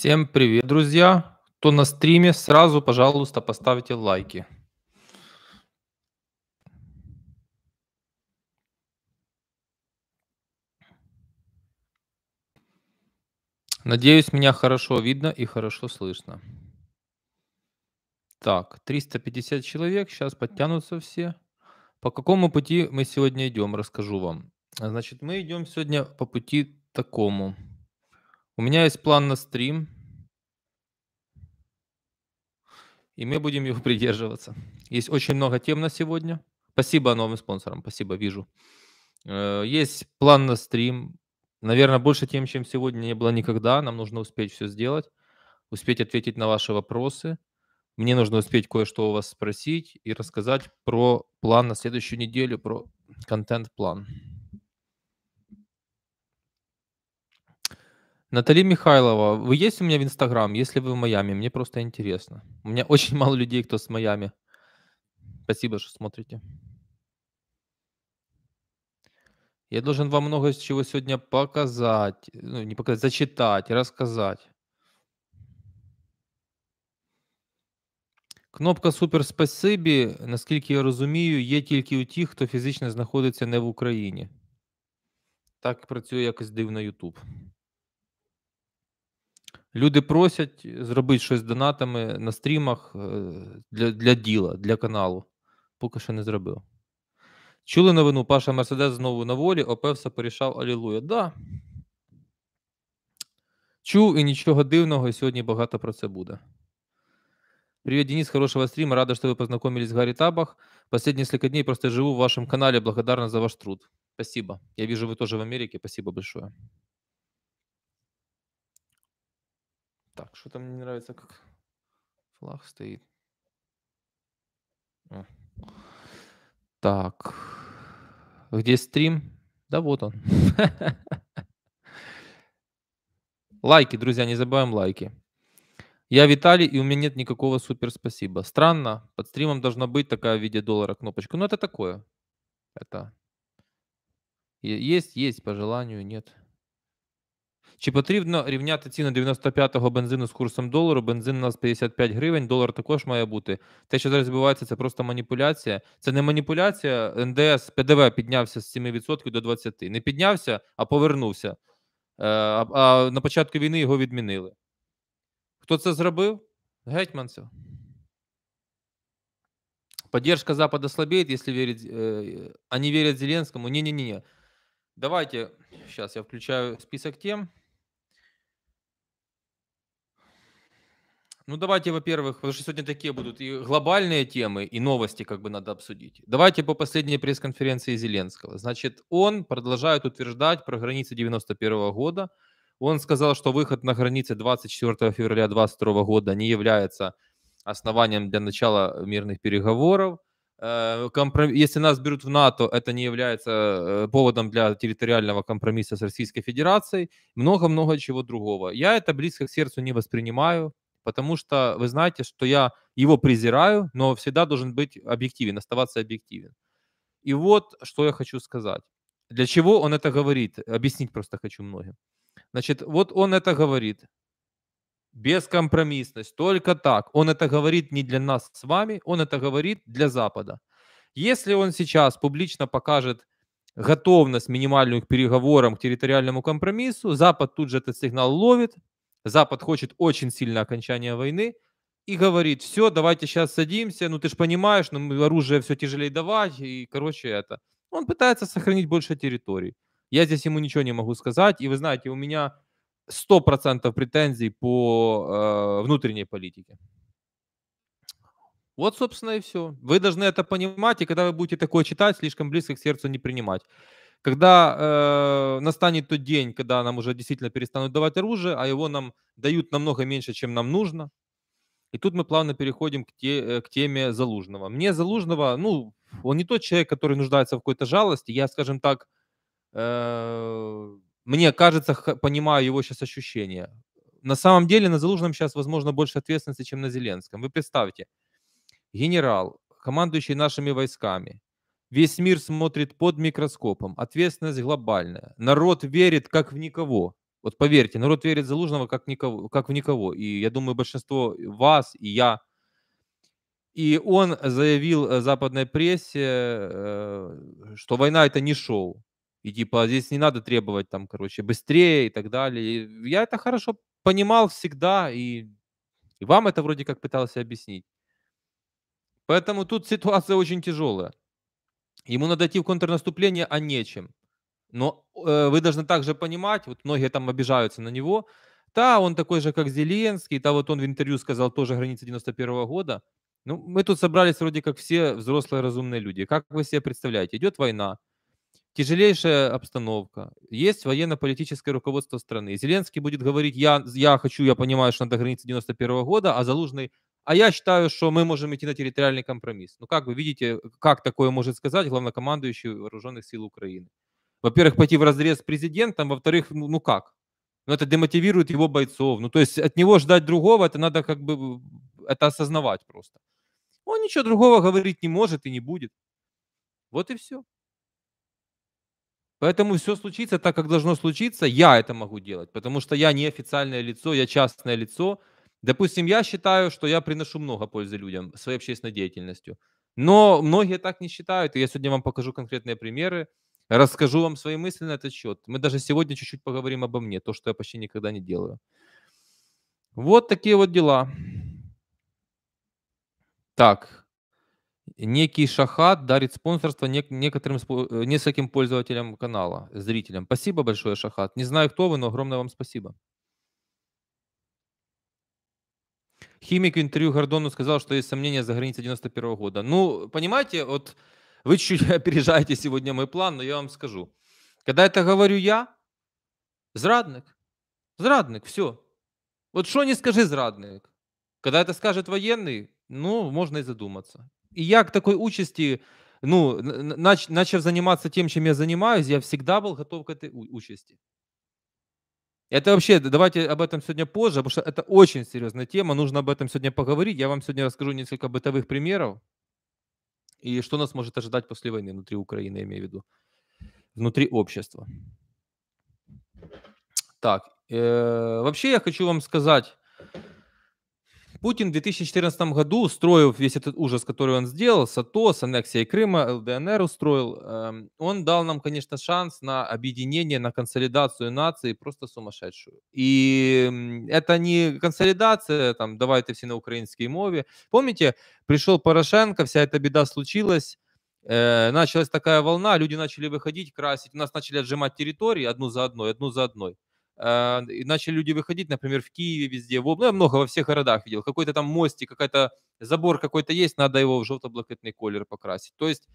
Всем привет, друзья. Кто на стриме, сразу, пожалуйста, поставьте лайки. Надеюсь, меня хорошо видно и хорошо слышно. Так, 350 человек, сейчас подтянутся все. По какому пути мы сегодня идем, расскажу вам. Значит, мы идем сегодня по пути такому. У меня есть план на стрим. и мы будем его придерживаться. Есть очень много тем на сегодня. Спасибо новым спонсорам, спасибо, вижу. Э, есть план на стрим. Наверное, больше тем, чем сегодня не было никогда. Нам нужно успеть все сделать, успеть ответить на ваши вопросы. Мне нужно успеть кое-что у вас спросить и рассказать про план на следующую неделю, про контент-план. Натали Михайлова, вы есть у меня в Инстаграм, если вы в Майами? Мне просто интересно. У меня очень мало людей, кто с Майами. Спасибо, что смотрите. Я должен вам много чего сегодня показать, ну, не показать, зачитать, рассказать. Кнопка Супер спасибо" наскільки я розумію, є тільки у тих, хто фізично знаходиться не в Україні. Так працює якось дивно YouTube. Люди просять зробити щось з донатами на стрімах е, для для діла, для каналу. Поки що не зробив. Чули новину, Паша Мерседес знову на волі, ОП порішав Алілуя. Да. Чув і нічого дивного, і сьогодні багато про це буде. Привет, Денис, хорошего стрима. Рада, что вы познакомились с Гарри Табах. Последние кілька дней просто живу в вашем канале. Благодарна за ваш труд. Спасибо. Я вижу, вы тоже в Америке. Спасибо большое. Так, что-то мне не нравится, как флаг стоит. О. Так. Где стрим? Да вот он. Лайки, друзья, не забываем лайки. Я Виталий, и у меня нет никакого супер спасибо. Странно, под стримом должна быть такая в виде доллара кнопочка. Но ну, это такое. Это есть, есть, по желанию, нет. Чи потрібно рівняти ціну 95-го бензину з курсом долару? Бензин у нас 55 гривень, долар також має бути. Те, що зараз відбувається, це просто маніпуляція. Це не маніпуляція. НДС ПДВ піднявся з 7% до 20%. Не піднявся, а повернувся. Е, а, а на початку війни його відмінили. Хто це зробив? Гетьман, це. Поддержка Запада слабеет, если верить, э, они верят Зеленскому. Не-не-не. Давайте, Зараз я включаю список тем. Ну, давайте, во-первых, потому что сегодня такие будут и глобальные темы, и новости как бы надо обсудить. Давайте по последней пресс-конференции Зеленского. Значит, он продолжает утверждать про границы 91 года. Он сказал, что выход на границы 24 февраля 22 года не является основанием для начала мирных переговоров. Э, если нас берут в НАТО, это не является э, поводом для территориального компромисса с Российской Федерацией. Много-много чего другого. Я это близко к сердцу не воспринимаю потому что вы знаете, что я его презираю, но всегда должен быть объективен, оставаться объективен. И вот, что я хочу сказать. Для чего он это говорит? Объяснить просто хочу многим. Значит, вот он это говорит. Бескомпромиссность, только так. Он это говорит не для нас с вами, он это говорит для Запада. Если он сейчас публично покажет готовность минимальную к переговорам, к территориальному компромиссу, Запад тут же этот сигнал ловит, Запад хочет очень сильно окончания войны и говорит, все, давайте сейчас садимся, ну ты же понимаешь, ну, оружие все тяжелее давать, и, короче, это. Он пытается сохранить больше территорий. Я здесь ему ничего не могу сказать, и вы знаете, у меня 100% претензий по э, внутренней политике. Вот, собственно, и все. Вы должны это понимать, и когда вы будете такое читать, слишком близко к сердцу не принимать. Когда э, настанет тот день, когда нам уже действительно перестанут давать оружие, а его нам дают намного меньше, чем нам нужно. И тут мы плавно переходим к, те, э, к теме Залужного. Мне Залужного, ну, он не тот человек, который нуждается в какой-то жалости. Я, скажем так, э, мне кажется, понимаю его сейчас ощущения. На самом деле на Залужном сейчас, возможно, больше ответственности, чем на Зеленском. Вы представьте, генерал, командующий нашими войсками, Весь мир смотрит под микроскопом. Ответственность глобальная. Народ верит как в никого. Вот поверьте, народ верит в Залужного как, никого, как в никого. И я думаю, большинство вас и я. И он заявил э, западной прессе, э, что война это не шоу. И типа а здесь не надо требовать там, короче, быстрее и так далее. И я это хорошо понимал всегда и, и вам это вроде как пытался объяснить. Поэтому тут ситуация очень тяжелая. Ему надо идти в контрнаступление, а нечем. Но э, вы должны также понимать, вот многие там обижаются на него, да, он такой же, как Зеленский, да, вот он в интервью сказал тоже границы 91 года. Ну, мы тут собрались вроде как все взрослые разумные люди. Как вы себе представляете? Идет война, тяжелейшая обстановка, есть военно-политическое руководство страны. Зеленский будет говорить, я, я хочу, я понимаю, что надо границы 91 года, а Залужный, а я считаю, что мы можем идти на территориальный компромисс. Ну, как вы видите, как такое может сказать главнокомандующий Вооруженных сил Украины? Во-первых, пойти в разрез с президентом, во-вторых, ну, ну как? Ну, это демотивирует его бойцов. Ну, то есть от него ждать другого, это надо как бы э, это осознавать просто. Он ничего другого говорить не может и не будет. Вот и все. Поэтому все случится так, как должно случиться. Я это могу делать, потому что я не официальное лицо, я частное лицо. Допустим, я считаю, что я приношу много пользы людям своей общественной деятельностью. Но многие так не считают, и я сегодня вам покажу конкретные примеры, расскажу вам свои мысли на этот счет. Мы даже сегодня чуть-чуть поговорим обо мне, то, что я почти никогда не делаю. Вот такие вот дела. Так, некий Шахат дарит спонсорство некоторым, нескольким пользователям канала, зрителям. Спасибо большое, Шахат. Не знаю, кто вы, но огромное вам спасибо. Химик в интервью Гордону сказал, что есть сомнения за границей 91 года. Ну, понимаете, вот вы чуть-чуть опережаете сегодня мой план, но я вам скажу. Когда это говорю я, зрадник, зрадник, все. Вот что не скажи зрадник. Когда это скажет военный, ну, можно и задуматься. И я к такой участи, ну, начав заниматься тем, чем я занимаюсь, я всегда был готов к этой участи. Это вообще, давайте об этом сегодня позже, потому что это очень серьезная тема, нужно об этом сегодня поговорить. Я вам сегодня расскажу несколько бытовых примеров и что нас может ожидать после войны внутри Украины, я имею в виду, внутри общества. Так, э, вообще я хочу вам сказать, Путин в 2014 году, устроив весь этот ужас, который он сделал, с АТО, с аннексией Крыма, ЛДНР устроил, эм, он дал нам, конечно, шанс на объединение, на консолидацию нации просто сумасшедшую. И это не консолидация, там, давайте все на украинской мове. Помните, пришел Порошенко, вся эта беда случилась, э, началась такая волна, люди начали выходить, красить, у нас начали отжимать территории одну за одной, одну за одной. А, и начали люди выходить, например, в Киеве везде, в, ну, я много во всех городах видел, какой-то там мостик, какой-то забор какой-то есть, надо его в желто-блакитный колер покрасить. То есть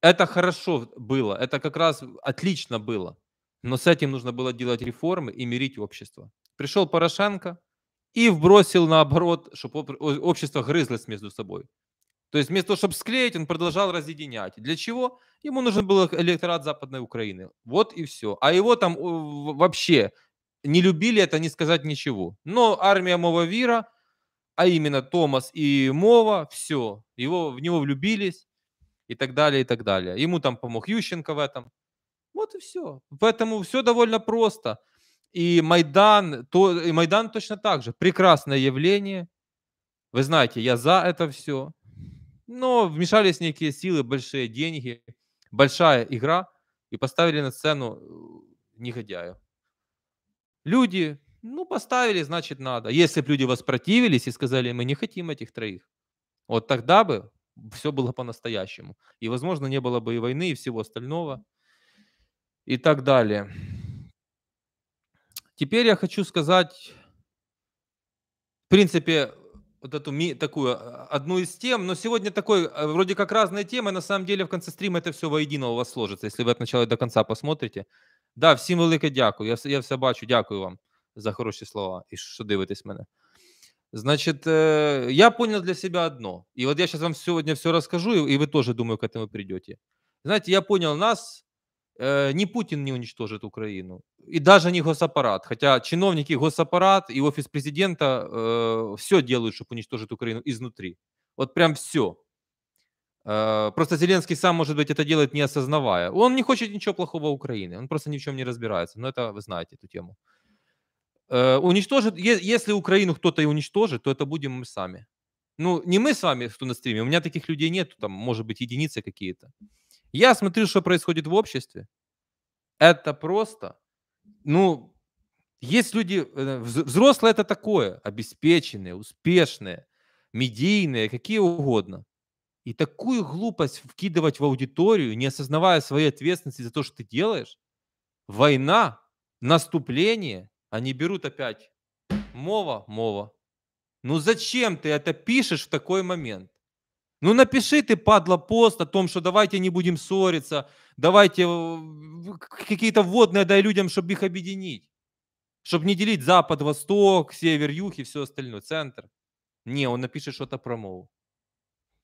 это хорошо было, это как раз отлично было, но с этим нужно было делать реформы и мирить общество. Пришел Порошенко и вбросил наоборот, чтобы общество грызлось между собой. То есть вместо того, чтобы склеить, он продолжал разъединять. Для чего? Ему нужен был электорат Западной Украины. Вот и все. А его там э, вообще не любили, это не сказать ничего. Но армия Мова Вира, а именно Томас и Мова, все. Его, в него влюбились и так далее, и так далее. Ему там помог Ющенко в этом. Вот и все. Поэтому все довольно просто. И Майдан, то, и Майдан точно так же. Прекрасное явление. Вы знаете, я за это все. Но вмешались некие силы, большие деньги, большая игра, и поставили на сцену э, негодяю. Люди, ну, поставили, значит, надо. Если бы люди воспротивились и сказали, мы не хотим этих троих, вот тогда бы все было по-настоящему. И, возможно, не было бы и войны, и всего остального, и так далее. Теперь я хочу сказать, в принципе, вот эту ми, такую а, одну из тем, но сегодня такой а, вроде как разные темы, на самом деле в конце стрима это все воедино у вас сложится, если вы от начала до конца посмотрите. Да, всем велике дякую. Я все, я все бачу, дякую вам за хорошие слова и что дивитесь мене. Значит, э, я понял для себя одно. И вот я сейчас вам сегодня все расскажу, и вы тоже, думаю, к этому придете. Знаете, я понял, нас Э, ни Путин не уничтожит Украину, и даже не госаппарат. Хотя чиновники госаппарат и офис президента э, все делают, чтобы уничтожить Украину изнутри. Вот прям все. Э, просто Зеленский сам, может быть, это делает не осознавая. Он не хочет ничего плохого Украины, он просто ни в чем не разбирается. Но это вы знаете эту тему. Э, уничтожит, е- если Украину кто-то и уничтожит, то это будем мы сами. Ну, не мы с вами, кто на стриме, у меня таких людей нету, там, может быть, единицы какие-то. Я смотрю, что происходит в обществе. Это просто, ну, есть люди, э, взрослые это такое, обеспеченные, успешные, медийные, какие угодно. И такую глупость вкидывать в аудиторию, не осознавая своей ответственности за то, что ты делаешь, война, наступление, они берут опять мова, мова. Ну зачем ты это пишешь в такой момент? Ну напиши ты, падла, пост о том, что давайте не будем ссориться, давайте э, какие-то вводные дай людям, чтобы их объединить. Чтобы не делить запад, восток, север, юг и все остальное, центр. Не, он напишет что-то про мову.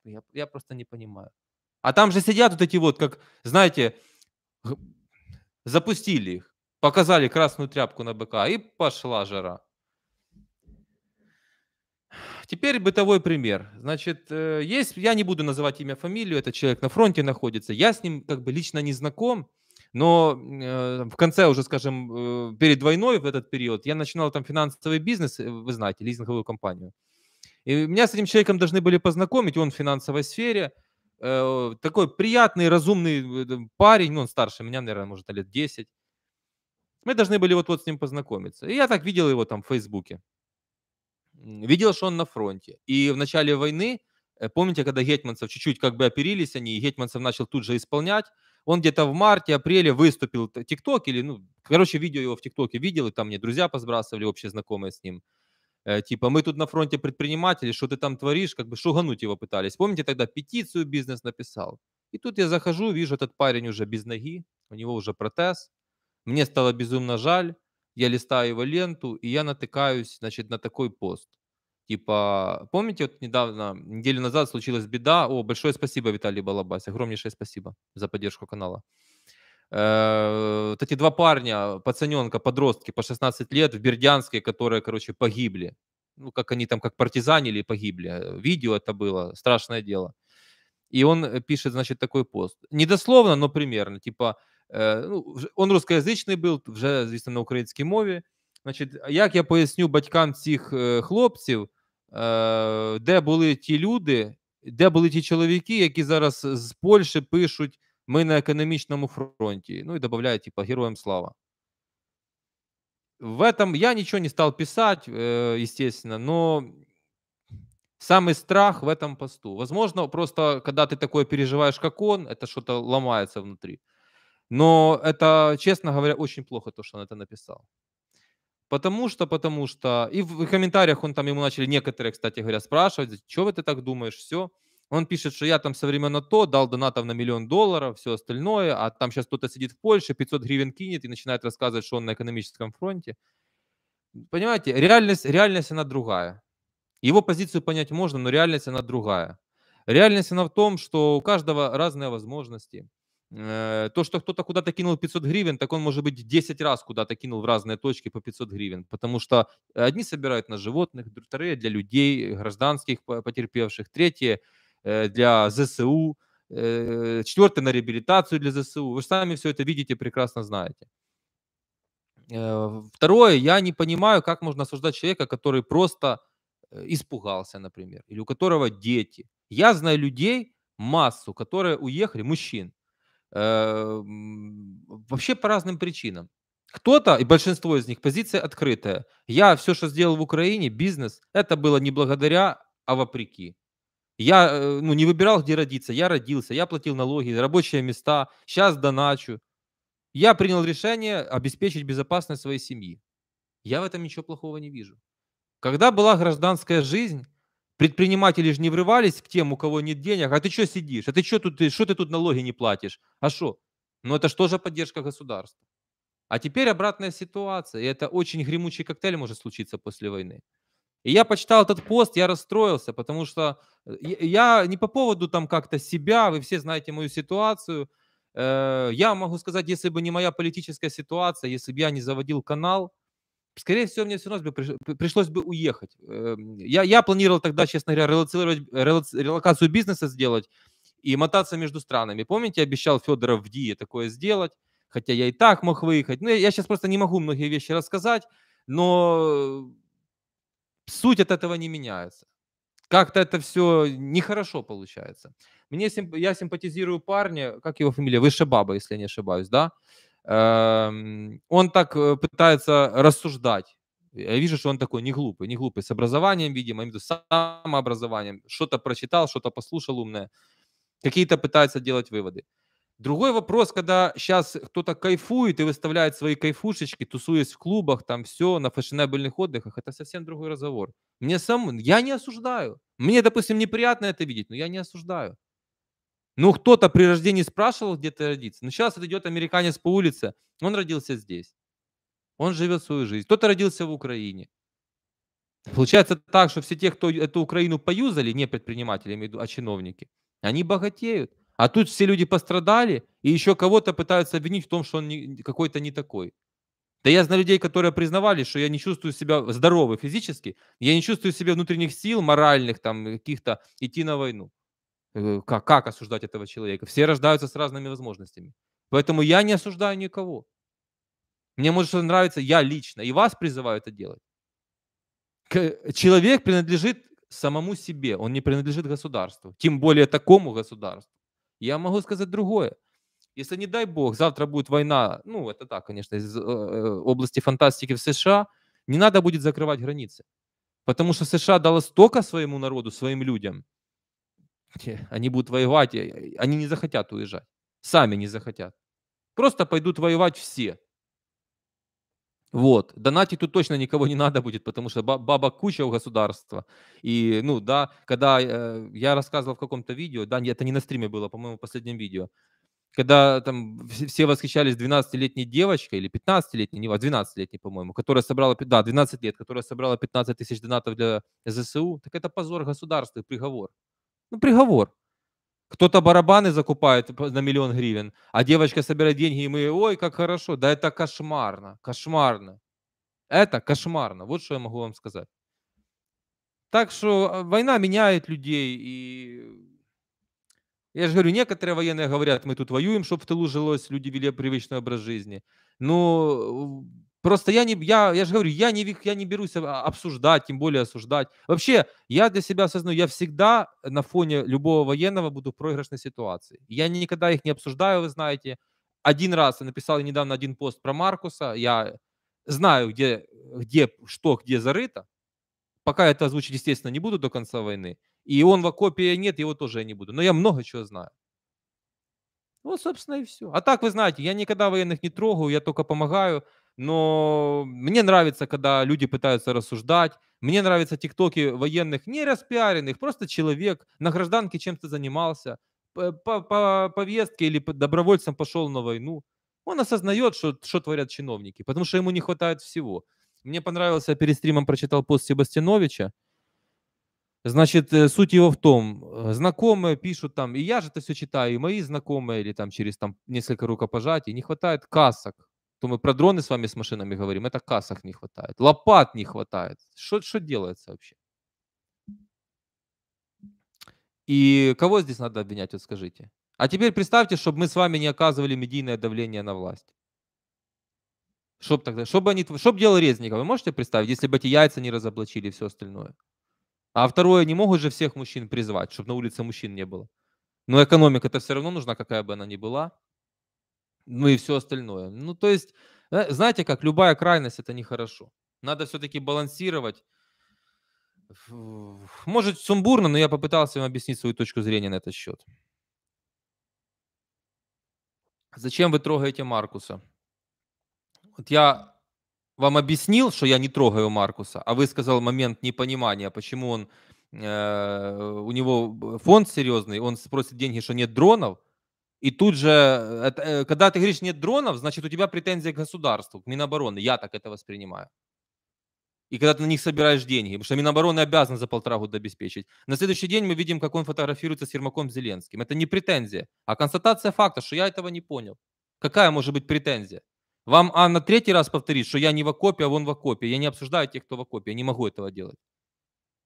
Я, я просто не понимаю. А там же сидят вот эти вот, как, знаете, запустили их, показали красную тряпку на БК и пошла жара. Теперь бытовой пример. Значит, э, есть, я не буду называть имя, фамилию, этот человек на фронте находится. Я с ним как бы лично не знаком, но э, в конце уже, скажем, э, перед войной в этот период я начинал там финансовый бизнес, вы знаете, лизинговую компанию. И меня с этим человеком должны были познакомить, он в финансовой сфере. Такой приятный, разумный парень, ну он старше меня, наверное, может, лет 10. Мы должны были вот-вот с ним познакомиться. И я так видел его там в Фейсбуке видел, что он на фронте. И в начале войны, э, помните, когда гетманцев чуть-чуть как бы оперились они, и гетманцев начал тут же исполнять, он где-то в марте-апреле выступил в ТикТок, или, ну, короче, видео его в ТикТоке видел, и там мне друзья посбрасывали, общие знакомые с ним. Э, типа, мы тут на фронте предприниматели, что ты там творишь, как бы шугануть его пытались. Помните, тогда петицию бизнес написал. И тут я захожу, вижу, этот парень уже без ноги, у него уже протез. Мне стало безумно жаль я листаю его ленту, и я натыкаюсь, значит, на такой пост. Типа, помните, вот недавно, неделю назад случилась беда. О, большое спасибо, Виталий Балабас, огромнейшее спасибо за поддержку канала. Э, вот эти два парня, пацаненка, подростки по 16 лет в Бердянске, которые, короче, погибли. Ну, как они там, как партизанили и погибли. Э, видео это было, страшное дело. И он э, пишет, значит, такой пост. Недословно, но примерно. Типа, Е, ну, Он рускоязичний був, вже, звісно, на українській мові. Значить, Як я поясню батькам цих е, хлопців, е, де були ті люди, де були ті чоловіки, які зараз з Польщі пишуть ми на економічному фронті, ну і додають, типа, героям слава. В этом я нічого не став, писать, э, естественно, но самый страх в этом посту. Возможно, просто когда ты такое переживаешь, как он, это что-то ломается внутри. Но это, честно говоря, очень плохо то, что он это написал. Потому что, потому что... И в комментариях он там, ему начали некоторые, кстати говоря, спрашивать, что вы ты так думаешь, все. Он пишет, что я там со времен то дал донатов на миллион долларов, все остальное, а там сейчас кто-то сидит в Польше, 500 гривен кинет и начинает рассказывать, что он на экономическом фронте. Понимаете, реальность, реальность она другая. Его позицию понять можно, но реальность она другая. Реальность она в том, что у каждого разные возможности. Э, то, что кто-то куда-то кинул 500 гривен, так он, может быть, 10 раз куда-то кинул в разные точки по 500 гривен, потому что одни собирают на животных, вторые для людей, гражданских потерпевших, третьи э, для ЗСУ, э, четвертые на реабилитацию для ЗСУ. Вы сами все это видите, прекрасно знаете. Второе, я не понимаю, как можно осуждать человека, который просто испугался, например, или у которого дети. Я знаю людей, массу, которые уехали, мужчин, Э, вообще по разным причинам. Кто-то, и большинство из них, позиция открытая. Я все, что сделал в Украине, бизнес, это было не благодаря, а вопреки. Я э, ну, не выбирал, где родиться. Я родился, я платил налоги, рабочие места, сейчас доначу. Я принял решение обеспечить безопасность своей семьи. Я в этом ничего плохого не вижу. Когда была гражданская жизнь, Предприниматели же не врывались к тем, у кого нет денег. А ты что сидишь? А ты что тут, что ты тут налоги не платишь? А что? Ну это же тоже поддержка государства. А теперь обратная ситуация. И это очень гремучий коктейль может случиться после войны. И я почитал этот пост, я расстроился, потому что э, я не по поводу там как-то себя, вы все знаете мою ситуацию. Э, я могу сказать, если бы не моя политическая ситуация, если бы я не заводил канал, скорее всего, мне все равно пришлось бы уехать. Эм, я, я планировал тогда, честно говоря, релацировать, э, релокацию бизнеса сделать и мотаться между странами. Помните, обещал Федоров в ДИИ такое сделать, хотя я и так мог выехать. Ну, я сейчас просто не могу многие вещи рассказать, но суть от этого не меняется. Как-то это все нехорошо получается. Мне симп... Я симпатизирую парня, как его фамилия, Выше баба, если я не ошибаюсь, да? Эм, он так э, пытается рассуждать. Я вижу, что он такой не глупый, не глупый, с образованием, видимо, именно с самообразованием. Что-то прочитал, что-то послушал умное. Какие-то пытается делать выводы. Другой вопрос, когда сейчас кто-то кайфует и выставляет свои кайфушечки, тусуясь в клубах, там все, на фешенебельных отдыхах, это совсем другой разговор. Мне сам, я не осуждаю. Мне, допустим, неприятно это видеть, но я не осуждаю. Ну, кто-то при рождении спрашивал, где ты родился? Но ну, сейчас идет американец по улице, он родился здесь. Он живет свою жизнь. Кто-то родился в Украине. Получается так, что все те, кто эту Украину поюзали, не предприниматели, а чиновники, они богатеют. А тут все люди пострадали, и еще кого-то пытаются обвинить в том, что он какой-то не такой. Да я знаю людей, которые признавали, что я не чувствую себя здоровым физически, я не чувствую себя внутренних сил, моральных, там, каких-то идти на войну. Э, как, как осуждать этого человека? Все рождаются с разными возможностями. Поэтому я не осуждаю никого. Мне может что-то нравится, я лично. И вас призываю это делать. Человек принадлежит самому себе, он не принадлежит государству, тем более такому государству. Я могу сказать другое. Если, не дай бог, завтра будет война, ну, это так, конечно, из э, э, области фантастики в США, не надо будет закрывать границы. Потому что США дала столько своему народу, своим людям – они будут воевать, они не захотят уезжать. Сами не захотят. Просто пойдут воевать все. Вот. Донатить тут точно никого не надо будет, потому что баба куча у государства. И, ну, да, когда э, я рассказывал в каком-то видео, да, это не на стриме было, по-моему, в последнем видео, когда там все восхищались 12-летней девочкой или 15-летней, не 12-летней, по-моему, которая собрала, да, 12 лет, которая собрала 15 тысяч донатов для ЗСУ, так это позор государства приговор. Ну, приговор. Кто-то барабаны закупает на миллион гривен, а девочка собирает деньги, и мы, ой, как хорошо. Да это кошмарно, кошмарно. Это кошмарно. Вот что я могу вам сказать. Так что э, война меняет людей. И я же говорю, некоторые военные говорят, мы тут воюем, чтобы в тылу жилось, люди вели привычный образ жизни. Но э, Просто я не, я, я же говорю, я не, я не берусь обсуждать, тем более осуждать. Вообще, я для себя осознаю, я всегда на фоне любого военного буду в проигрышной ситуации. Я никогда их не обсуждаю, вы знаете. Один раз я написал недавно один пост про Маркуса, я знаю, где, где что, где зарыто. Пока это озвучить, естественно, не буду до конца войны. И он в окопе нет, его тоже я не буду. Но я много чего знаю. Вот, собственно, и все. А так, вы знаете, я никогда военных не трогаю, я только помогаю но мне нравится, когда люди пытаются рассуждать, мне нравятся тиктоки военных, не распиаренных, просто человек на гражданке чем-то занимался, по, по повестке или добровольцем пошел на войну. Он осознает, что, что творят чиновники, потому что ему не хватает всего. Мне понравился, перед стримом прочитал пост Себастьяновича, Значит, э, суть его в том, э, знакомые пишут там, и я же это все читаю, и мои знакомые, или там через там несколько рукопожатий, не хватает касок. То мы про дроны с вами с машинами говорим, это кассах не хватает, лопат не хватает. Что, что делается вообще? И кого здесь надо обвинять, вот скажите? А теперь представьте, чтобы мы с вами не оказывали медийное давление на власть. Чтоб тогда, чтобы они, чтоб дело Резников, вы можете представить, если бы эти яйца не разоблачили и все остальное? А второе, не могут же всех мужчин призвать, чтобы на улице мужчин не было. Но экономика-то все равно нужна, какая бы она ни была ну и все остальное. Ну, то есть, э, знаете как, любая крайность – это нехорошо. Надо все-таки балансировать. Может, сумбурно, но я попытался вам объяснить свою точку зрения на этот счет. Зачем вы трогаете Маркуса? Вот я вам объяснил, что я не трогаю Маркуса, а вы сказал момент непонимания, почему он, э, у него э, фонд серьезный, он спросит деньги, что нет дронов – и тут же, э, э, когда ты говоришь нет дронов, значит у тебя претензия к государству, к Минобороны. Я так это воспринимаю. И когда ты на них собираешь деньги, потому что Минобороны обязан за полтора года обеспечить. На следующий день мы видим, как он фотографируется с Ермаком Зеленским. Это не претензия, а констатация факта, что я этого не понял. Какая может быть претензия? Вам Анна третий раз повторит, что я не в окопе, а вон в окопе. Я не обсуждаю тех, кто в окопе. Я не могу этого делать.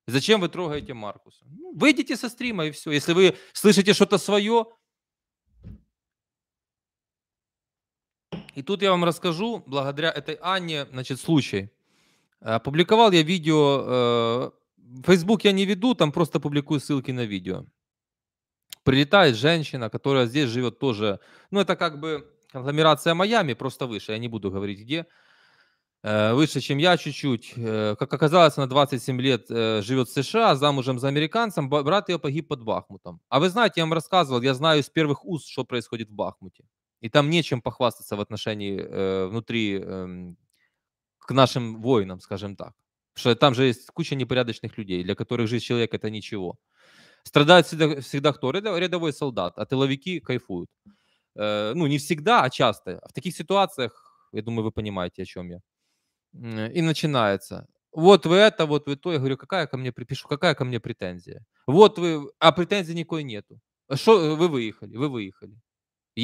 Зачем вы трогаете Маркуса? Ну, выйдите со стрима и все. Если вы слышите что-то свое, И тут я вам расскажу, благодаря этой Анне, значит, случай. Э, опубликовал я видео, э, Facebook я не веду, там просто публикую ссылки на видео. Прилетает женщина, которая здесь живет тоже, ну это как бы конгломерация Майами, просто выше, я не буду говорить где, э, выше, чем я чуть-чуть. Э, как оказалось, она 27 лет э, живет в США, замужем за американцем, брат ее погиб под Бахмутом. А вы знаете, я вам рассказывал, я знаю из первых уст, что происходит в Бахмуте. И там нечем похвастаться в отношении э, внутри э, к нашим воинам, скажем так. Потому что там же есть куча непорядочных людей, для которых жизнь человека – это ничего. Страдает всегда, всегда кто? Рядовой солдат, а тыловики кайфуют. Э, ну, не всегда, а часто. А в таких ситуациях, я думаю, вы понимаете, о чем я. И начинается. Вот вы это, вот вы то. Я говорю, какая ко мне, припишу, какая ко мне претензия? Вот вы, а претензий никакой нету. Что, вы выехали, вы выехали.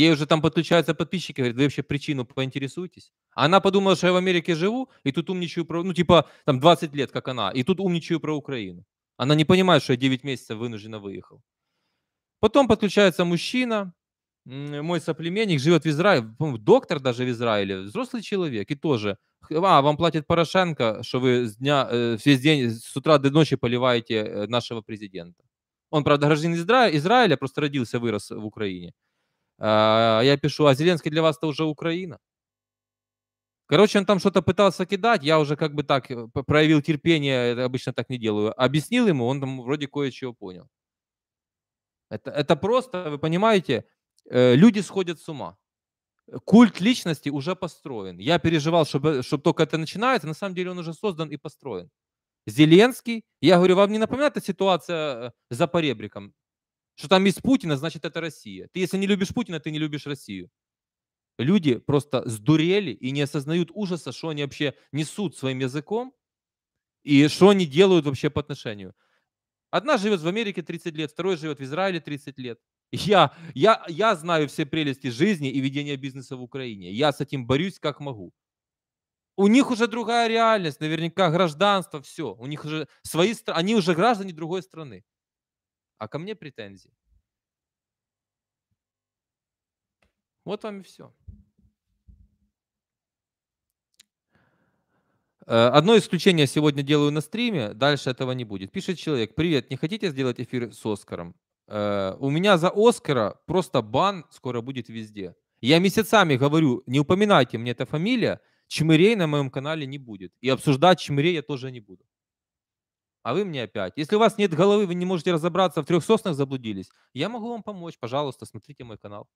Ей уже там подключаются подписчики, говорят, вы вообще причину поинтересуйтесь. Она подумала, что я в Америке живу, и тут умничаю про... Ну, типа, там 20 лет, как она, и тут умничаю про Украину. Она не понимает, что я 9 месяцев вынужденно выехал. Потом подключается мужчина, мой соплеменник, живет в Израиле, доктор даже в Израиле, взрослый человек, и тоже. А, вам платит Порошенко, что вы с дня, э, весь день, с утра до ночи поливаете э, нашего президента. Он, правда, гражданин Изра... Израиля, просто родился, вырос в Украине. А, я пишу, а Зеленский для вас это уже Украина. Короче, он там что-то пытался кидать, я уже как бы так э, проявил терпение, обычно так не делаю. Объяснил ему, он там вроде кое-чего понял. Это, это просто, вы понимаете, э, люди сходят с ума. Культ личности уже построен. Я переживал, чтобы, чтобы только это начинается, на самом деле он уже создан и построен. Зеленский, я говорю, вам не напоминает эта ситуация э, за поребриком? Что там есть Путина, значит, это Россия. Ты, если не любишь Путина, ты не любишь Россию. Люди просто сдурели и не осознают ужаса, что они вообще несут своим языком и что они делают вообще по отношению. Одна живет в Америке 30 лет, второй живет в Израиле 30 лет. Я, я, я знаю все прелести жизни и ведения бизнеса в Украине. Я с этим борюсь как могу. У них уже другая реальность, наверняка гражданство, все. У них уже свои, страны, они уже граждане другой страны а ко мне претензии. Вот вам и все. Э, одно исключение сегодня делаю на стриме, дальше этого не будет. Пишет человек, привет, не хотите сделать эфир с Оскаром? Э, У меня за Оскара просто бан скоро будет везде. Я месяцами говорю, не упоминайте мне эта фамилия, чмырей на моем канале не будет. И обсуждать чмырей я тоже не буду а вы мне опять. Если у вас нет головы, вы не можете разобраться, в трех соснах заблудились, я могу вам помочь, пожалуйста, смотрите мой канал.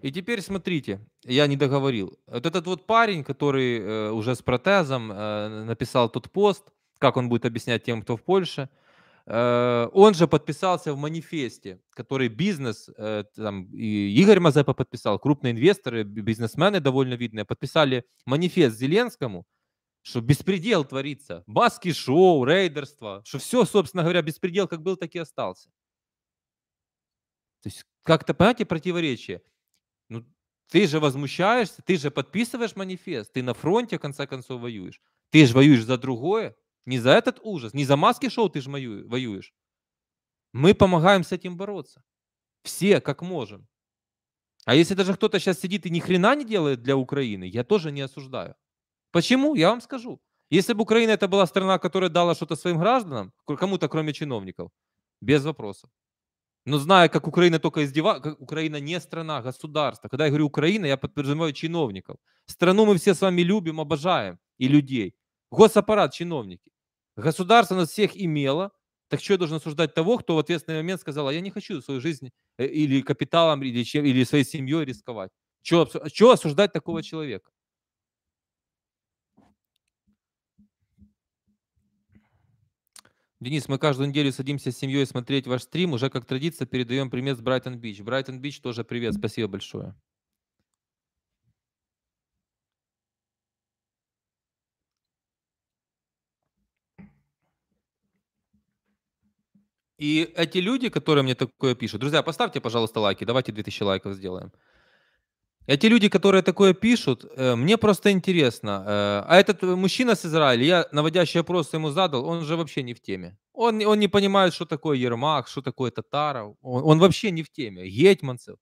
И теперь смотрите, я не договорил. Вот этот вот парень, который э, уже с протезом э, написал тот пост, как он будет объяснять тем, кто в Польше – Э, он же подписался в манифесте, который бизнес, э, там и Игорь Мазепа подписал, крупные инвесторы, бизнесмены довольно видные, подписали манифест Зеленскому, что беспредел творится, маски-шоу, рейдерство, что все, собственно говоря, беспредел как был, так и остался. То есть как-то, понимаете, противоречие. Ну, ты же возмущаешься, ты же подписываешь манифест, ты на фронте, в конце концов, воюешь. Ты же воюешь за другое не за этот ужас, не за маски шоу ты же воюешь. Мы помогаем с этим бороться. Все, как можем. А если даже кто-то сейчас сидит и ни хрена не делает для Украины, я тоже не осуждаю. Почему? Я вам скажу. Если бы Украина это была страна, которая дала что-то своим гражданам, кому-то кроме чиновников, без вопросов. Но зная, как Украина только издевается, как Украина не страна, а государство. Когда я говорю Украина, я подразумеваю чиновников. Страну мы все с вами любим, обожаем и людей. Госаппарат, чиновники. Государство нас всех имело, так что я должен осуждать того, кто в ответственный момент сказал, а я не хочу свою жизнь э, или капиталом, или, чем, или своей семьей рисковать. Чего, а чего осуждать такого человека? Денис, мы каждую неделю садимся с семьей смотреть ваш стрим. Уже как традиция передаем привет с Брайтон Бич. Брайтон Бич тоже привет. Спасибо большое. И эти люди, которые мне такое пишут, друзья, поставьте, пожалуйста, лайки, давайте 2000 лайков сделаем. Эти люди, которые такое пишут, э, мне просто интересно. Э, а этот мужчина с Израиля, я наводящий вопрос ему задал, он же вообще не в теме. Он, он не понимает, что такое Ермак, что такое Татаров. Он, он вообще не в теме. Гетманцев.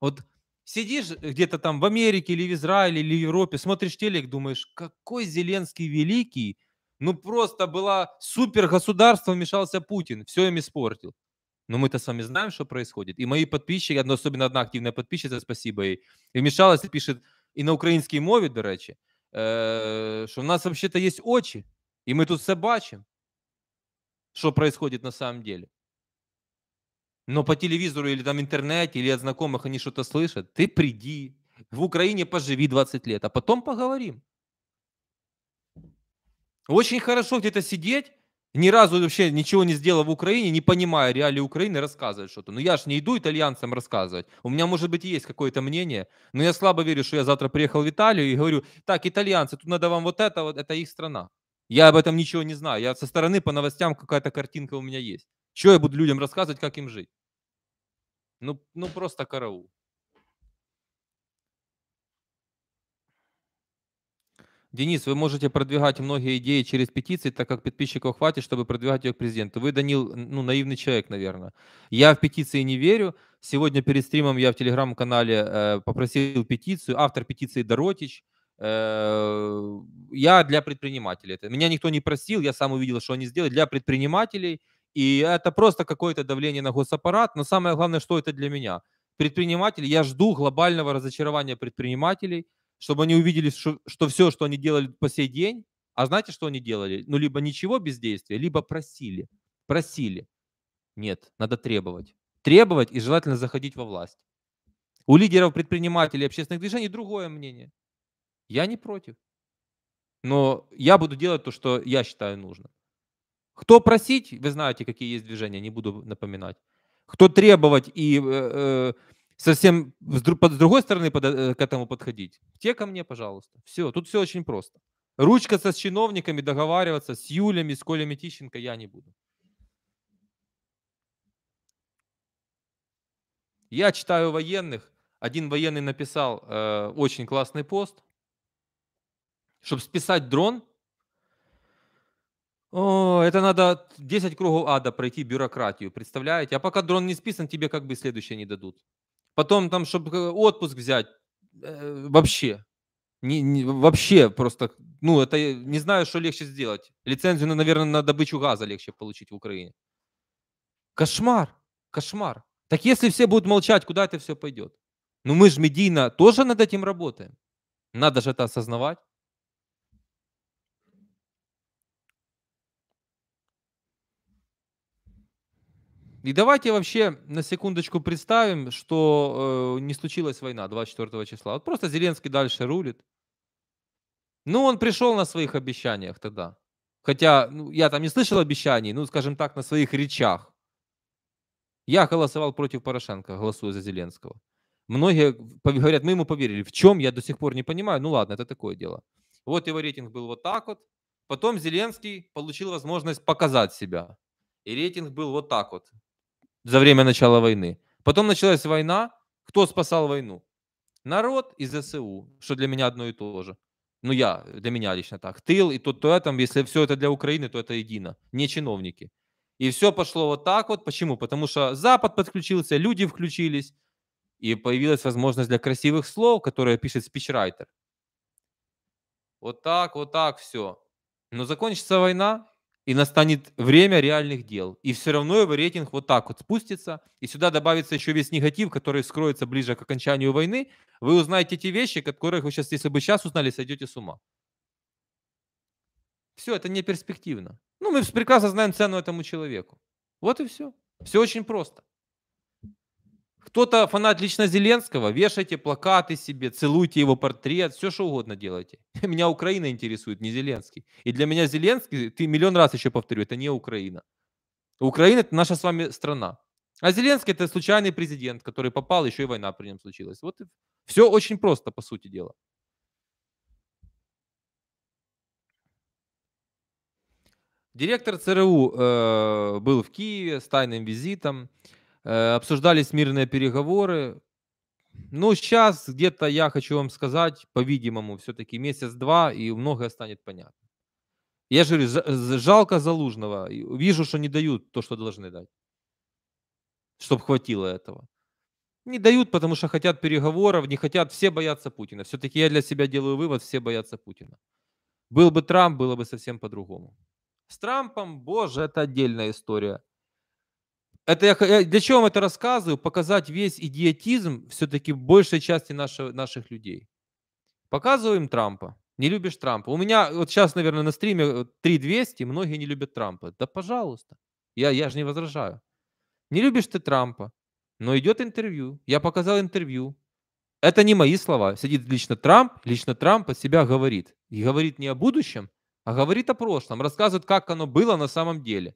Вот сидишь где-то там в Америке или в Израиле или в Европе, смотришь телек, думаешь, какой Зеленский великий – ну просто была супер государство, вмешался Путин, все им испортил. Но мы-то с вами знаем, что происходит. И мои подписчики, особенно одна активная подписчица, спасибо ей, и вмешалась и пишет, и на украинській мове, до речи, э, что у нас вообще-то есть очи, и мы тут все бачим, что происходит на самом деле. Но по телевизору или там интернете, или от знакомых они что-то слышат. Ты приди, в Украине поживи 20 лет, а потом поговорим. Очень хорошо где-то сидеть, ни разу вообще ничего не сделал в Украине, не понимая реалии Украины, рассказывать что-то. Но «Ну, я же не иду итальянцам рассказывать. У меня, может быть, есть какое-то мнение, но я слабо верю, что я завтра приехал в Италию и говорю, так, итальянцы, тут надо вам вот это, вот это их страна. Я об этом ничего не знаю. Я со стороны по новостям какая-то картинка у меня есть. Что я буду людям рассказывать, как им жить? Ну, ну просто караул. Денис, вы можете продвигать многие идеи через петиции, так как подписчиков хватит, чтобы продвигать ее к президенту. Вы, Данил, ну, наивный человек, наверное. Я в петиции не верю. Сегодня перед стримом я в телеграм-канале э, попросил петицию. Автор петиции Доротич. Э, я для предпринимателей. меня никто не просил, я сам увидел, что они сделали. Для предпринимателей. И это просто какое-то давление на госаппарат. Но самое главное, что это для меня. Предприниматель, я жду глобального разочарования предпринимателей – чтобы они увидели, что, что все, что они делали по сей день, а знаете, что они делали? Ну, либо ничего бездействия, либо просили. Просили. Нет, надо требовать. Требовать и желательно заходить во власть. У лидеров предпринимателей общественных движений другое мнение. Я не против. Но я буду делать то, что я считаю нужным. Кто просить, вы знаете, какие есть движения, не буду напоминать. Кто требовать и э, э, совсем с, с другой стороны под, э, к этому подходить. Те ко мне, пожалуйста. Все, тут все очень просто. Ручкаться с чиновниками, договариваться с Юлями, с Колями Тищенко я не буду. Я читаю военных. Один военный написал э, очень классный пост. Чтобы списать дрон, о, это надо 10 кругов ада пройти бюрократию, представляете? А пока дрон не списан, тебе как бы следующее не дадут. Потом там, чтобы э, отпуск взять, э, вообще. Не, не, вообще просто, ну, это не знаю, что легче сделать. Лицензию, наверное, на добычу газа легче получить в Украине. Кошмар, кошмар. Так если все будут молчать, куда это все пойдет? Ну мы же медийно тоже над этим работаем. Надо же это осознавать. И давайте вообще на секундочку представим, что э, не случилась война 24 числа. Вот просто Зеленский дальше рулит. Ну, он пришел на своих обещаниях тогда. Хотя ну, я там не слышал обещаний, ну, скажем так, на своих речах. Я голосовал против Порошенко, голосую за Зеленского. Многие говорят, мы ему поверили. В чем, я до сих пор не понимаю. Ну ладно, это такое дело. Вот его рейтинг был вот так вот. Потом Зеленский получил возможность показать себя. И рейтинг был вот так вот за время начала войны. Потом началась война. Кто спасал войну? Народ из ЗСУ, что для меня одно и то же. Ну, я, для меня лично так. Тыл и тот, то этом, если все это для Украины, то это едино. Не чиновники. И все пошло вот так вот. Почему? Потому что Запад подключился, люди включились, и появилась возможность для красивых слов, которые пишет спичрайтер. Вот так, вот так все. Но закончится война, и настанет время реальных дел. И все равно его рейтинг вот так вот спустится, и сюда добавится еще весь негатив, который скроется ближе к окончанию войны. Вы узнаете те вещи, которых вы сейчас, если бы сейчас узнали, сойдете с ума. Все, это не перспективно. Ну, мы прекрасно знаем цену этому человеку. Вот и все. Все очень просто. Кто-то фанат лично Зеленского, вешайте плакаты себе, целуйте его портрет, все что угодно делайте. Меня Украина интересует, не Зеленский. И для меня Зеленский, ты миллион раз еще повторю, это не Украина. Украина – это наша с вами страна. А Зеленский – это случайный президент, который попал, еще и война при нем случилась. Вот все очень просто, по сути дела. Директор ЦРУ э, был в Киеве с тайным визитом. Э, обсуждались мирные переговоры. Ну, сейчас где-то я хочу вам сказать, по-видимому, все-таки месяц-два, и многое станет понятно. Я же говорю, жалко Залужного. Вижу, что не дают то, что должны дать. чтобы хватило этого. Не дают, потому что хотят переговоров, не хотят, все боятся Путина. Все-таки я для себя делаю вывод, все боятся Путина. Был бы Трамп, было бы совсем по-другому. С Трампом, боже, это отдельная история. Это я, э, для чего вам это рассказываю? Показать весь идиотизм все-таки большей части нашего, наших людей. Показываем Трампа. Не любишь Трампа. У меня вот сейчас, наверное, на стриме 3200, э, многие не любят Трампа. Да пожалуйста. Я, я же не возражаю. Не любишь ты Трампа, но идет интервью. Я показал интервью. Это не мои слова. Сидит лично Трамп, лично Трамп от себя говорит. И говорит не о будущем, а говорит о прошлом. Рассказывает, как оно было на самом деле.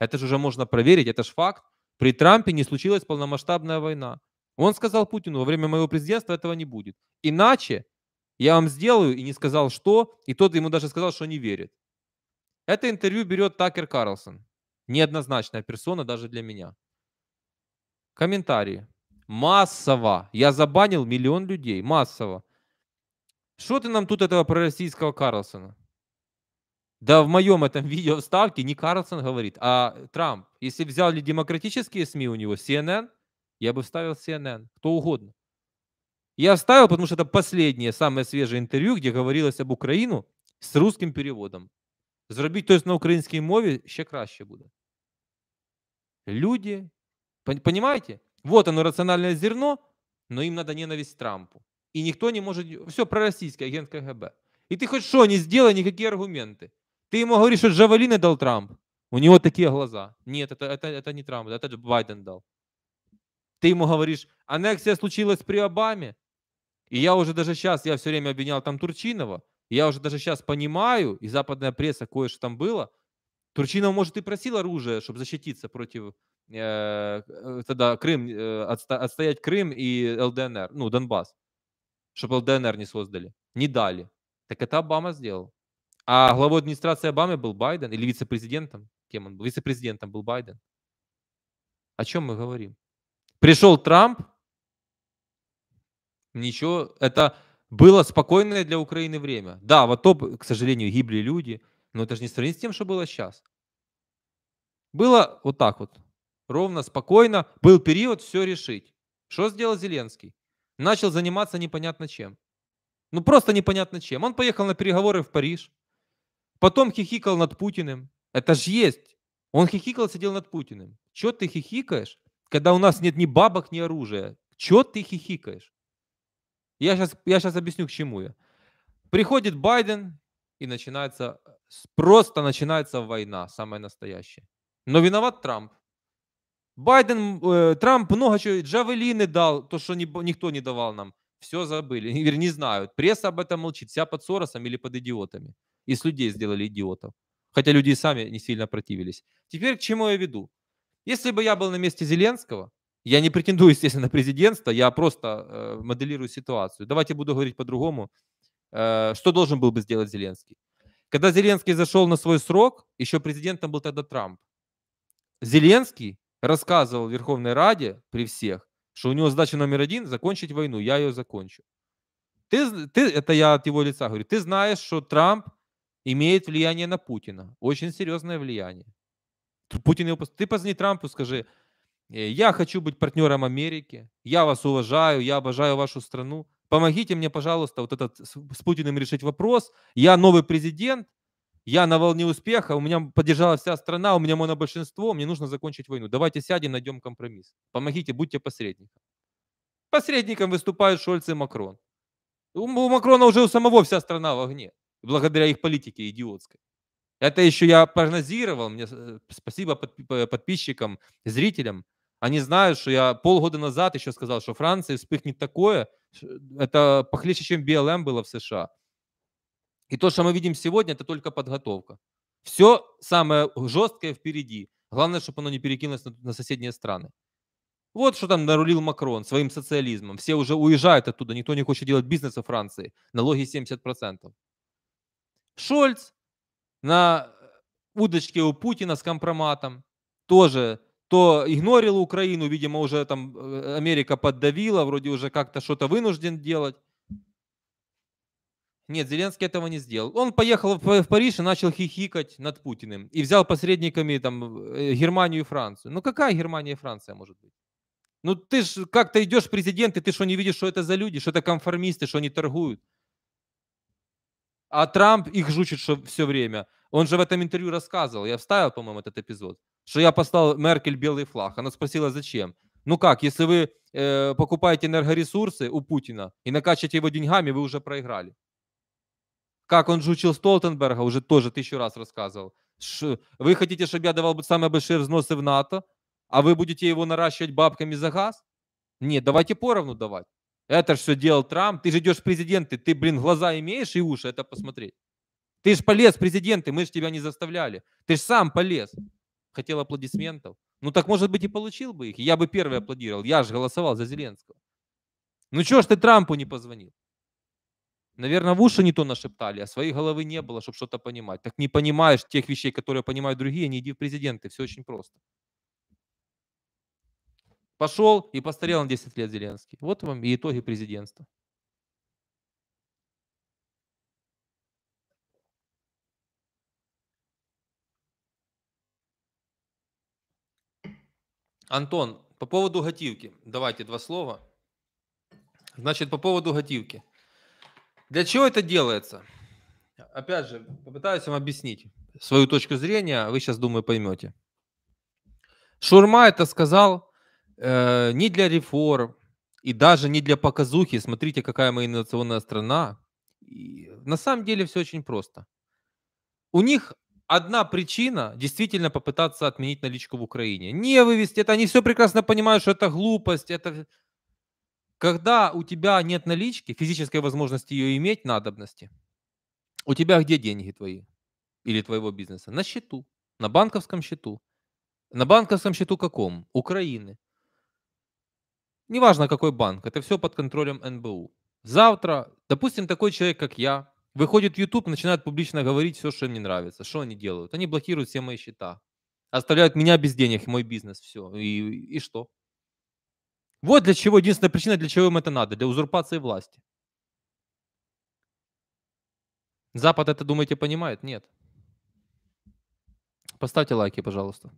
Это же уже можно проверить, это же факт. При Трампе не случилась полномасштабная война. Он сказал Путину, во время моего президентства этого не будет. Иначе я вам сделаю, и не сказал что, и тот ему даже сказал, что не верит. Это интервью берет Такер Карлсон. Неоднозначная персона даже для меня. Комментарии. Массово. Я забанил миллион людей. Массово. Что ты нам тут этого пророссийского Карлсона? Да, в моем этом видео вставке не Карлсон говорит, а Трамп. Если взяли демократические СМИ у него, CNN, я бы вставил CNN, кто угодно. Я вставил, потому что это последнее, самое свежее интервью, где говорилось об Украину с русским переводом. Зробить то есть на українській мові еще краще будет. Люди, понимаете? Вот оно рациональное зерно, но им надо ненависть Трампу. И никто не может... Все пророссийское агент КГБ. И ты хоть что не сделай, никакие аргументы. Ты ему говоришь, что Джавелины дал Трамп. У него такие глаза. Нет, это, это, это не Трамп, это Байден дал. Ты ему говоришь, аннексия случилась при Обаме. И я уже даже сейчас, я все время обвинял там Турчинова, я уже даже сейчас понимаю, и западная пресса кое-что там было, Турчинов, может, и просил оружие, чтобы защититься против э, э, тогда Крым, э, отсто, отстоять Крым и ЛДНР, ну, Донбасс, чтобы ЛДНР не создали, не дали. Так это Обама сделал. А главой администрации Обамы был Байден или вице-президентом? Кем он был? Вице-президентом был Байден. О чем мы говорим? Пришел Трамп, ничего, это было спокойное для Украины время. Да, вот топ, к сожалению, гибли люди, но это же не сравнить с тем, что было сейчас. Было вот так вот, ровно, спокойно, был период все решить. Что сделал Зеленский? Начал заниматься непонятно чем. Ну просто непонятно чем. Он поехал на переговоры в Париж, Потом хихикал над Путиным. Это же есть. Он хихикал, сидел над Путиным. Че ты хихикаешь, когда у нас нет ни бабок, ни оружия? Че ты хихикаешь? Я сейчас, я сейчас объясню, к чему я. Приходит Байден, и начинается, просто начинается война, самая настоящая. Но виноват Трамп. Байден, э, Трамп много чего, джавелины дал, то, что не, никто не давал нам. Все забыли, не знают. Пресса об этом молчит, вся под Соросом или под идиотами. Из людей сделали идиотов. Хотя люди сами не сильно противились. Теперь к чему я веду? Если бы я был на месте Зеленского, я не претендую, естественно, на президентство, я просто э, моделирую ситуацию. Давайте буду говорить по-другому. Э, что должен был бы сделать Зеленский? Когда Зеленский зашел на свой срок, еще президентом был тогда Трамп. Зеленский рассказывал в Верховной Раде при всех, что у него задача номер один – закончить войну, я ее закончу. Ты, ты, это я от его лица говорю, ты знаешь, что Трамп имеет влияние на Путина, очень серьезное влияние. Путин его... Ты позвони Трампу, скажи, «Э, я хочу быть партнером Америки, я вас уважаю, я обожаю вашу страну, помогите мне, пожалуйста, вот этот с Путиным решить вопрос, я новый президент, я на волне успеха, у меня поддержала вся страна, у меня монобольшинство, мне нужно закончить войну. Давайте сядем, найдем компромисс. Помогите, будьте посредником. Посредником выступают Шольц и Макрон. У Макрона уже у самого вся страна в огне благодаря их политике идиотской. Это еще я прогнозировал. Мне э, спасибо подписчикам, зрителям. Они знают, что я полгода назад еще сказал, что Франция вспыхнет такое. Это похлеще, чем БЛМ было в США. И то, что мы видим сегодня, это только подготовка. Все самое жесткое впереди. Главное, чтобы оно не перекинулось на, соседние страны. Вот что там нарулил Макрон своим социализмом. Все уже уезжают оттуда, никто не хочет делать бизнес во Франции. Налоги 70%. Шольц на э, удочке у Путина с компроматом тоже то игнорил Украину, видимо, уже там э, Америка поддавила, вроде уже как-то что-то вынужден делать. Нет, Зеленский этого не сделал. Он поехал в Париж и начал хихикать над Путиным. И взял посредниками там э, Германию и Францию. Ну какая Германия и Франция может быть? Ну ты ж как-то идешь президент, и ты что не видишь, что это за люди, что это конформисты, что они торгуют. А Трамп их жучит все время. Он же в этом интервью рассказывал, я вставил, по-моему, этот эпизод, что я послал Меркель белый флаг. Она спросила, зачем? Ну как, если вы э, покупаете энергоресурсы у Путина и накачаете его деньгами, вы уже проиграли. Как он жучил Столтенберга, уже тоже тысячу раз рассказывал. Ш- вы хотите, чтобы я давал самые большие взносы в НАТО, а вы будете его наращивать бабками за газ? Нет, давайте поровну давать. Это же все делал Трамп. Ты же идешь в президенты, ты, блин, глаза имеешь и уши это посмотреть. Ты же полез в президенты, мы же тебя не заставляли. Ты же сам полез. Хотел аплодисментов. Ну так, может быть, и получил бы их. Я бы первый аплодировал. Я же голосовал за Зеленского. Ну чего ж ты Трампу не позвонил? Наверное, в уши не то нашептали, а своей головы не было, чтобы что-то понимать. Так не понимаешь тех вещей, которые понимают другие, не иди в президенты. Все очень просто. Пошел и постарел на 10 лет Зеленский. Вот вам и итоги президентства. Антон, по поводу готівки. Давайте два слова. Значит, по поводу готівки. Для чего это делается? Опять же, попытаюсь вам объяснить свою точку зрения, а вы сейчас, думаю, поймете. Шурма это сказал э, не для реформ и даже не для показухи. Смотрите, какая мы инновационная страна. И на самом деле все очень просто. У них одна причина действительно попытаться отменить наличку в Украине. Не вывести это, они все прекрасно понимают, что это глупость, это... Когда у тебя нет налички, физической возможности ее иметь, надобности, у тебя где деньги твои или твоего бизнеса? На счету, на банковском счету. На банковском счету каком? Украины неважно какой банк, это все под контролем НБУ. Завтра, допустим, такой человек, как я, выходит в YouTube, начинает публично говорить все, что им не нравится. Что они делают? Они блокируют все мои счета, оставляют меня без денег, мой бизнес, все. И, и что? Вот для чего, единственная причина, для чего им это надо, для узурпации власти. Запад это, думаете, понимает? Нет. Поставьте лайки, пожалуйста.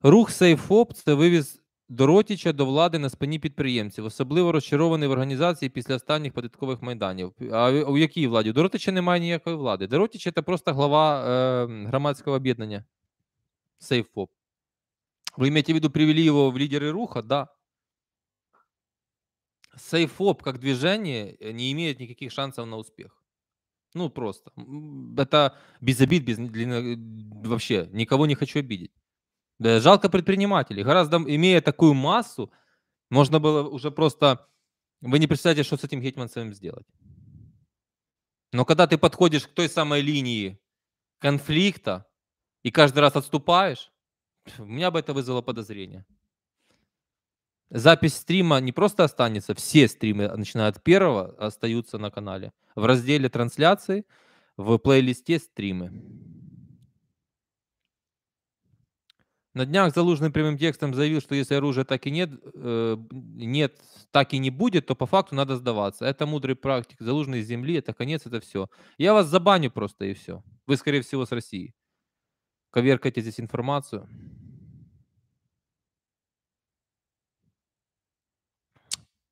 Рух Сейфоп це вивіз Доротіча до влади на спині підприємців, особливо розчарований в організації після останніх податкових майданів. А у якій владі? Доротича немає ніякої влади. Доротіча це просто глава е, громадського об'єднання. Сейфпоп. Ви имеете в виду привели в лидеры руха? Да. Сейфоп как движение е, не имеет никаких шансов на успех. Ну, просто. Это без обид, без, вообще никого не хочу обидеть. Жалко предпринимателей. Гораздо, имея такую массу, можно было уже просто... Вы не представляете, что с этим Гетманцевым сделать. Но когда ты подходишь к той самой линии конфликта и каждый раз отступаешь, у меня бы это вызвало подозрение. Запись стрима не просто останется, все стримы, а, начиная от первого, остаются на канале. В разделе трансляции, в плейлисте стримы. На днях Залужный прямым текстом заявил, что если оружия так и нет, э, нет, так и не будет, то по факту надо сдаваться. Это мудрый практик. залужные земли, это конец, это все. Я вас забаню просто и все. Вы, скорее всего, с России. Коверкайте здесь информацию.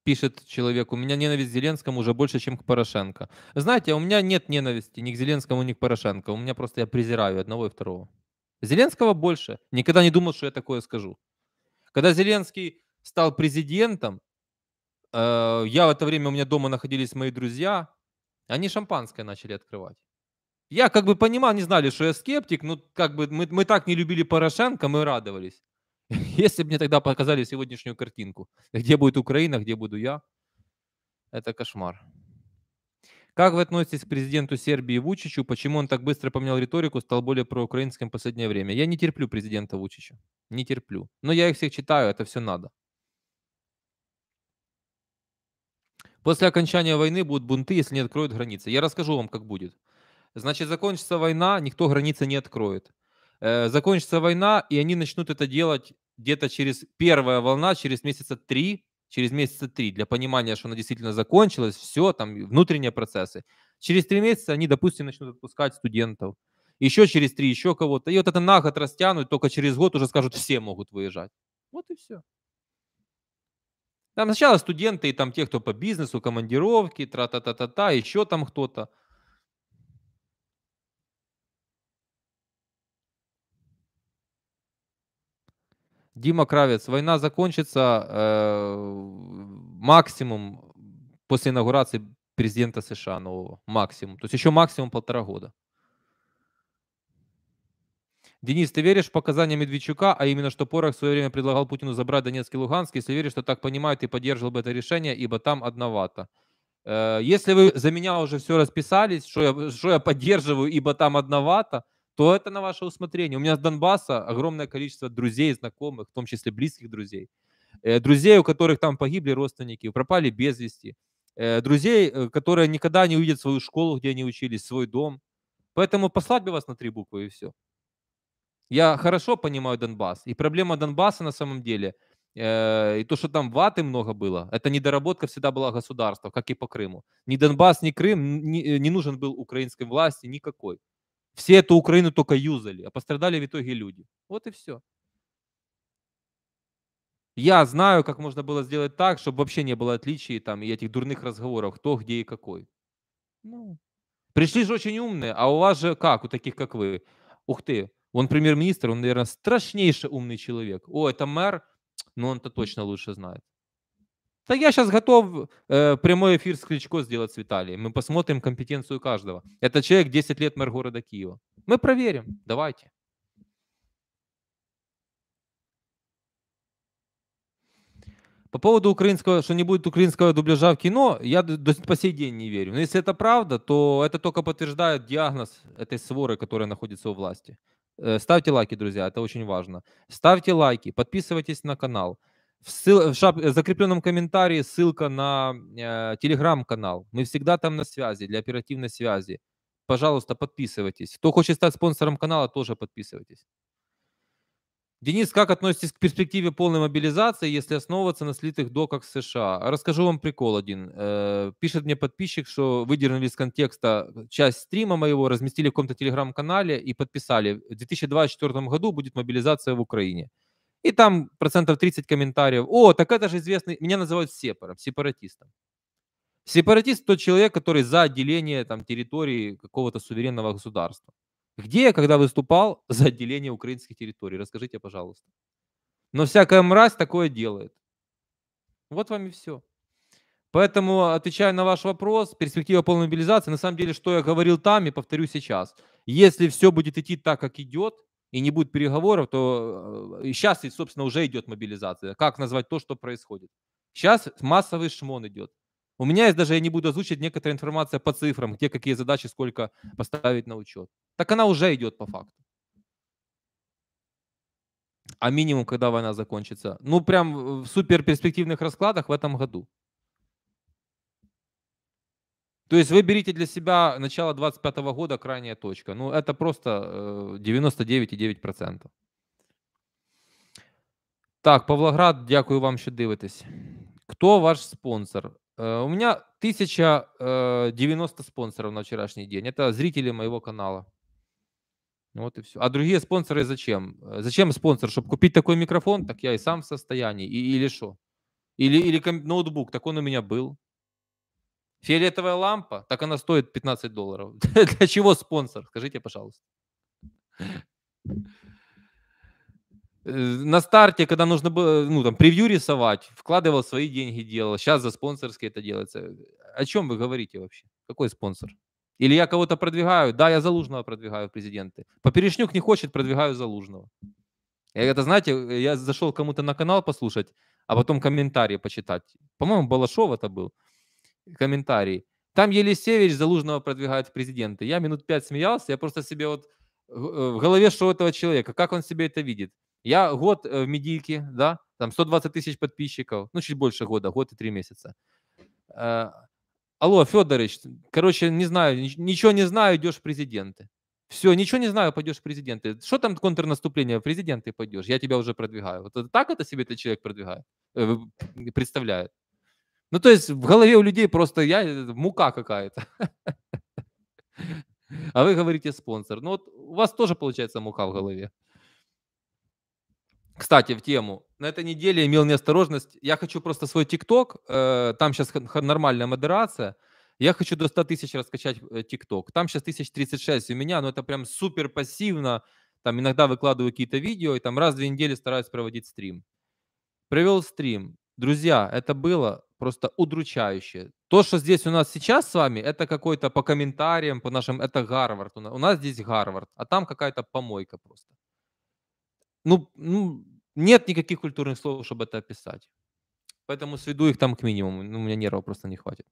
пишет человек, у меня ненависть к Зеленскому уже больше, чем к Порошенко. Знаете, у меня нет ненависти ни к Зеленскому, ни к Порошенко. У меня просто я презираю одного и второго. Зеленского больше. Никогда не думал, что я такое скажу. Когда Зеленский стал президентом, э, я в это время, у меня дома находились мои друзья, они шампанское начали открывать. Я как бы понимал, не знали, что я скептик, но как бы мы, мы так не любили Порошенко, мы радовались. Если бы мне тогда показали сегодняшнюю картинку, где будет Украина, где буду я, это кошмар. Как вы относитесь к президенту Сербии Вучичу? Почему он так быстро поменял риторику, стал более проукраинским в последнее время? Я не терплю президента Вучича. Не терплю. Но я их всех читаю, это все надо. После окончания войны будут бунты, если не откроют границы. Я расскажу вам, как будет. Значит, закончится война, никто границы не откроет. Э, закончится война, и они начнут это делать где-то через первая волна, через месяца три, через месяца три для понимания, что она действительно закончилась, все, там внутренние процессы. Через три месяца они, допустим, начнут отпускать студентов. Еще через три, еще кого-то. И вот это на год растянут, только через год уже скажут, все могут выезжать. Вот и все. Там сначала студенты и там те, кто по бизнесу, командировки, тра-та-та-та-та, еще там кто-то. Дима Кравец, война закончится э, максимум после инаугурации президента США нового. Максимум. То есть еще максимум полтора года. Денис, ты веришь в показания Медведчука, а именно, что Порох в свое время предлагал Путину забрать Донецк и Луганск? Если веришь, что так понимают и поддерживал бы это решение, ибо там одновато. Если вы за меня уже все расписались, что я, что я поддерживаю, ибо там одновато, то это на ваше усмотрение. У меня с Донбасса огромное количество друзей, знакомых, в том числе близких друзей. Э, друзей, у которых там погибли родственники, пропали без вести. Э, друзей, э, которые никогда не увидят свою школу, где они учились, свой дом. Поэтому послать бы вас на три буквы и все. Я хорошо понимаю Донбасс. И проблема Донбасса на самом деле, и то, что там ваты много было, это недоработка всегда была государства, как и по Крыму. Ни Донбасс, ни Крым не, не нужен был украинской власти никакой. Все эту Украину только юзали, а пострадали в итоге люди. Вот и все. Я знаю, как можно было сделать так, чтобы вообще не было отличий там и этих дурных разговоров, кто где и какой. Ну, пришли же очень умные, а у вас же как, у таких как вы? Ух ты, он премьер-министр, он, наверное, страшнейший умный человек. О, это мэр, но ну, он-то точно лучше знает. Да я сейчас готов э, прямой эфир с Кличко сделать с Виталием. Мы посмотрим компетенцию каждого. Это человек 10 лет мэр города Киева. Мы проверим. Давайте. По поводу украинского, что не будет украинского дубляжа в кино, я до, до по сей день не верю. Но если это правда, то это только подтверждает диагноз этой своры, которая находится у власти. Э, ставьте лайки, друзья, это очень важно. Ставьте лайки, подписывайтесь на канал в, ссыл, в, шап, в закрепленном комментарии ссылка на э, телеграм-канал. Мы всегда там на связи, для оперативной связи. Пожалуйста, подписывайтесь. Кто хочет стать спонсором канала, тоже подписывайтесь. Денис, как относитесь к перспективе полной мобилизации, если основываться на слитых доках США? Расскажу вам прикол один. Э, пишет мне подписчик, что выдернули из контекста часть стрима моего, разместили в каком-то телеграм-канале и подписали. В 2024 году будет мобилизация в Украине. И там процентов 30 комментариев. О, так это же известный... Меня называют сепаром, сепаратистом. Сепаратист – тот человек, который за отделение там, территории какого-то суверенного государства. Где я, когда выступал за отделение украинских территорий? Расскажите, пожалуйста. Но всякая мразь такое делает. Вот вам и все. Поэтому, отвечая на ваш вопрос, перспектива полной мобилизации, на самом деле, что я говорил там и повторю сейчас. Если все будет идти так, как идет, и не будет переговоров, то сейчас, э, собственно, уже идет мобилизация. Как назвать то, что происходит? Сейчас массовый шмон идет. У меня есть даже, я не буду озвучивать, некоторая информация по цифрам, где какие задачи, сколько поставить на учет. Так она уже идет по факту. А минимум, когда война закончится. Ну, прям в супер перспективных раскладах в этом году. То есть вы берите для себя начало 25 года крайняя точка. Ну, это просто 99,9%. Э, так, Павлоград, дякую вам, что дивитесь. Кто ваш спонсор? Э, у меня 1090 э, спонсоров на вчерашний день. Это зрители моего канала. Вот и все. А другие спонсоры зачем? Зачем спонсор? Чтобы купить такой микрофон, так я и сам в состоянии. И, или что? Или, или ноутбук, так он у меня был. Фиолетовая лампа, так она стоит 15 долларов. Для чего спонсор? Скажите, пожалуйста. Э, на старте, когда нужно было, ну, там, превью рисовать, вкладывал свои деньги, делал. Сейчас за спонсорские это делается. О чем вы говорите вообще? Какой спонсор? Или я кого-то продвигаю? Да, я Залужного продвигаю президенты. Поперечнюк не хочет, продвигаю Залужного. Я Это, знаете, я зашел кому-то на канал послушать, а потом комментарии почитать. По-моему, Балашов это был комментарий. Там Елисевич Залужного продвигает в президенты. Я минут пять смеялся, я просто себе вот э, в голове, что у этого человека, как он себе это видит. Я год э, в медийке, да, там 120 тысяч подписчиков, ну, чуть больше года, год и три месяца. Э, Алло, Федорович, короче, не знаю, ничего не знаю, идешь в президенты. Все, ничего не знаю, пойдешь в президенты. Что там контрнаступление, в президенты пойдешь, я тебя уже продвигаю. Вот так это себе этот человек продвигает, представляет. Ну, то есть в голове у людей просто я э, мука какая-то. А вы говорите спонсор. Ну, вот у вас тоже получается мука в голове. Кстати, в тему. На этой неделе имел неосторожность. Я хочу просто свой ТикТок. Э, там сейчас нормальная модерация. Я хочу до 100 тысяч раскачать э, ТикТок. Там сейчас 1036 у меня, но это прям супер пассивно. Там иногда выкладываю какие-то видео, и там раз в две недели стараюсь проводить стрим. Провел стрим. Друзья, это было просто удручающее. То, что здесь у нас сейчас с вами, это какой-то по комментариям, по нашим, это Гарвард. У нас здесь Гарвард, а там какая-то помойка просто. Ну, ну, нет никаких культурных слов, чтобы это описать. Поэтому сведу их там к минимуму. Ну, у меня нервов просто не хватит.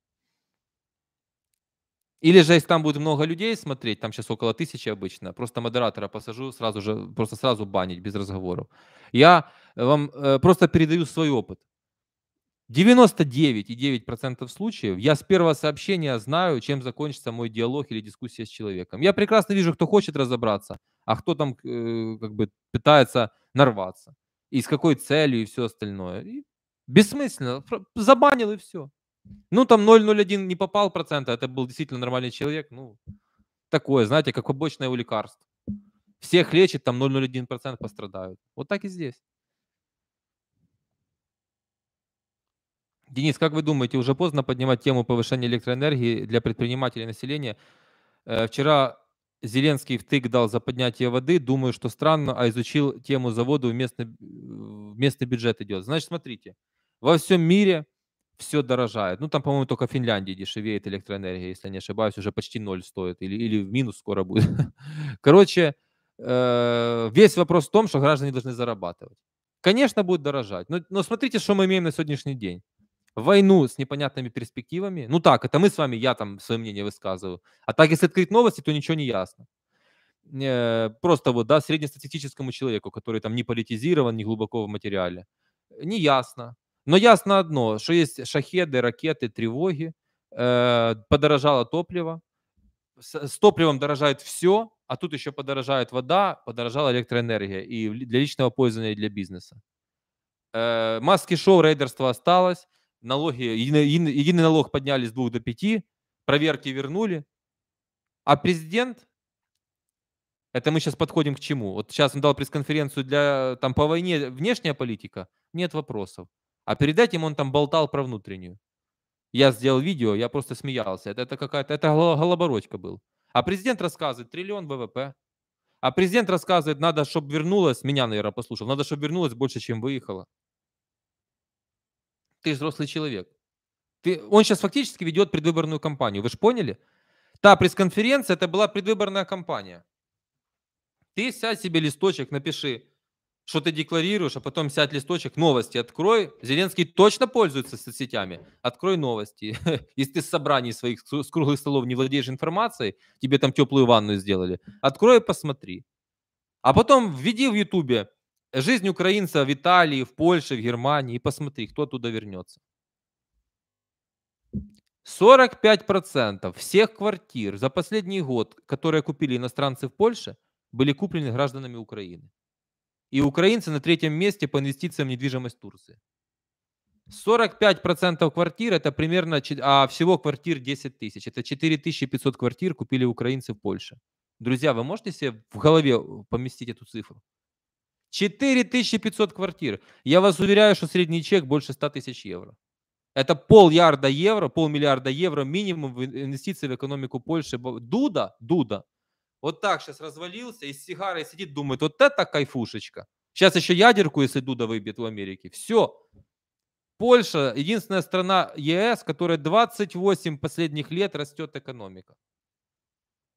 Или же, если там будет много людей смотреть, там сейчас около тысячи обычно, просто модератора посажу, сразу же, просто сразу банить без разговоров. Я вам э, просто передаю свой опыт. 99,9% случаев я с первого сообщения знаю, чем закончится мой диалог или дискуссия с человеком. Я прекрасно вижу, кто хочет разобраться, а кто там э, как бы пытается нарваться. И с какой целью и все остальное. И бессмысленно. Забанил и все. Ну, там 0,01 не попал процента, это был действительно нормальный человек. Ну, такое, знаете, как побочное у лекарств. Всех лечит, там 0,01% пострадают. Вот так и здесь. Денис, как вы думаете, уже поздно поднимать тему повышения электроэнергии для предпринимателей и населения? Э, вчера Зеленский втык дал за поднятие воды. Думаю, что странно, а изучил тему завода в местный, в местный бюджет идет. Значит, смотрите, во всем мире все дорожает. Ну, там, по-моему, только в Финляндии дешевеет электроэнергия, если я не ошибаюсь, уже почти ноль стоит. Или, или в минус скоро будет. Короче, э, весь вопрос в том, что граждане должны зарабатывать. Конечно, будет дорожать. Но, но смотрите, что мы имеем на сегодняшний день войну с непонятными перспективами. Ну так, это мы с вами, я там свое мнение высказываю. А так, если открыть новости, то ничего не ясно. Э, просто вот, да, среднестатистическому человеку, который там не политизирован, не глубоко в материале. Э, не ясно. Но ясно одно, что есть шахеды, ракеты, тревоги, э, подорожало топливо, с топливом дорожает все, а тут еще подорожает вода, подорожала электроэнергия и для личного пользования, и для бизнеса. Маски шоу рейдерство осталось, налоги, единый налог подняли с 2 до 5, проверки вернули. А президент, это мы сейчас подходим к чему? Вот сейчас он дал пресс-конференцию для, там, по войне, внешняя политика, нет вопросов. А перед этим он там болтал про внутреннюю. Я сделал видео, я просто смеялся. Это, это какая-то, это голоборочка был. А президент рассказывает, триллион ВВП. А президент рассказывает, надо, чтобы вернулось, меня, наверное, послушал, надо, чтобы вернулось больше, чем выехало. Ты взрослый человек. Ты, он сейчас фактически ведет предвыборную кампанию. Вы же поняли? Та пресс-конференция, это была предвыборная кампания. Ты сядь себе листочек, напиши, что ты декларируешь, а потом сядь листочек, новости открой. Зеленский точно пользуется соцсетями. Открой новости. Если ты с собраний своих с круглых столов не владеешь информацией, тебе там теплую ванну сделали, открой и посмотри. А потом введи в Ютубе Жизнь украинца в Италии, в Польше, в Германии. И посмотри, кто оттуда вернется. 45% всех квартир за последний год, которые купили иностранцы в Польше, были куплены гражданами Украины. И украинцы на третьем месте по инвестициям в недвижимость Турции. 45% квартир, это примерно, а всего квартир 10 тысяч. Это 4500 квартир купили украинцы в Польше. Друзья, вы можете себе в голове э, поместить эту цифру? 4500 квартир. Я вас уверяю, что средний чек больше 100 тысяч евро. Это пол ярда евро, полмиллиарда евро минимум в инвестиции в экономику Польши. Дуда, Дуда, вот так сейчас развалился и с сигарой сидит, думает, вот это кайфушечка. Сейчас еще ядерку, если Дуда выбьет в Америке. Все. Польша единственная страна ЕС, которая 28 последних лет растет экономика.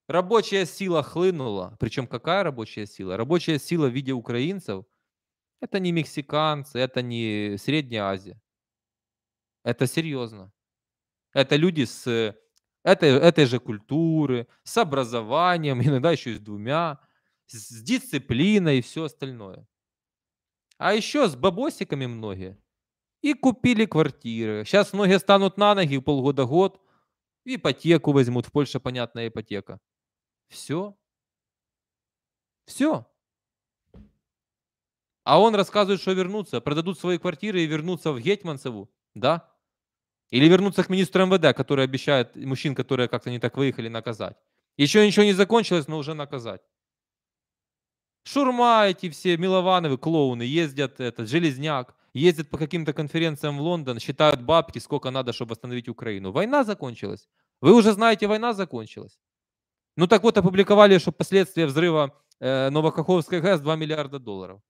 Рабочая сила хлынула. Причем какая рабочая сила? Рабочая сила в виде украинцев – это не мексиканцы, это не Средняя Азия. Это серьезно. Это люди с этой, этой же культуры, с образованием, иногда еще и с двумя, с дисциплиной и все остальное. А еще с бабосиками многие. И купили квартиры. Сейчас многие станут на ноги полгода-год, ипотеку возьмут. В Польше, понятная ипотека. Все. Все. А он рассказывает, что вернутся, продадут свои квартиры и вернутся в Гетманцеву, да? Или вернутся к министру МВД, который обещает мужчин, которые как-то не так выехали, наказать. Еще ничего не закончилось, но уже наказать. Шурма эти все, Миловановы, клоуны, ездят, этот, Железняк, ездят по каким-то конференциям в Лондон, считают бабки, сколько надо, чтобы восстановить Украину. Война закончилась. Вы уже знаете, война закончилась. Ну так вот, опубликовали, что последствия взрыва э, Новокаховской ГЭС 2 миллиарда долларов.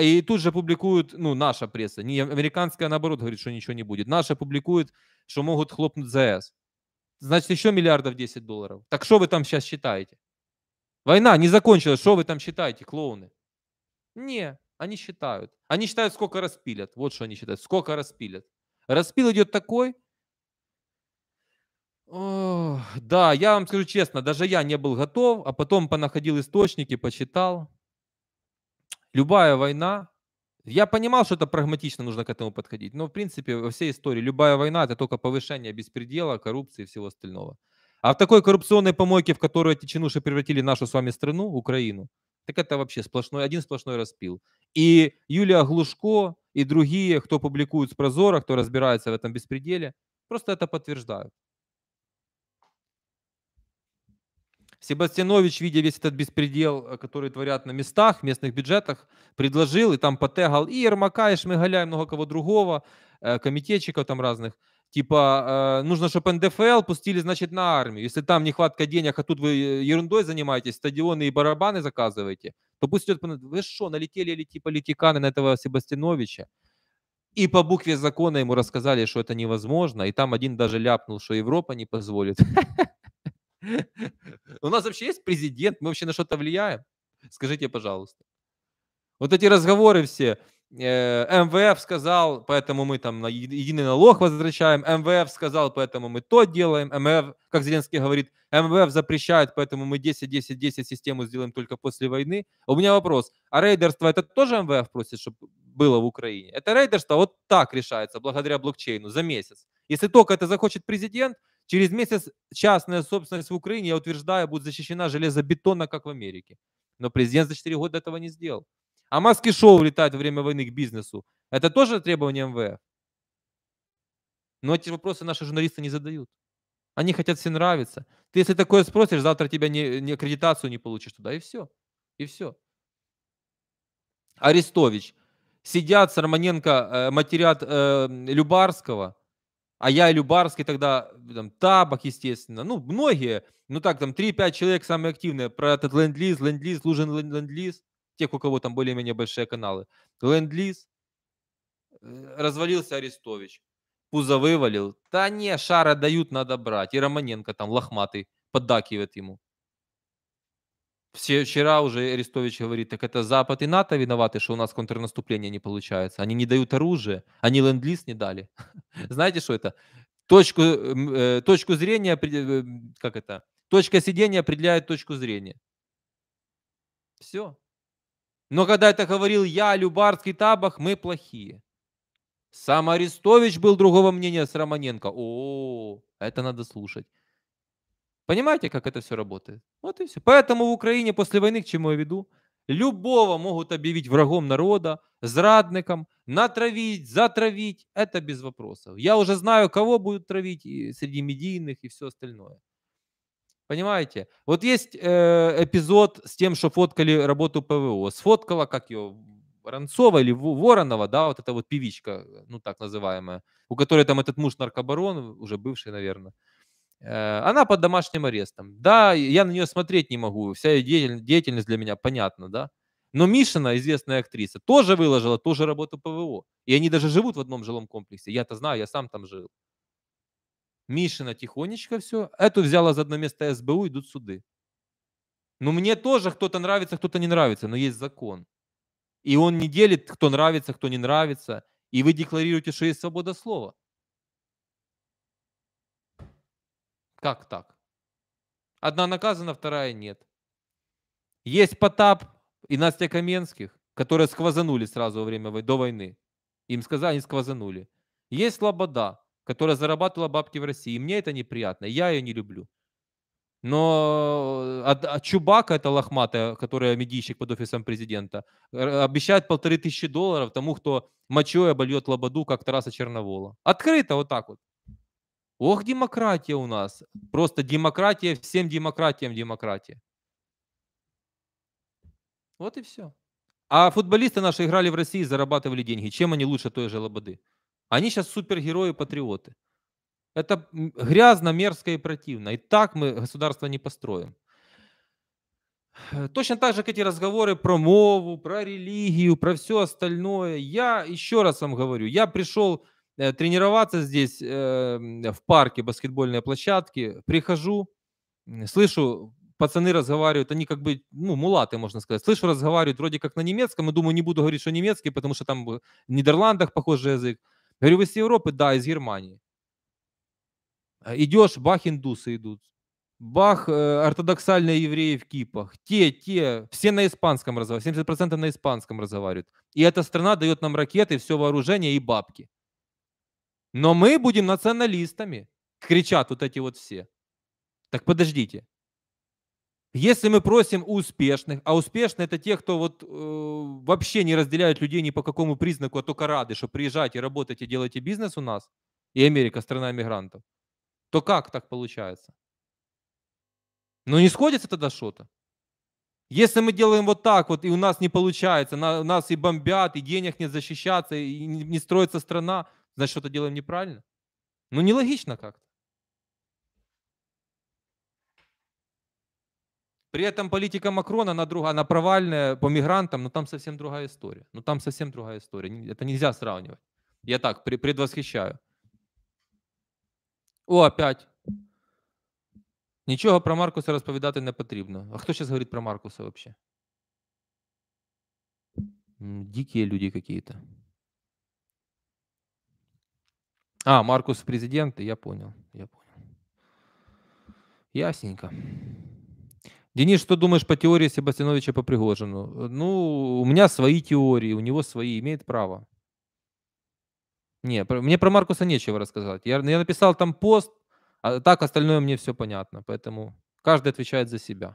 И тут же публикуют, ну, наша пресса, не американская, а наоборот, говорит, что ничего не будет. Наша публикует, что могут хлопнуть ЗС. Значит, еще миллиардов 10 долларов. Так что вы там сейчас считаете? Война не закончилась, что вы там считаете, клоуны? Не, они считают. Они считают, сколько распилят. Вот что они считают, сколько распилят. Распил идет такой, да, я вам скажу честно, даже я не был готов, а потом понаходил источники, почитал. Любая война, я понимал, что это прагматично нужно к этому подходить, но в принципе во всей истории любая война это только повышение беспредела, коррупции и всего остального. А в такой коррупционной помойке, в которую эти чинуши превратили нашу с вами страну, Украину, так это вообще сплошной, один сплошной распил. И Юлия Глушко и другие, кто публикует с прозора, кто разбирается в этом беспределе, просто это подтверждают. Себастьянович, видя весь этот беспредел, э, который творят на местах, местных бюджетах, предложил и там потегал и Ермака, и Шмигаля, и много кого другого, э, комитетчиков там разных. Типа, э, нужно, чтобы НДФЛ пустили, значит, на армию. Если там нехватка денег, а тут вы ерундой занимаетесь, стадионы и барабаны заказываете, то пусть идет... Вы что, налетели или типа летиканы на этого Себастьяновича? И по букве закона ему рассказали, что это невозможно, и там один даже ляпнул, что Европа не позволит. У нас вообще есть президент, мы вообще на что-то влияем? Скажите, пожалуйста. Вот эти разговоры все. Э, МВФ сказал, поэтому мы там единый налог возвращаем. МВФ сказал, поэтому мы то делаем. МВФ, как Зеленский говорит, МВФ запрещает, поэтому мы 10-10-10 систему сделаем только после войны. А у меня вопрос. А рейдерство это тоже МВФ просит, чтобы было в Украине? Это рейдерство вот так решается благодаря блокчейну за месяц. Если только это захочет президент, Через месяц частная собственность в Украине, я утверждаю, будет защищена железобетонно, как в Америке. Но президент за 4 года этого не сделал. А маски шоу летают во время войны к бизнесу. Это тоже требование МВФ? Но эти вопросы наши журналисты не задают. Они хотят все нравиться. Ты если такое спросишь, завтра тебя не, не аккредитацию не получишь туда, и все. И все. Арестович. Сидят Сарманенко, э, матерят э, Любарского – а я Любарский тогда, там, Табак, естественно, ну, многие, ну, так, там, 3-5 человек самые активные, про этот ленд-лиз, ленд-лиз, Лужин ленд-лиз, тех, у кого там более-менее большие каналы, ленд-лиз, э, развалился Арестович, пузо вывалил, да не, шара дают, надо брать, и Романенко там, лохматый, поддакивает ему, все Вчера уже Арестович говорит, так это Запад и НАТО виноваты, что у нас контрнаступление не получается. Они не дают оружие, они ленд-лиз не дали. Знаете, что это? Точку, эм, э, точку зрения, э, эм, как это? Точка сидения определяет точку зрения. Все. Но когда это говорил я, Любарский, Табах, мы плохие. Сам Арестович был другого мнения с Романенко. О, это надо слушать. Понимаете, как это все работает? Вот и все. Поэтому в Украине после войны, к чему я веду, любого могут объявить врагом народа, зрадником, натравить, затравить. Это без вопросов. Я уже знаю, кого будут травить и среди медийных и все остальное. Понимаете? Вот есть э, эпизод с тем, что фоткали работу ПВО. Сфоткала, как ее, Воронцова или Воронова, да, вот эта вот певичка, э, ну так называемая, у которой там этот муж наркобарон, уже бывший, наверное. Э, она под домашним арестом. Да, я на нее смотреть не могу. Вся ее деятельность для меня понятна, да. Но Мишина, известная актриса, тоже выложила ту же работу ПВО. И они даже живут в одном жилом комплексе. Я-то знаю, я сам там жил. Мишина тихонечко все. Эту взяла за одно место СБУ, идут суды. Ну, мне тоже кто-то нравится, кто-то не нравится, но есть закон. И он не делит, кто нравится, кто не нравится. И вы декларируете, что есть свобода слова. Как так? Одна наказана, вторая нет. Есть Потап и Настя Каменских, которые сквозанули сразу во время до войны. Им сказали, они сквозанули. Есть Лобода, которая зарабатывала бабки в России. мне это неприятно, я ее не люблю. Но а, а Чубака, это лохматая, которая медийщик под офисом президента, обещает полторы тысячи долларов тому, кто мочой обольет лободу, как Тараса Черновола. Открыто вот так вот. Ох, демократия у нас. Просто демократия, всем демократиям демократия. Вот и все. А футболисты наши играли в России, зарабатывали деньги. Чем они лучше той же Лободы? Они сейчас супергерои-патриоты. Это грязно, мерзко и противно. И так мы государство не построим. Точно так же, как эти разговоры про мову, про религию, про все остальное. Я еще раз вам говорю, я пришел Э, тренироваться здесь э, в парке, баскетбольной площадки. Прихожу, слышу, пацаны разговаривают, они как бы, ну, мулаты, можно сказать. Слышу, разговаривают вроде как на немецком, и думаю, не буду говорить, что немецкий, потому что там в Нидерландах похожий язык. Говорю, вы из Европы? Да, из Германии. А, Идешь, бах, индусы идут. Бах, э, ортодоксальные евреи в кипах. Те, те, все на испанском разговаривают, 70% на испанском разговаривают. И эта страна дает нам ракеты, все вооружение и бабки. Но мы будем националистами, кричат вот эти вот все. Так подождите. Если мы просим успешных, а успешные это те, кто вот э, вообще не разделяют людей ни по какому признаку, а только рады, что приезжайте, работайте, делайте бизнес у нас, и Америка страна мигрантов, то как так получается? Ну не сходится тогда что-то. Если мы делаем вот так вот, и у нас не получается, на, нас и бомбят, и денег не защищаться, и не, не строится страна, значит, что-то делаем неправильно. Ну, нелогично как-то. При этом политика Макрона, она друга, она провальная по мигрантам, но там совсем другая история. Ну, там совсем другая история. Это нельзя сравнивать. Я так предвосхищаю. О, опять. Нічого про Маркуса розповідати не потрібно. А хто зараз говорить про Маркуса взагалі? Дикие люди какие-то. А, Маркус президент, я понял, я понял. Ясненько. Денис, что думаешь по теории Себастьяновича по Пригожину? Ну, у меня свои теории, у него свои, имеет право. Не, мне про Маркуса нечего рассказать. Я, я написал там пост, а так остальное мне все понятно. Поэтому каждый отвечает за себя.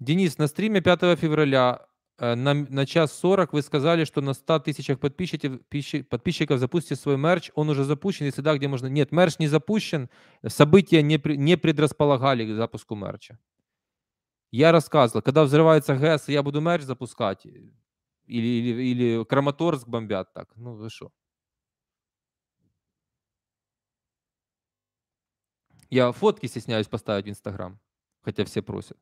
Денис, на стриме 5 февраля Э, на, на час 40 вы сказали, что на 100 тысячах подписчиков, подписчиков запустите свой мерч. Он уже запущен, если да, где можно... Нет, мерч не запущен. События не, не предрасполагали к запуску мерча. Я рассказывал, когда взрывается ГЭС, я буду мерч запускать. Э, или, или, или Краматорск бомбят так. Ну, вы что? Я фотки стесняюсь поставить в Инстаграм, хотя все просят.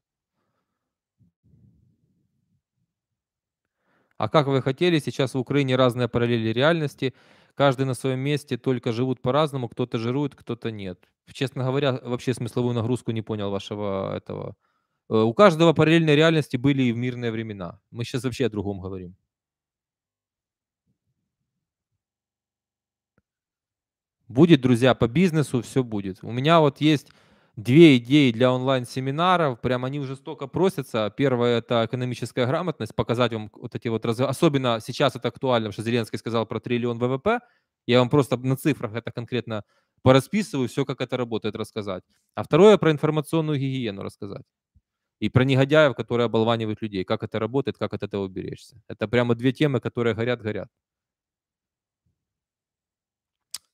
А как вы хотели, сейчас в Украине разные параллели реальности. Каждый на своем месте, только живут по-разному. Кто-то жирует, кто-то нет. Честно говоря, вообще смысловую нагрузку не понял вашего этого. Э, у каждого параллельной реальности были и в мирные времена. Мы сейчас вообще о другом говорим. Будет, друзья, по бизнесу все будет. У меня вот есть две идеи для онлайн-семинаров. Прям они уже столько просятся. Первое – это экономическая грамотность, показать вам вот эти вот... Раз... Особенно сейчас это актуально, что Зеленский сказал про триллион ВВП. Я вам просто на цифрах это конкретно порасписываю, все, как это работает, рассказать. А второе – про информационную гигиену рассказать. И про негодяев, которые оболванивают людей. Как это работает, как от этого уберечься. Это прямо две темы, которые горят-горят.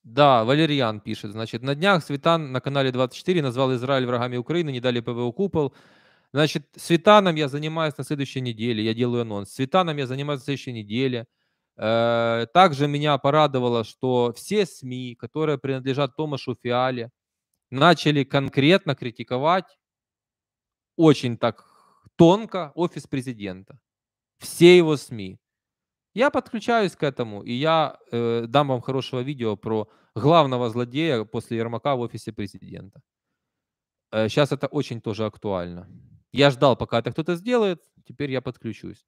Да, Валерьян пишет. Значит, на днях Светан на канале 24 назвал Израиль врагами Украины, не дали ПВО купол. Значит, Светаном я занимаюсь на следующей неделе, я делаю анонс. Светаном я занимаюсь на следующей неделе. Э, также меня порадовало, что все СМИ, которые принадлежат Томашу Фиале, начали конкретно критиковать очень так тонко офис президента. Все его СМИ. Я подключаюсь к этому, и я э, дам вам хорошего видео про главного злодея после Ермака в офисе президента. Э, сейчас это очень тоже актуально. Я ждал, пока это кто-то сделает, теперь я подключусь.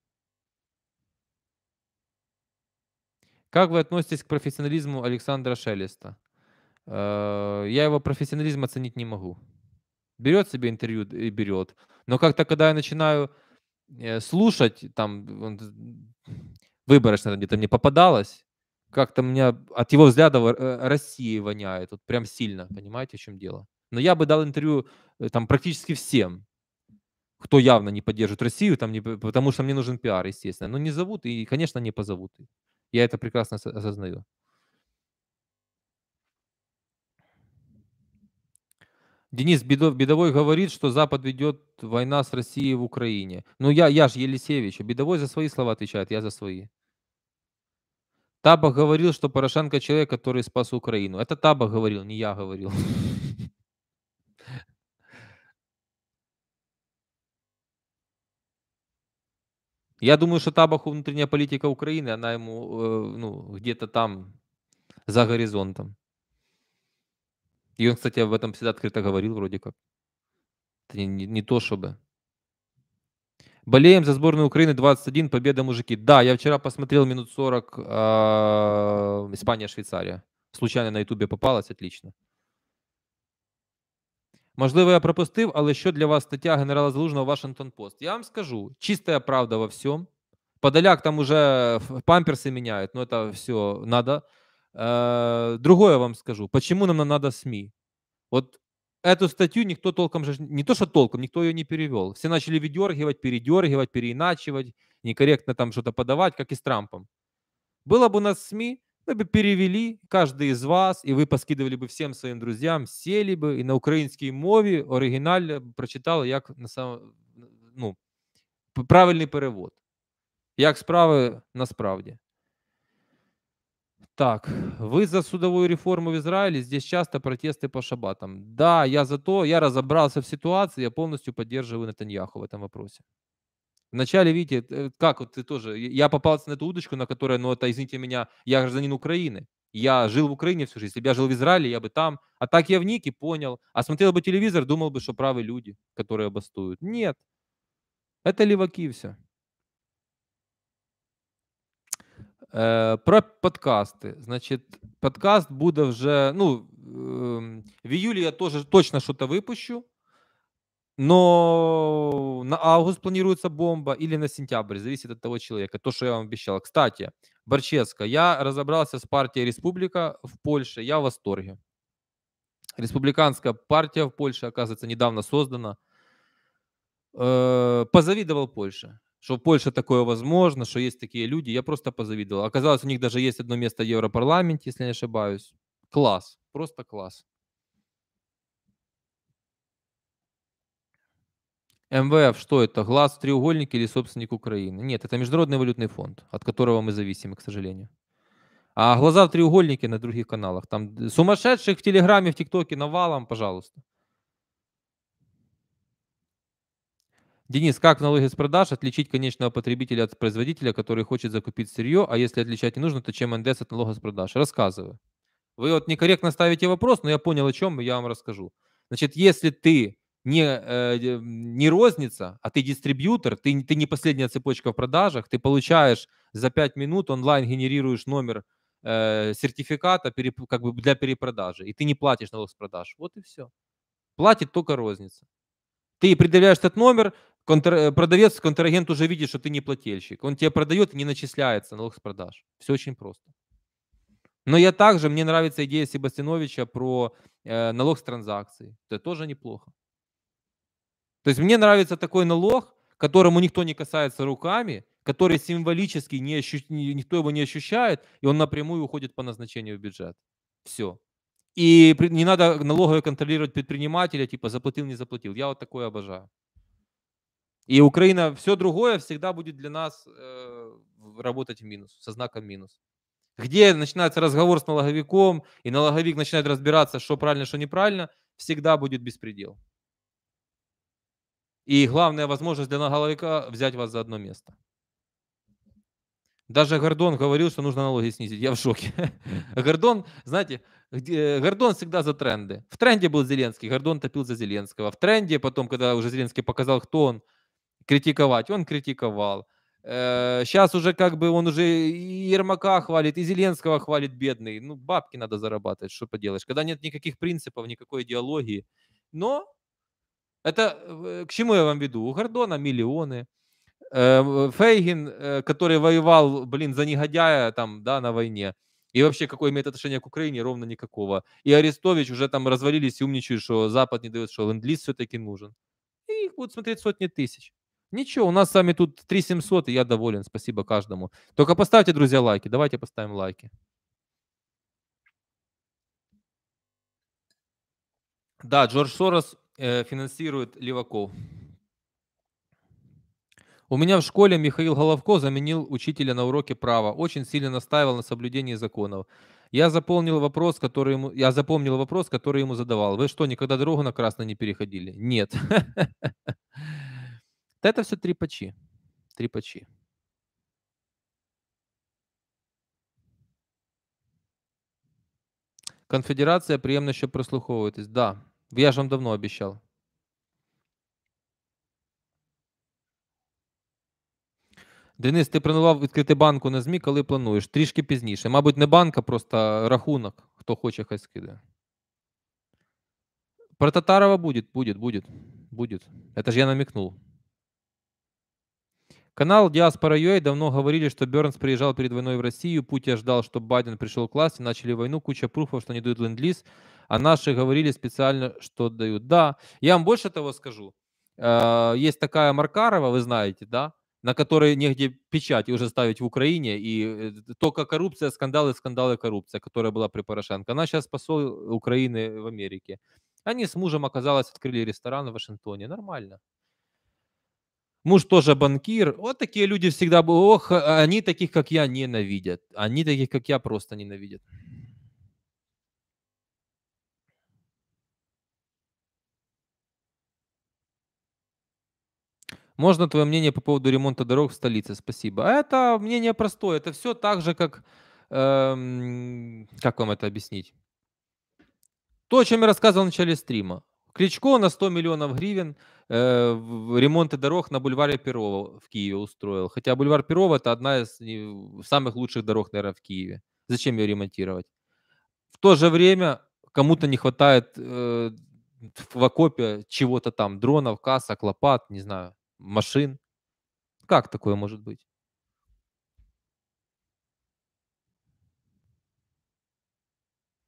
Как вы относитесь к профессионализму Александра Шелеста? Э, я его профессионализм оценить не могу. Берет себе интервью и берет. Но как-то, когда я начинаю э, слушать, там, выборочно где-то мне попадалось, как-то меня от его взгляда э, России воняет, вот прям сильно, понимаете, в чем дело. Но я бы дал интервью э, там практически всем, кто явно не поддержит Россию, там не, потому что мне нужен пиар, естественно. Но не зовут и, конечно, не позовут. Я это прекрасно осознаю. Денис Бедовой говорит, что Запад ведет война с Россией в Украине. Ну, я, я же Елисеевич. А Бедовой за свои слова отвечает, я за свои. Табах говорил, что Порошенко человек, который спас Украину. Это Табах говорил, не я говорил. Я думаю, что Табаху внутренняя политика Украины, она ему э, ну, где-то там за горизонтом. И он, кстати, об этом всегда открыто говорил вроде как. Это не, не, не то, чтобы. Болеем за сборную Украины 21, победа, мужики. Да, я вчера посмотрел минут 40 Испания-Швейцария. Случайно на Ютубе попалась, отлично. Можливо, я пропустив, але що для вас стаття генерала Залужного Вашингтон Пост? Я вам скажу, чистая правда во всем. Подоляк там уже памперсы меняют, но это все надо. Э, другое вам скажу. Почему нам надо СМИ? Вот эту статью никто толком же, не то что толком, никто ее не перевел. Все начали выдергивать, передергивать, переиначивать, некорректно там что-то подавать, как и с Трампом. Было бы у нас СМИ, мы бы перевели каждый из вас, и вы поскидывали бы всем своим друзьям, сели бы и на украинской мове оригинально прочитали, як на самом, ну, правильный перевод. Як справи насправді. Так, вы за судовую реформу в Израиле, здесь часто протесты по шабатам. Да, я за то, я разобрался в ситуации, я полностью поддерживаю Натаньяху в этом вопросе. Вначале, видите, э, как вот ты тоже, я попался на эту удочку, на которой, ну это, извините меня, я гражданин Украины. Я жил в Украине всю жизнь. Если бы я жил в Израиле, я бы там. А так я в Нике понял. А смотрел бы телевизор, думал бы, что правы люди, которые бастуют. Нет. Это леваки все. Э, про подкасти. Значить, подкаст буде вже. Ну, эм, в іюлі я теж точно щось випущу. Но на август планируется бомба или на сентябрь, зависит от того человека, то, что я вам обещал. Кстати, Борческо, я разобрался с партией Республика в Польше, я в восторге. Республиканская партия в Польше, оказывается, недавно создана. Э, позавидовал Польше что в Польше такое возможно, что есть такие люди. Я просто позавидовал. Оказалось, у них даже есть одно место в Европарламенте, если не ошибаюсь. Класс, просто класс. МВФ, что это? Глаз, треугольник или собственник Украины? Нет, это Международный валютный фонд, от которого мы зависим, к сожалению. А глаза в треугольнике на других каналах. Там сумасшедших в Телеграме, в ТикТоке навалом, пожалуйста. Денис, как налоги с продаж отличить конечного потребителя от производителя, который хочет закупить сырье, а если отличать не нужно, то чем НДС от налога с продаж? Рассказываю. Вы вот некорректно ставите вопрос, но я понял, о чем я вам расскажу. Значит, если ты не, э, не розница, а ты дистрибьютор, ты, ты не последняя цепочка в продажах, ты получаешь за 5 минут онлайн генерируешь номер э, сертификата переп, как бы для перепродажи, и ты не платишь налог с продаж. Вот и все. Платит только розница. Ты предъявляешь этот номер, контр... Э, продавец, контрагент уже видит, что ты не плательщик. Он тебе продает и не начисляется налог с продаж. Все очень просто. Но я также, мне нравится идея Себастьяновича про э, налог с транзакций. Это тоже неплохо. То есть мне нравится такой налог, которому никто не касается руками, который символически не ощу... никто его не ощущает, и он напрямую уходит по назначению в бюджет. Все. И не надо налогово контролировать предпринимателя, типа заплатил, не заплатил. Я вот такое обожаю. И Украина, все другое всегда будет для нас э, работать в минус, со знаком минус. Где начинается разговор с налоговиком, и налоговик начинает разбираться, что правильно, что неправильно, всегда будет беспредел. И главная возможность для налоговика взять вас за одно место. Даже Гордон говорил, что нужно налоги снизить. Я в шоке. Гордон, знаете, Гордон всегда за тренды. В тренде был Зеленский, Гордон топил за Зеленского. В тренде потом, когда уже Зеленский показал, кто он, критиковать. Он критиковал. Сейчас э, уже как бы он уже и Ермака хвалит, и Зеленского хвалит бедный. Ну, бабки надо зарабатывать, что поделаешь. Когда нет никаких принципов, никакой идеологии. Но это э, к чему я вам веду? У Гордона миллионы. Э, Фейгин, который воевал, блин, за негодяя там, да, на войне. И вообще, какое имеет отношение к Украине? Ровно никакого. И Арестович уже там развалились и умничают, что Запад не дает, что ленд все-таки нужен. И их будут смотреть сотни тысяч. Ничего, у нас с вами тут 3700, и я доволен. Спасибо каждому. Только поставьте, друзья, лайки. Давайте поставим лайки. Да, Джордж Сорос э, финансирует леваков. У меня в школе Михаил Головко заменил учителя на уроке права. Очень сильно настаивал на соблюдении законов. Я запомнил вопрос, который ему, я запомнил вопрос, который ему задавал. Вы что, никогда дорогу на красный не переходили? Нет. Это все трипачи. Трипачи. Конфедерація приємно, що прислуховуєтесь. Да, я ж вам давно обіцяв. Денис, ти планував відкрити банку на ЗМІ, коли плануєш? Трішки пізніше. Мабуть, не банка, просто рахунок. Хто хоче, хай скидає. Про Татарова буде, буде, буде. Будет. Это же я намікнув. Канал Диаспора UA давно говорили, что Бернс приезжал перед войной в Россию, Путин ждал, что Байден пришел к власти, начали войну, куча пруфов, что не дают ленд-лиз, а наши говорили специально, что дают. Да, я вам больше того скажу. Э, есть такая Маркарова, вы знаете, да, на которой негде печать уже ставить в Украине, и э, только коррупция, скандалы, скандалы, коррупция, которая была при Порошенко. Она сейчас посол Украины в Америке. Они с мужем, оказалось, открыли ресторан в Вашингтоне. Нормально. Муж тоже банкир. Вот такие люди всегда... были. Ох, а, они таких, как я, ненавидят. Они таких, как я, просто ненавидят. Можно твое мнение по поводу ремонта дорог в столице? Спасибо. А это мнение простое. Это все так же, как... Эм, как вам это объяснить? То, о чем я рассказывал в начале стрима. Кличко на 100 миллионов гривен – Э, ремонты дорог на бульваре Перова в Киеве устроил. Хотя бульвар Перова – это одна из самых лучших дорог, наверное, в Киеве. Зачем ее ремонтировать? В то же время кому-то не хватает э, в окопе чего-то там, дронов, касок, лопат, не знаю, машин. Как такое может быть?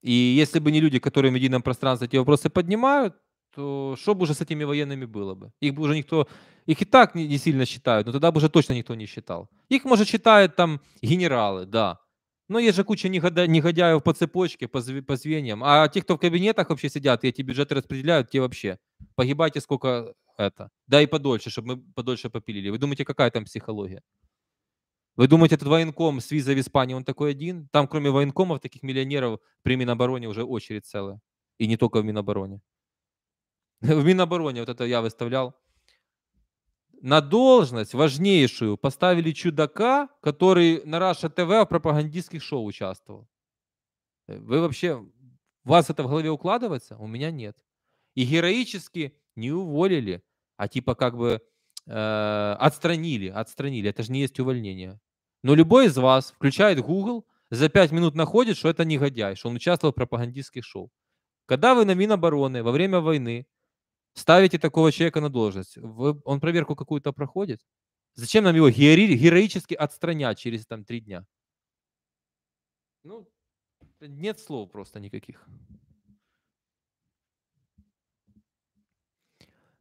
И если бы не люди, которые в медийном пространстве эти вопросы поднимают, то что бы уже с этими военными было бы? Их бы уже никто, их и так не, сильно считают, но тогда бы уже точно никто не считал. Их, может, считают там генералы, да. Но есть же куча негодя, негодяев по цепочке, по, по звеньям. А те, кто в кабинетах вообще сидят и эти бюджеты распределяют, те вообще погибайте сколько это. Да и подольше, чтобы мы подольше попилили. Вы думаете, какая там психология? Вы думаете, этот военком с визой в Испании, он такой один? Там, кроме военкомов, таких миллионеров при Минобороне уже очередь целая. И не только в Минобороне. в Минобороне вот это я выставлял, на должность важнейшую поставили чудака, который на Раша ТВ в пропагандистских шоу участвовал. Э, вы вообще, у вас это в голове укладывается? У меня нет. И героически не уволили, а типа как бы э, отстранили, отстранили. Это же не есть увольнение. Но любой из вас включает Google, за пять минут находит, что это негодяй, что он участвовал в пропагандистских шоу. Когда вы на Минобороны во время войны Ставите такого человека на должность. Вы, он проверку какую-то проходит. Зачем нам его героически отстранять через там три дня? Ну, нет слов просто никаких.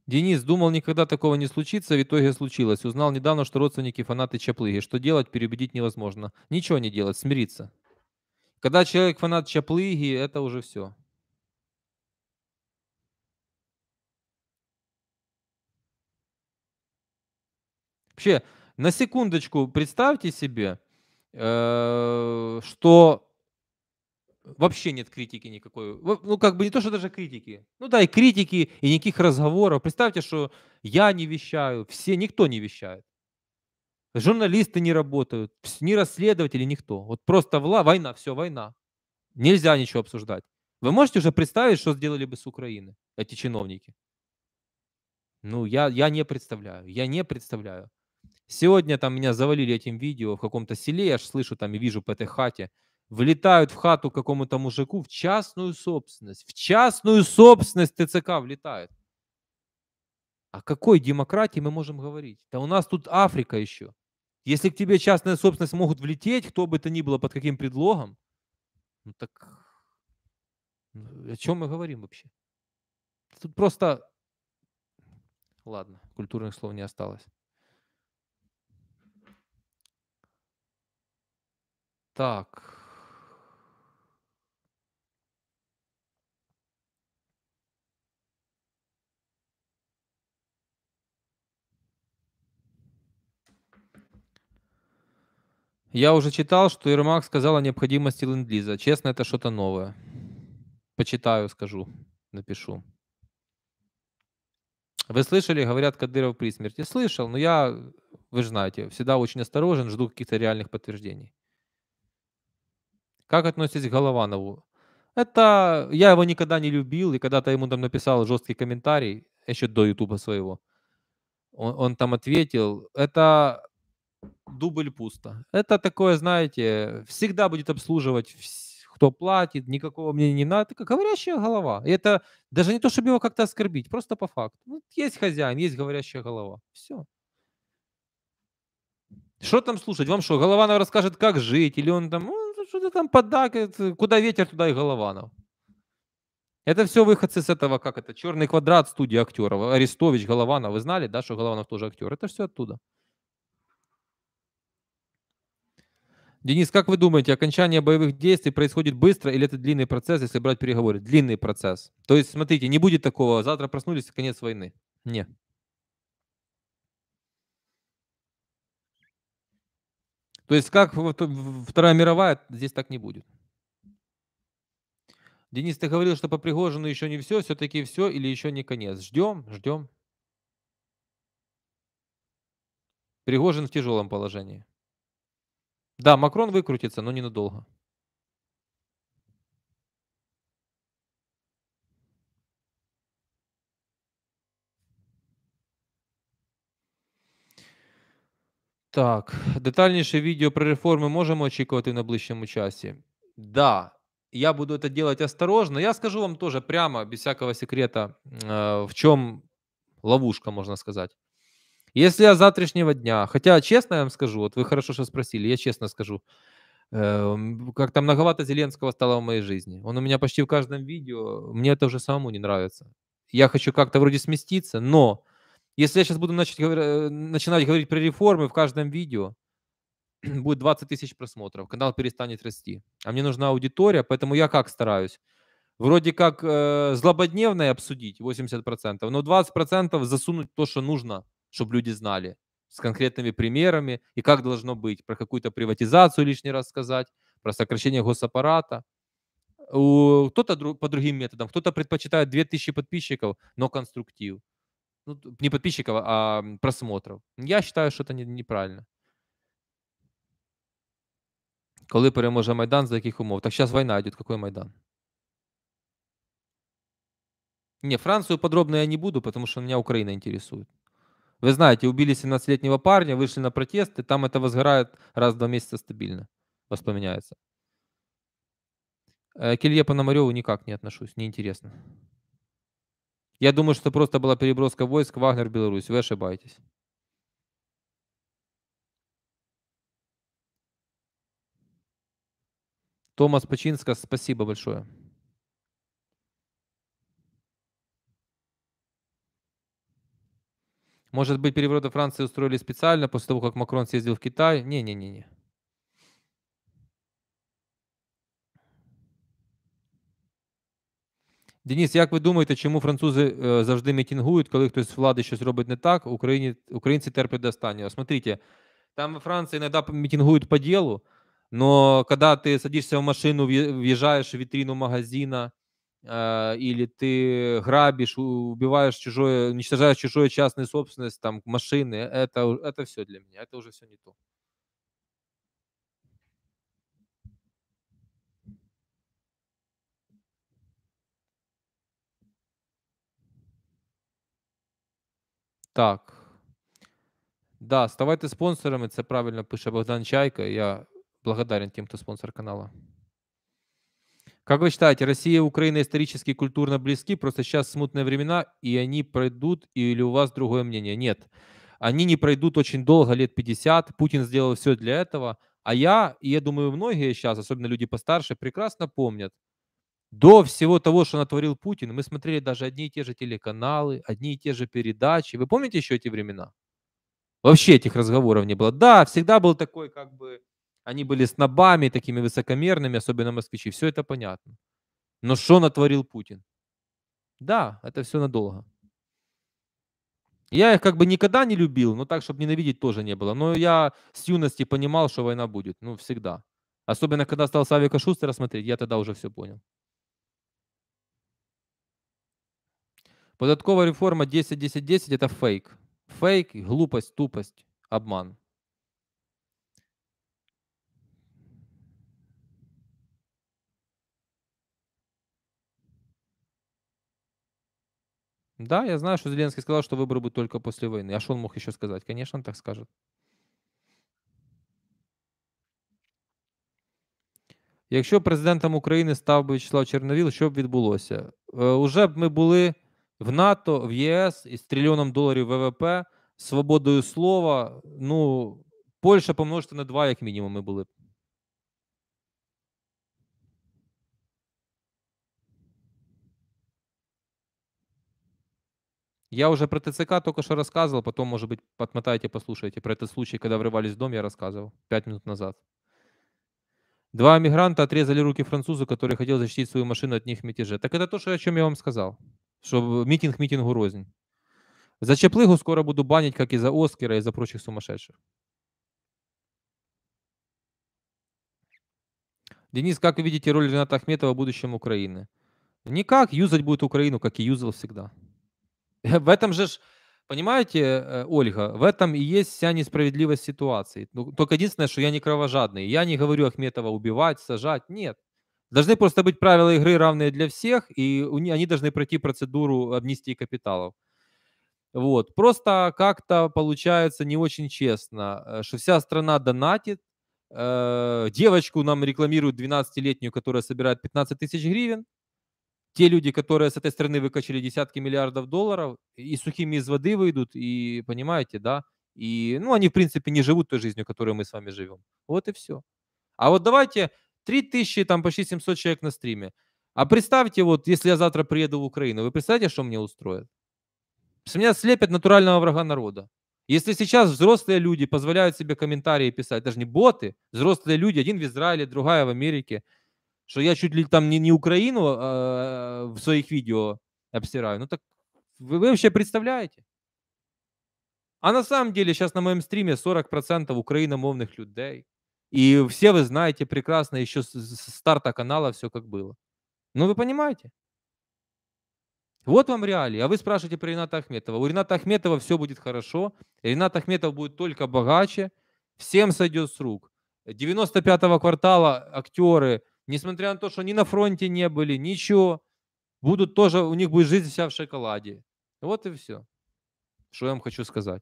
Денис, думал, никогда такого не случится, в итоге случилось. Узнал недавно, что родственники фанаты Чаплыги. Что делать, переубедить невозможно. Ничего не делать, смириться. Когда человек фанат Чаплыги, это уже все. Вообще, на секундочку представьте себе, э, что вообще нет критики никакой. Ну, как бы не то, что даже критики. Ну да, и критики, и никаких разговоров. Представьте, что я не вещаю, все, никто не вещает. Журналисты не работают, ни расследователи, никто. Вот просто вла, война, все, война. Нельзя ничего обсуждать. Вы можете уже представить, что сделали бы с Украины эти чиновники? Ну, я, я не представляю, я не представляю. Сегодня там меня завалили этим видео в каком-то селе, я же слышу там и вижу по этой хате. Влетают в хату какому-то мужику в частную собственность. В частную собственность ТЦК влетает. О какой демократии мы можем говорить? Да у нас тут Африка еще. Если к тебе частная собственность могут влететь, кто бы то ни было, под каким предлогом, ну так ну, о чем мы говорим вообще? Тут просто... Ладно, культурных слов не осталось. Так. Я уже читал, что Ермак сказал о необходимости ленд-лиза. Честно, это что-то новое. Почитаю, скажу, напишу. Вы слышали, говорят, Кадыров при смерти? Слышал, но я, вы же знаете, всегда очень осторожен, жду каких-то реальных подтверждений. Как относитесь к Голованову? Это я его никогда не любил, и когда-то ему там написал жесткий комментарий, еще до Ютуба своего. Он, он там ответил, это дубль пусто. Это такое, знаете, всегда будет обслуживать, кто платит, никакого мнения не надо. Это говорящая голова. И это даже не то, чтобы его как-то оскорбить, просто по факту. Ну, есть хозяин, есть говорящая голова. Все. Что там слушать? Вам что, Голованов расскажет, как жить? Или он там... Ну, что ты там поддак, э, куда ветер, туда и Голованов. Это все выходцы с этого, как это, черный квадрат студии актеров. Арестович, Голованов. Вы знали, да, что Голованов тоже актер? Это все оттуда. Денис, как вы думаете, окончание боевых действий происходит быстро или это длинный процесс, если брать переговоры? Длинный процесс. То есть, смотрите, не будет такого, завтра проснулись, конец войны. Нет. То есть как Вторая мировая, здесь так не будет. Денис, ты говорил, что по Пригожину еще не все, все-таки все или еще не конец. Ждем, ждем. Пригожин в тяжелом положении. Да, Макрон выкрутится, но ненадолго. Так, детальніше відео про реформи можемо очікувати в найближчому часі. Да, я буду это делать осторожно. Я скажу вам тоже прямо, без всякого секрета, э, в чем ловушка, можно сказать. Если я завтрашнего дня, хотя честно я вам скажу, вот вы хорошо что спросили, я честно скажу, э, как-то многовато Зеленского стало в моей жизни. Он у меня почти в каждом видео, мне это уже самому не нравится. Я хочу как-то вроде сместиться, но если я сейчас буду начать, э, начинать говорить про реформы в каждом видео, будет 20 тысяч просмотров, канал перестанет расти. А мне нужна аудитория, поэтому я как стараюсь? Вроде как э, злободневное обсудить 80%, но 20% засунуть то, что нужно, чтобы люди знали с конкретными примерами и как должно быть, про какую-то приватизацию лишний раз сказать, про сокращение госаппарата. Кто-то по другим методам, кто-то предпочитает 2000 подписчиков, но конструктив. Ну, не подписчиков, а просмотров. Я вважаю, що це неправильно. Коли переможе Майдан, за яких умов? Так зараз війна йде, який Майдан? Не, Францию подробно я не буду, потому что меня Украина интересует. Вы знаете, убили 17-летнего парня, вышли на протест, и там это возгорает раз в два месяца стабильно. Воспоминается. Э, к Илье Пономареву никак не отношусь, неинтересно. Я думаю, что это просто была переброска войск Вагнер в Беларусь. Вы ошибаетесь. Томас Пачинска, спасибо большое. Может быть, перевороты Франции устроили специально после того, как Макрон съездил в Китай? Не-не-не. Деніс, як ви думаєте, чому французи е, завжди мітингують, коли хтось з влади щось робить не так, Україні, українці терплять до Смотрите, там во Франции иногда митингуют по делу, но когда ты садишься в машину, въезжаешь в витрину магазина, э, е, или ты грабишь, убиваешь чужое, уничтожаешь чужую частную собственность, там, машины, это, е, это все для меня, это уже все не то. Так. Да, ставайте спонсорами, це правильно пише Богдан Чайка. Я благодарен тем, кто спонсор канала. Как вы считаете, Россия и Украина исторически и культурно близки, просто сейчас смутные времена, и они пройдут, или у вас другое мнение? Нет. Они не пройдут очень долго, лет 50. Путин сделал все для этого. А я, и я думаю, многие сейчас, особенно люди постарше, прекрасно помнят, до всего того, что натворил Путин, мы смотрели даже одни и те же телеканалы, одни и те же передачи. Вы помните еще эти времена? Вообще этих разговоров не было. Да, всегда был такой, как бы, они были снобами, такими высокомерными, особенно москвичи. Все это понятно. Но что натворил Путин? Да, это все надолго. Я их как бы никогда не любил, но так, чтобы ненавидеть, тоже не было. Но я с юности понимал, что война будет. Ну, всегда. Особенно, когда стал Савика Шустера смотреть, я тогда уже все понял. Податкова реформа 10-10-10 это фейк. Фейк, глупость, тупость, обман. Да, я знаю, что Зеленский сказал, что выборы будут только после войны. А что он мог еще сказать? Конечно, он так скажет. Якщо президентом України став би В'ячеслав Чорновіл, що б відбулося? Уже б ми були в НАТО, в ЄС із трильйоном доларів ВВП, свободою слова. Ну, Польща помножити на два, як мінімум, ми були Я уже про ТЦК только что рассказывал, потом, может быть, подмотайте, послушайте. Про этот случай, когда врывались в дом, я рассказывал пять минут назад. Два мигранта отрезали руки французу, который хотел защитить свою машину от них в мятеже. Так это то, что, о чем я вам сказал. Чтобы митинг митингу рознь. За Чеплыгу скоро буду банить, как и за Оскара, и за прочих сумасшедших. Денис, как вы видите роль Рената Ахметова в будущем Украины? Никак, юзать будет Украину, как и юзал всегда. В этом же, понимаете, э, Ольга, в этом и есть вся несправедливость ситуации. Ну, только единственное, что я не кровожадный. Я не говорю Ахметова убивать, сажать, нет. Должны просто быть правила игры равные для всех, и они должны пройти процедуру амнистии э, капиталов. Вот. Просто как-то получается не очень честно, э, что вся страна донатит, э, девочку нам рекламируют 12-летнюю, которая собирает 15 тысяч гривен, те люди, которые с этой стороны выкачали десятки миллиардов долларов, и сухими из воды выйдут, и понимаете, да, и, ну, они, в принципе, не живут той жизнью, которую мы с вами живем. Вот и все. А вот давайте 3000, там почти 700 человек на стриме. А представьте, вот если я завтра приеду в Украину, вы представляете, что мне устроят? С меня слепят натурального врага народа. Если сейчас взрослые люди позволяют себе комментарии писать, даже не боты, взрослые люди, один в Израиле, другая в Америке, что я чуть ли там не, не Украину а, а в своих видео обсираю. ну так вы, вы вообще представляете? А на самом деле сейчас на моем стриме 40% украиномовных людей. И все вы знаете прекрасно еще с старта канала все как было. Ну, вы понимаете? Вот вам реалии. А вы спрашиваете про Рената Ахметова. У Рената Ахметова все будет хорошо. Ренат Ахметов будет только богаче. Всем сойдет с рук. 95-го квартала актеры, несмотря на то, что ни на фронте не были, ничего, будут тоже, у них будет жизнь вся в шоколаде. Вот и все, что я вам хочу сказать.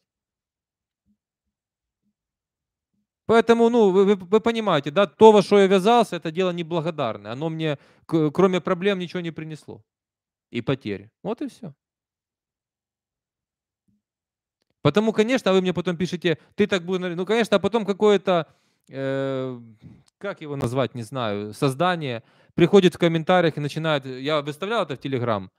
Поэтому, ну, вы, вы, вы понимаете, да, то, во что я вязался, это дело неблагодарное. Оно мне, кроме проблем, ничего не принесло. И потери. Вот и все. Потому, конечно, а вы мне потом пишете, ты так будешь... Ну, конечно, а потом какое-то, э, как его назвать, не знаю, создание приходит в комментариях и начинает... Я выставлял это в Телеграм.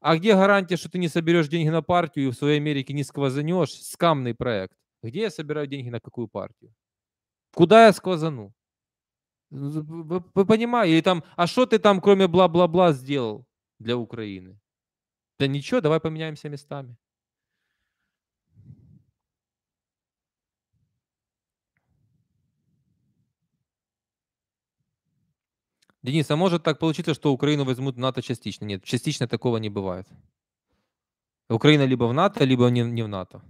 А где гарантия, что ты не соберешь деньги на партию и в своей Америке не сквозанешь? Скамный проект. Где я собираю деньги на какую партию? Куда я сквозанул? Вы, ну, вы понимаете? Или там, а что ты там, кроме бла-бла-бла, сделал для Украины? Да ничего, давай поменяемся местами. Денис, а может так получиться, что Украину возьмут в НАТО частично? Нет, частично такого не бывает. Украина либо в НАТО, либо не, не в НАТО.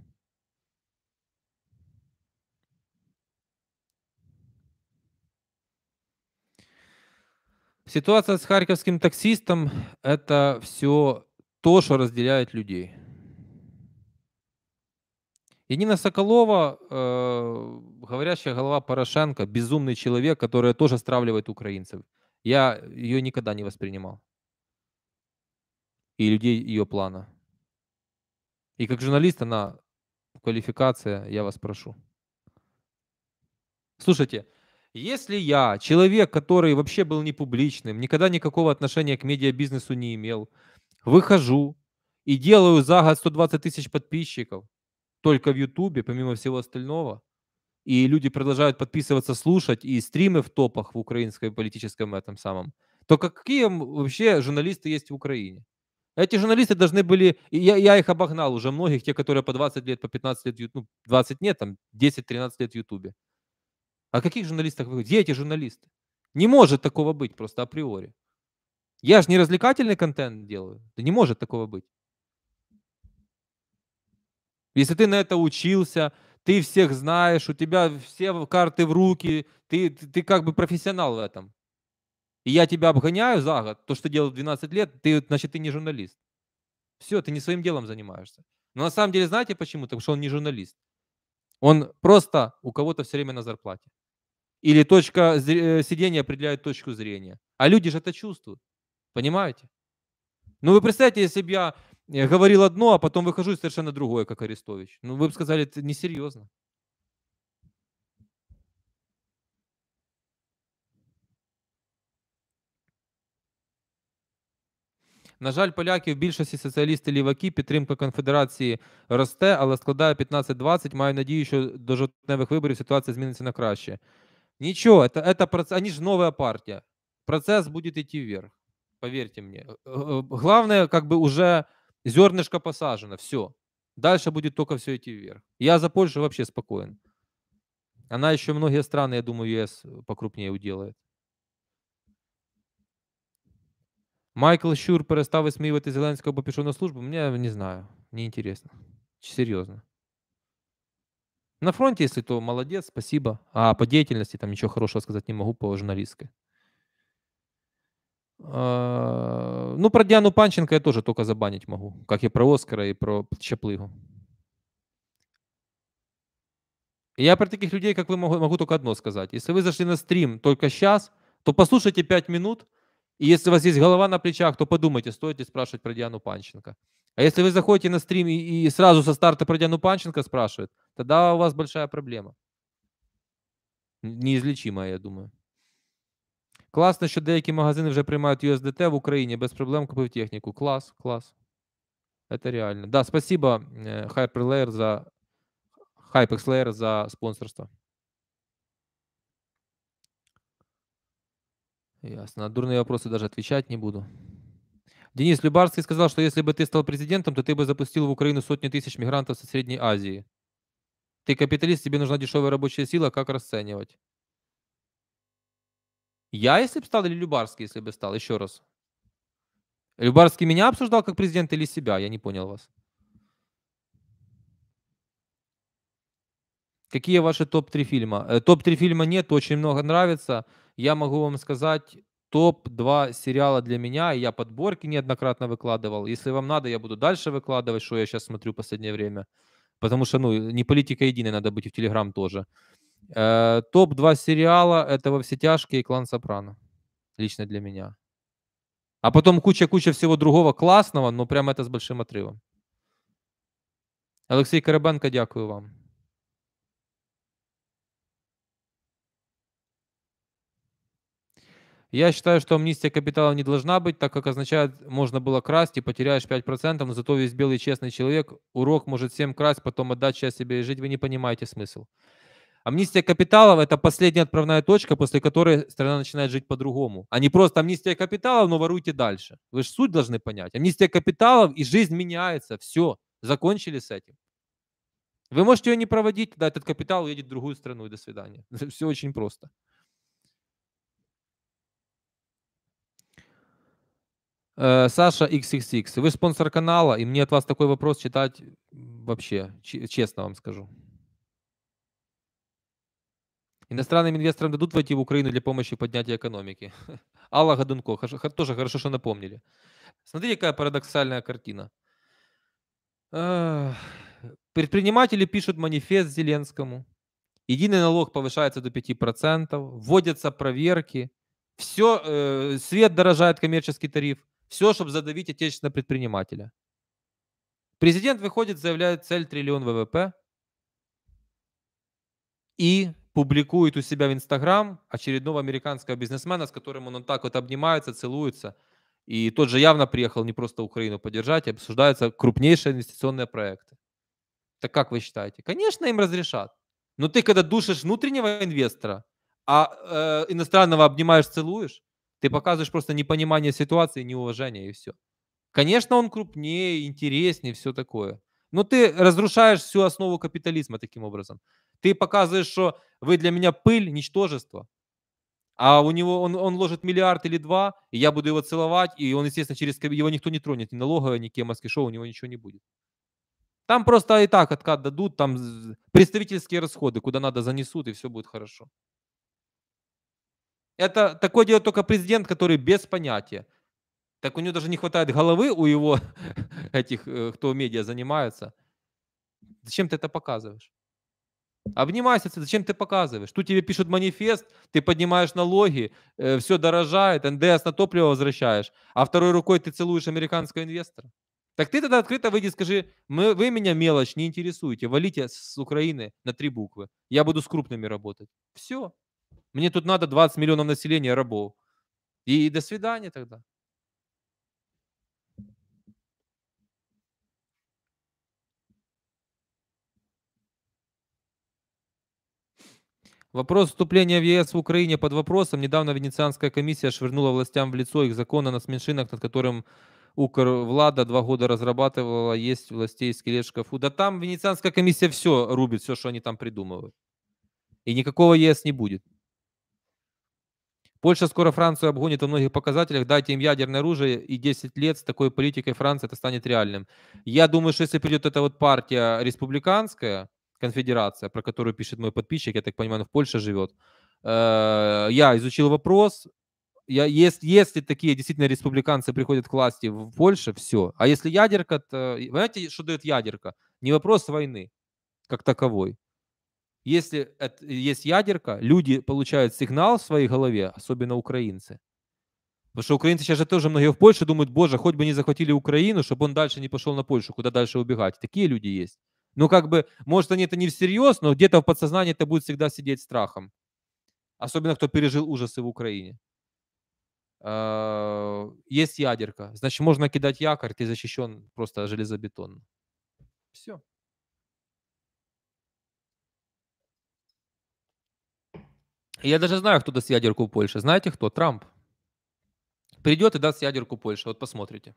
Ситуация с харьковским таксистом – это все то, что разделяет людей. И Нина Соколова, э, говорящая голова Порошенко, безумный человек, который тоже стравливает украинцев. Я ее никогда не воспринимал. И людей ее плана. И как журналист она, квалификация, я вас прошу. Слушайте, если я, человек, который вообще был не публичным, никогда никакого отношения к медиабизнесу не имел, выхожу и делаю за год 120 тысяч подписчиков только в Ютубе, помимо всего остального, и люди продолжают подписываться, слушать, и стримы в топах в украинском политическом этом самом, то какие вообще журналисты есть в Украине? Эти журналисты должны были, я, я их обогнал уже многих, те, которые по 20 лет, по 15 лет, ну, 20 нет, там 10-13 лет в Ютубе. О каких журналистах вы говорите? Я эти журналисты. Не может такого быть просто априори. Я же не развлекательный контент делаю. Да не может такого быть. Если ты на это учился, ты всех знаешь, у тебя все карты в руки, ты, ты, ты как бы профессионал в этом. И я тебя обгоняю за год, то, что делал 12 лет, ты, значит, ты не журналист. Все, ты не своим делом занимаешься. Но на самом деле, знаете почему? Потому что он не журналист. Он просто у кого-то все время на зарплате. Или точка э, сидения определяет точку зрения. А люди же это чувствуют. Понимаете? Ну вы представьте, если бы я э, говорил одно, а потом выхожу и совершенно другое, как Арестович. Ну вы бы сказали, это несерьезно. На жаль, в більшості соціалісти ліваки, підтримка конфедерації росте, але складає 15-20. Маю надію, що до жовтневих виборів ситуація зміниться на краще. Ничего, это, это процесс, они же новая партия. Процесс будет идти вверх, поверьте мне. Э, э, э, главное, как бы уже зернышко посажено, все. Дальше будет только все идти вверх. Я за Польшу вообще спокоен. Она еще многие страны, я думаю, ЕС покрупнее уделает. Майкл Щур перестав висміювати Зеленського, бо пішов на службу. Мне не знаю, не интересно. Серьезно. На фронте, если то, молодец, спасибо. А по деятельности там ничего хорошего сказать не могу по журналистской. А, ну, про Диану Панченко я тоже только забанить могу, как и про Оскара, и про Чаплыгу. Я про таких людей, как вы, могу, могу только одно сказать. Если вы зашли на стрим только сейчас, то послушайте 5 минут, и если у вас есть голова на плечах, то подумайте, стоит ли спрашивать про Диану Панченко. А если вы заходите на стрим и, и сразу со старта пройдя Диану Панченко спрашивает, тогда у вас большая проблема. Неизлечимая, я думаю. Класно, що деякі магазини вже приймають USDT в Україні, без проблем купив техніку. Клас, клас. Это реально. Да, спасибо е, HyperLayer за HyperX за спонсорство. Ясно. Дурные вопросы даже отвечать не буду. Денис Любарский сказал, что если бы ты стал президентом, то ты бы запустил в Украину сотни тысяч мигрантов со Средней Азии. Ты капиталист, тебе нужна дешевая рабочая сила, как расценивать? Я, если бы стал, или Любарский, если бы стал, еще раз. Любарский меня обсуждал как президент или себя? Я не понял вас. Какие ваши топ-3 фильма? Э, топ-3 фильма нет, очень много нравится. Я могу вам сказать, топ-2 сериала для меня, и я подборки неоднократно выкладывал. Если вам надо, я буду дальше выкладывать, что я сейчас смотрю в последнее время. Потому что, ну, не политика единая, надо быть и в Телеграм тоже. Э, топ-2 сериала – это «Во все тяжкие» и «Клан Сопрано». Лично для меня. А потом куча-куча всего другого классного, но прямо это с большим отрывом. Алексей Карабенко, дякую вам. Я считаю, что амнистия капитала не должна быть, так как означает, можно было красть и потеряешь 5%, но зато весь белый честный человек урок может всем красть, потом отдать часть себе и жить. Вы не понимаете смысл. Амнистия капиталов – это последняя отправная точка, после которой страна начинает жить по-другому. А не просто амнистия капиталов, но воруйте дальше. Вы же суть должны понять. Амнистия капиталов, и жизнь меняется. Все, закончили с этим. Вы можете ее не проводить, когда этот капитал уедет в другую страну, и до свидания. Все очень просто. Э, Саша XXX, вы спонсор канала, и мне от вас такой вопрос читать вообще, честно вам скажу. Иностранным инвесторам дадут войти в Украину для помощи поднятия экономики. Алла Гадунко, тоже хорошо, что напомнили. Смотрите, какая парадоксальная картина. Предприниматели пишут манифест Зеленскому. Единый налог повышается до 5%, вводятся проверки, все, э, свет дорожает, коммерческий тариф. Все, чтобы задавить отечественного предпринимателя. Президент выходит, заявляет цель триллион ВВП и публикует у себя в Инстаграм очередного американского бизнесмена, с которым он так вот обнимается, целуется. И тот же явно приехал не просто Украину поддержать, а обсуждаются крупнейшие инвестиционные проекты. Так как вы считаете? Конечно, им разрешат. Но ты, когда душишь внутреннего инвестора, а э, иностранного обнимаешь, целуешь, ты показываешь просто непонимание ситуации, неуважение и все. Конечно, он крупнее, интереснее, все такое. Но ты разрушаешь всю основу капитализма таким образом. Ты показываешь, что вы для меня пыль, ничтожество. А у него он, он ложит миллиард или два, и я буду его целовать, и он, естественно, через его никто не тронет, ни налоговая, ни кемовский шоу, у него ничего не будет. Там просто и так откат дадут, там представительские расходы, куда надо занесут, и все будет хорошо. Это такое делает только президент, который без понятия. Так у него даже не хватает головы, у его этих, э, кто медиа занимается. Зачем ты это показываешь? Обнимайся, зачем ты показываешь? Тут тебе пишут манифест, ты поднимаешь налоги, э, все дорожает, НДС на топливо возвращаешь, а второй рукой ты целуешь американского инвестора. Так ты тогда открыто выйди и скажи, мы, вы меня мелочь не интересуете, валите с Украины на три буквы, я буду с крупными работать. Все, мне тут надо 20 миллионов населения рабов. И, и до свидания тогда. Вопрос вступления в ЕС в Украине под вопросом. Недавно Венецианская комиссия швырнула властям в лицо их закон на насменьшинах, над которым влада два года разрабатывала, есть властей скелет в Да там Венецианская комиссия все рубит, все, что они там придумывают. И никакого ЕС не будет. Польша скоро Францию обгонит во многих показателях. Дайте им ядерное оружие, и 10 лет с такой политикой Франции это станет реальным. Я думаю, что если придет эта вот партия республиканская, конфедерация, про которую пишет мой подписчик, я так понимаю, он в Польше живет, э, я изучил вопрос. Я, если, если такие действительно республиканцы приходят к власти в Польше, все. А если ядерка, то... Э, понимаете, что дает ядерка? Не вопрос войны как таковой. Если есть ядерка, люди получают сигнал в своей голове, особенно украинцы. Потому что украинцы сейчас же тоже многие в Польше думают, боже, хоть бы не захватили Украину, чтобы он дальше не пошел на Польшу, куда дальше убегать. Такие люди есть. Ну, как бы, может, они это не всерьез, но где-то в подсознании это будет всегда сидеть страхом. Особенно, кто пережил ужасы в Украине. А, есть ядерка, значит, можно кидать якорь, ты защищен просто железобетонно. Все. Я даже знаю, кто даст ядерку Польше. Знаете кто? Трамп. Придет и даст ядерку Польше. Вот посмотрите.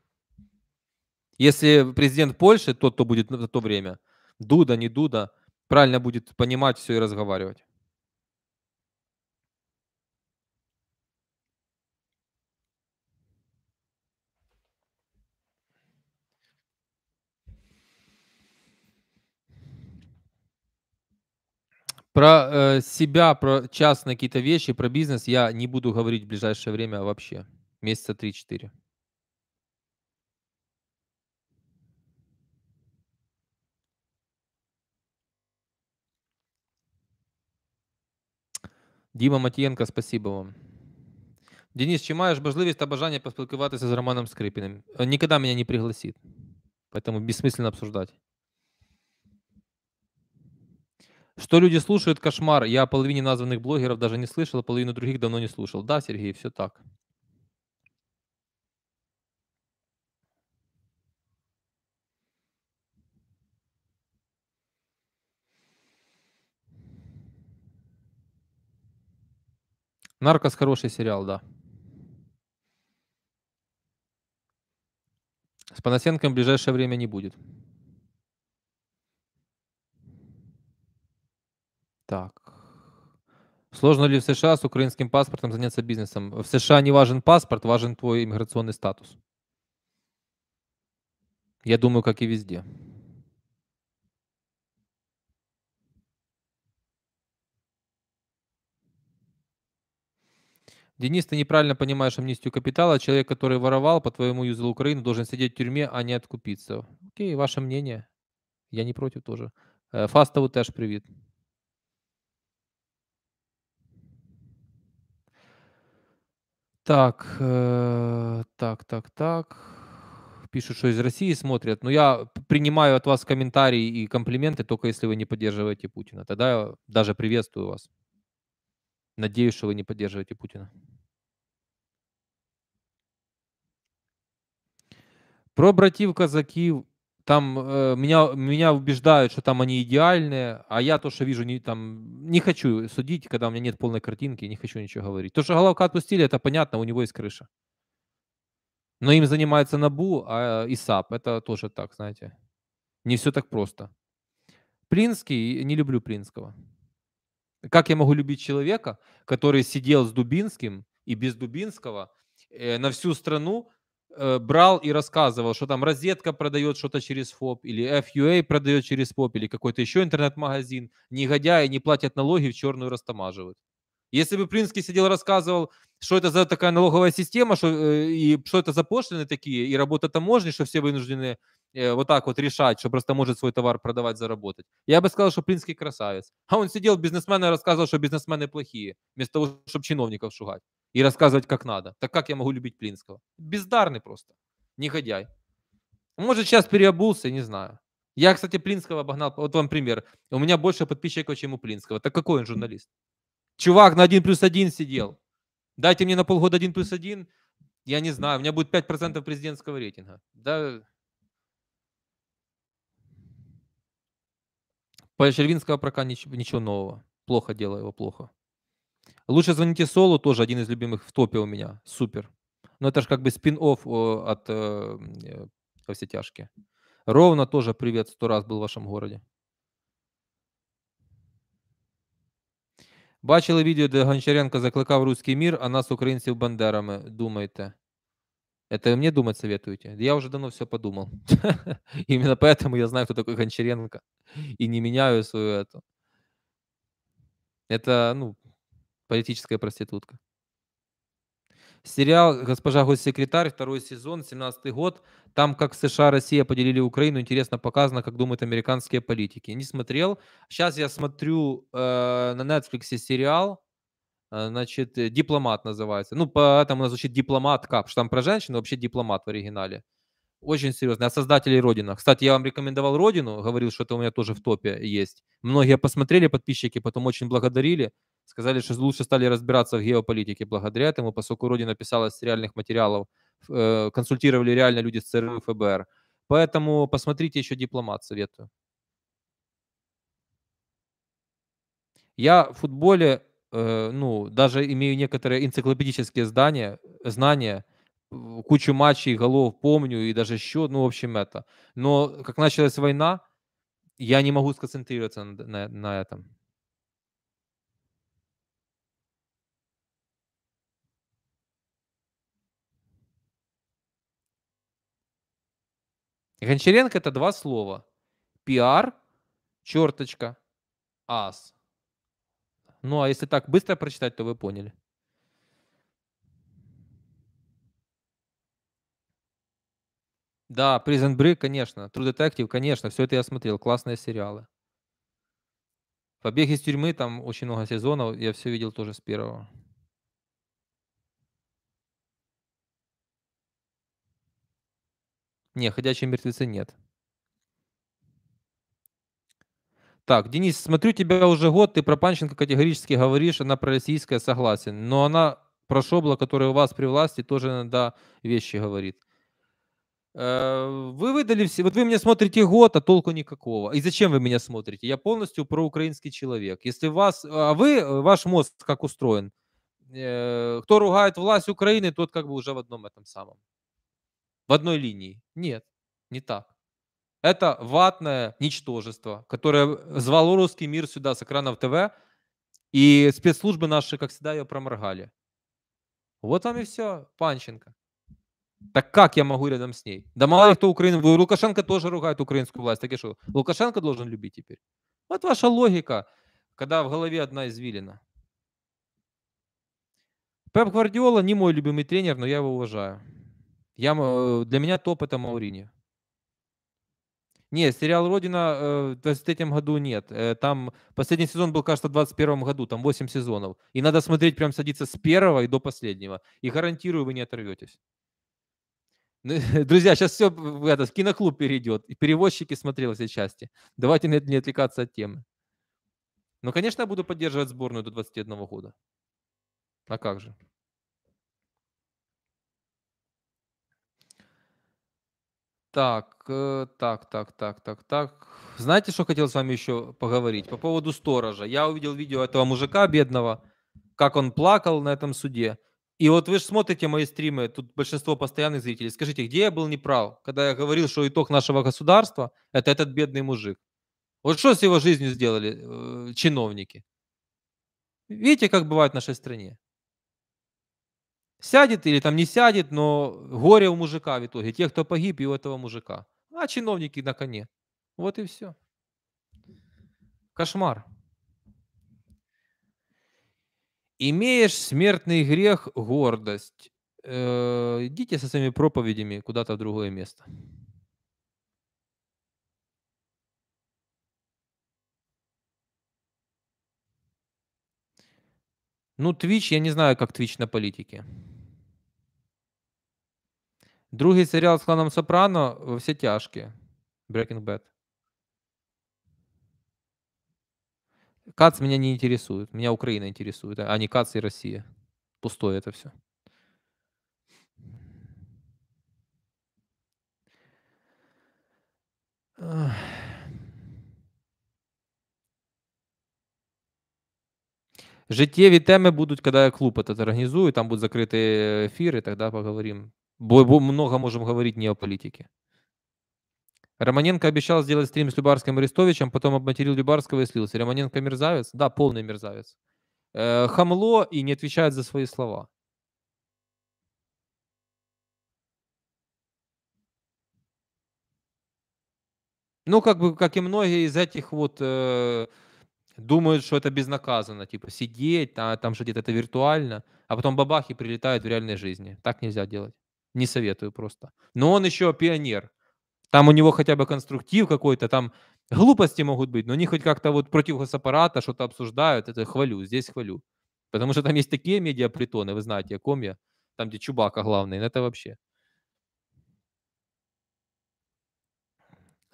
Если президент Польши, тот, кто будет на то время, Дуда, не Дуда, правильно будет понимать все и разговаривать. Про э, себя, про частные какие-то вещи, про бизнес я не буду говорить в ближайшее время вообще. Месяца 3-4. Дима Матієнка, спасибо вам. Денис, чи маєш можливість та бажання поспілкуватися з Романом Скрипіним? Ніколи мене не пригласить, поэтому бессмысленно обсуждать. Что люди слушают, кошмар. Я о половине названных блогеров даже не слышал, а половину других давно не слушал. Да, Сергей, все так. Наркос хороший сериал, да. С Панасенком в ближайшее время не будет. Так. Сложно ли в США с украинским паспортом заняться бизнесом? В США не важен паспорт, важен твой иммиграционный статус. Я думаю, как и везде. Денис, ты неправильно понимаешь амнистию капитала. Человек, который воровал, по твоему юзелу Украины, должен сидеть в тюрьме, а не откупиться. Окей, ваше мнение. Я не против тоже. Э, Фастову теж привет. Так, э, так, так, так. Пишут, что из России смотрят. Но ну, я принимаю от вас комментарии и комплименты, только если вы не поддерживаете Путина. Тогда я даже приветствую вас. Надеюсь, что вы не поддерживаете Путина. Про братьев казаків там э, меня, меня убеждают, что там они идеальные, а я то, что вижу, не, там, не хочу судить, когда у меня нет полной картинки, не хочу ничего говорить. То, что Головка отпустили, это понятно, у него есть крыша. Но им занимается НАБУ а, и САП. Это тоже так, знаете. Не все так просто. Плинский, не люблю Плинского. Как я могу любить человека, который сидел с Дубинским и без Дубинского э, на всю страну Э, брал и рассказывал, что там розетка продает что-то через ФОП, или FUA продает через ФОП, или какой-то еще интернет-магазин, негодяи не платят налоги, в черную растамаживают. Если бы Принский сидел рассказывал, что это за такая налоговая система, что, э, и что это за пошлины такие, и работа таможни, что все вынуждены э, вот так вот решать, что просто может свой товар продавать, заработать. Я бы сказал, что Принский красавец. А он сидел, бизнесмены рассказывал, что бизнесмены плохие, вместо того, чтобы чиновников шугать и рассказывать, как надо. Так как я могу любить Плинского? Бездарный просто, негодяй. Может, сейчас переобулся, не знаю. Я, кстати, Плинского обогнал. Вот вам пример. У меня больше подписчиков, чем у Плинского. Так какой он журналист? Чувак на 1 плюс 1 сидел. Дайте мне на полгода 1 плюс 1, я не знаю, у меня будет 5% президентского рейтинга. Да, По Червинского прока ничего, ничего нового. Плохо дело его, плохо. Лучше звоните Солу, тоже один из любимых в топе у меня. Супер. Но это же как бы спин-офф от э, э все тяжкие». Ровно тоже привет, сто раз был в вашем городе. Бачили видео де Гончаренко закликав русский мир, а нас, українців, бандерами. Думайте. Это мне думать советуете? Я уже давно все подумал. Именно поэтому я знаю, кто такой Гончаренко. И не меняю свою эту. Это, ну, Политическая проститутка. Сериал «Госпожа госсекретарь», второй сезон, 17 год. Там, как США, Россия поделили Украину, интересно показано, как думают американские политики. Не смотрел. Сейчас я смотрю э, на Netflix сериал, э, значит, э, «Дипломат» называется. Ну, поэтому она звучит «Дипломат Кап», что там про женщину, вообще «Дипломат» в оригинале. Очень серьезный. О создателе «Родина». Кстати, я вам рекомендовал «Родину», говорил, что это у меня тоже в топе есть. Многие посмотрели подписчики, потом очень благодарили. Сказали, что лучше стали разбираться в геополитике благодаря этому, поскольку Родина писалась с реальных материалов, э, консультировали реально люди с ЦРУ и ФБР. Поэтому посмотрите еще «Дипломат», советую. Я в футболе, э, ну, даже имею некоторые энциклопедические здания, знания, кучу матчей, голов помню и даже счет, ну, в общем, это. Но как началась война, я не могу сконцентрироваться на, на, на этом. Гончаренко это два слова. Пиар, черточка, ас. Ну, а если так быстро прочитать, то вы поняли. Да, Prison Break, конечно. True Detective, конечно. Все это я смотрел. Классные сериалы. Побег из тюрьмы, там очень много сезонов. Я все видел тоже с первого. Не, «Ходячие мертвецы» нет. Так, Денис, смотрю тебя уже год, ты про Панченко категорически говоришь, она пророссийская, согласен. Но она про Шобла, который у вас при власти, тоже иногда вещи говорит. Э, вы выдали все, вот вы меня смотрите год, а толку никакого. И зачем вы меня смотрите? Я полностью проукраинский человек. Если вас, а вы, э, ваш мозг как устроен? Э, кто ругает власть Украины, тот как бы уже в одном этом самом в одной линии. Нет, не так. Это ватное ничтожество, которое э, звало русский мир сюда с экранов ТВ, и спецслужбы наши, как всегда, ее проморгали. Вот вам и все, Панченко. Так как я могу рядом с ней? Да мало ли кто Украину... Лукашенко тоже ругает украинскую власть. Так и что, Лукашенко должен любить теперь? Вот ваша логика, когда в голове одна извилина. Пеп Гвардиола не мой любимый тренер, но я его уважаю. Я, э, для меня топ это Маурини. Нет, сериал «Родина» э, в 23 году нет. Э, там последний сезон был, кажется, в 21 году, там 8 сезонов. И надо смотреть, прям садиться с первого и до последнего. И гарантирую, вы не оторветесь. Ну, друзья, сейчас все это, в киноклуб перейдет. И перевозчики смотрел все части. Давайте не отвлекаться от темы. Но, ну, конечно, я буду поддерживать сборную до 21 года. А как же? Так, э, так, так, так, так, так. Знаете, что хотел с вами еще поговорить? По поводу сторожа. Я увидел видео этого мужика бедного, как он плакал на этом суде. И вот вы же смотрите мои стримы, тут большинство постоянных зрителей. Скажите, где я был неправ, когда я говорил, что итог нашего государства – это этот бедный мужик? Вот что с его жизнью сделали э, чиновники? Видите, как бывает в нашей стране? Сядет или там не сядет, но горе у мужика в итоге. Те, кто погиб, и у этого мужика. А чиновники на коне. Вот и все. Кошмар. Имеешь смертный грех гордость. Э, идите со своими проповедями куда-то в другое место. Ну, Twitch, я не знаю, как Twitch на політики. Другий серіал з кланом Сопрано э, все тяжкі. Breaking Bad. Кац меня не интересует. Меня Украина интересует, а не Кац и Россия. Пустое это все. Ugh. Житєві теми будуть, коли я клуб этот организую, там будут закрыты эфиры, тогда поговорим. Бо, бо много можем говорить не о политике. Романенко обещал сделать стрим с Любарским и Арестовичем, потом обматерил Любарского и слился. Романенко мерзавец? Да, полный мерзавец. хамло и не отвечает за свои слова. Ну, как бы, как и многие из этих вот э, думают, что это безнаказанно, типа сидеть, а там же где-то это виртуально, а потом бабахи прилетают в реальной жизни. Так нельзя делать. Не советую просто. Но он еще пионер. Там у него хотя бы конструктив какой-то, там глупости могут быть, но они хоть как-то вот против госаппарата что-то обсуждают. Это хвалю, здесь хвалю. Потому что там есть такие медиапритоны, вы знаете, о ком я, там, где Чубака главный, это вообще.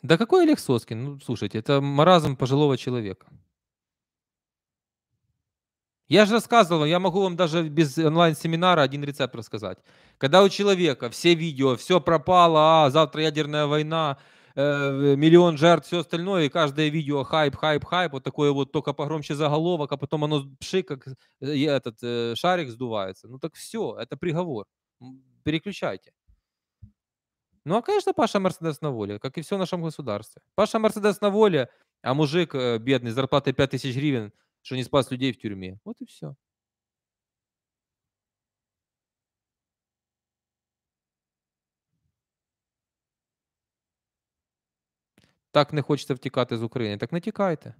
Да какой Олег Соскин? Ну, слушайте, это маразм пожилого человека. Я же рассказывал, я могу вам даже без онлайн-семинара один рецепт рассказать. Когда у человека все видео, все пропало, а завтра ядерная война, э, миллион жертв, все остальное, и каждое видео хайп, хайп, хайп, вот такое вот только погромче заголовок, а потом оно пшик, как э, этот э, шарик сдувается. Ну так все, это приговор. Переключайте. Ну а, конечно, Паша Мерседес на воле, как и все в нашем государстве. Паша Мерседес на воле, а мужик э, бедный, зарплатой 5 тысяч гривен, что не спас людей в тюрьме. Вот и все. Так не хочется втекать из Украины Так не тікайте,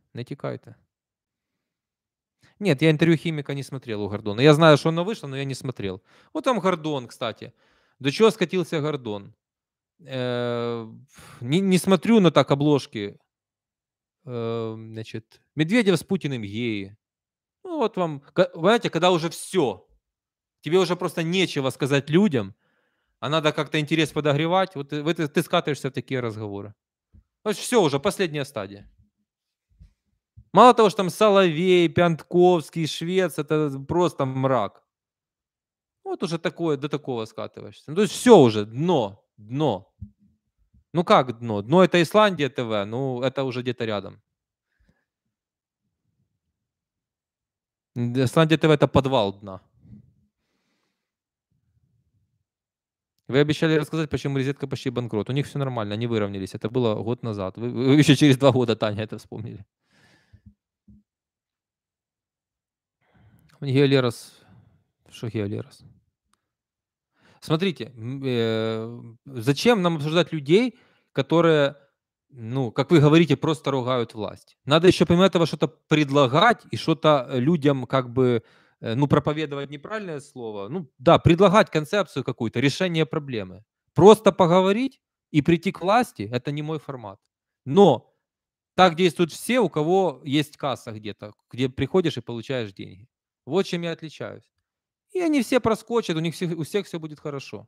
Нет, я интервью химика не смотрел у Гордона. Я знаю, что оно вышло, но я не смотрел. Вот там Гордон, кстати. До чего скатился Гордон? Э, не, не смотрю на так обложки. Э, значит, Медведев с Путиным геи. Ну вот вам, понимаете, когда уже все, тебе уже просто нечего сказать людям, а надо как-то интерес подогревать, вот э, ты, ты скатываешься в такие разговоры. То есть все уже, последняя стадия. Мало того, что там Соловей, Пянтковский, Швец, это просто мрак. Вот уже такое, до такого скатываешься. Ну, то есть все уже, дно, дно. Ну как дно? Дно это Исландия ТВ, ну это уже где-то рядом. Исландия ТВ – это подвал дна. Вы обещали рассказать, почему резетка почти банкрот. У них все нормально, они выровнялись. Это было год назад. Вы, вы еще через два года, Таня, это вспомнили. Геолерос. Что Геолерос? Смотрите, э, зачем нам обсуждать людей, которые ну, как вы говорите, просто ругают власть. Надо еще, помимо этого, что-то предлагать и что-то э, людям как бы, э, ну, проповедовать неправильное слово. Ну, да, предлагать концепцию какую-то, решение проблемы. Просто поговорить и прийти к власти – это не мой формат. Но так действуют все, у кого есть касса где-то, где приходишь и получаешь деньги. Вот чем я отличаюсь. И они все проскочат, у них всех, у всех все будет хорошо.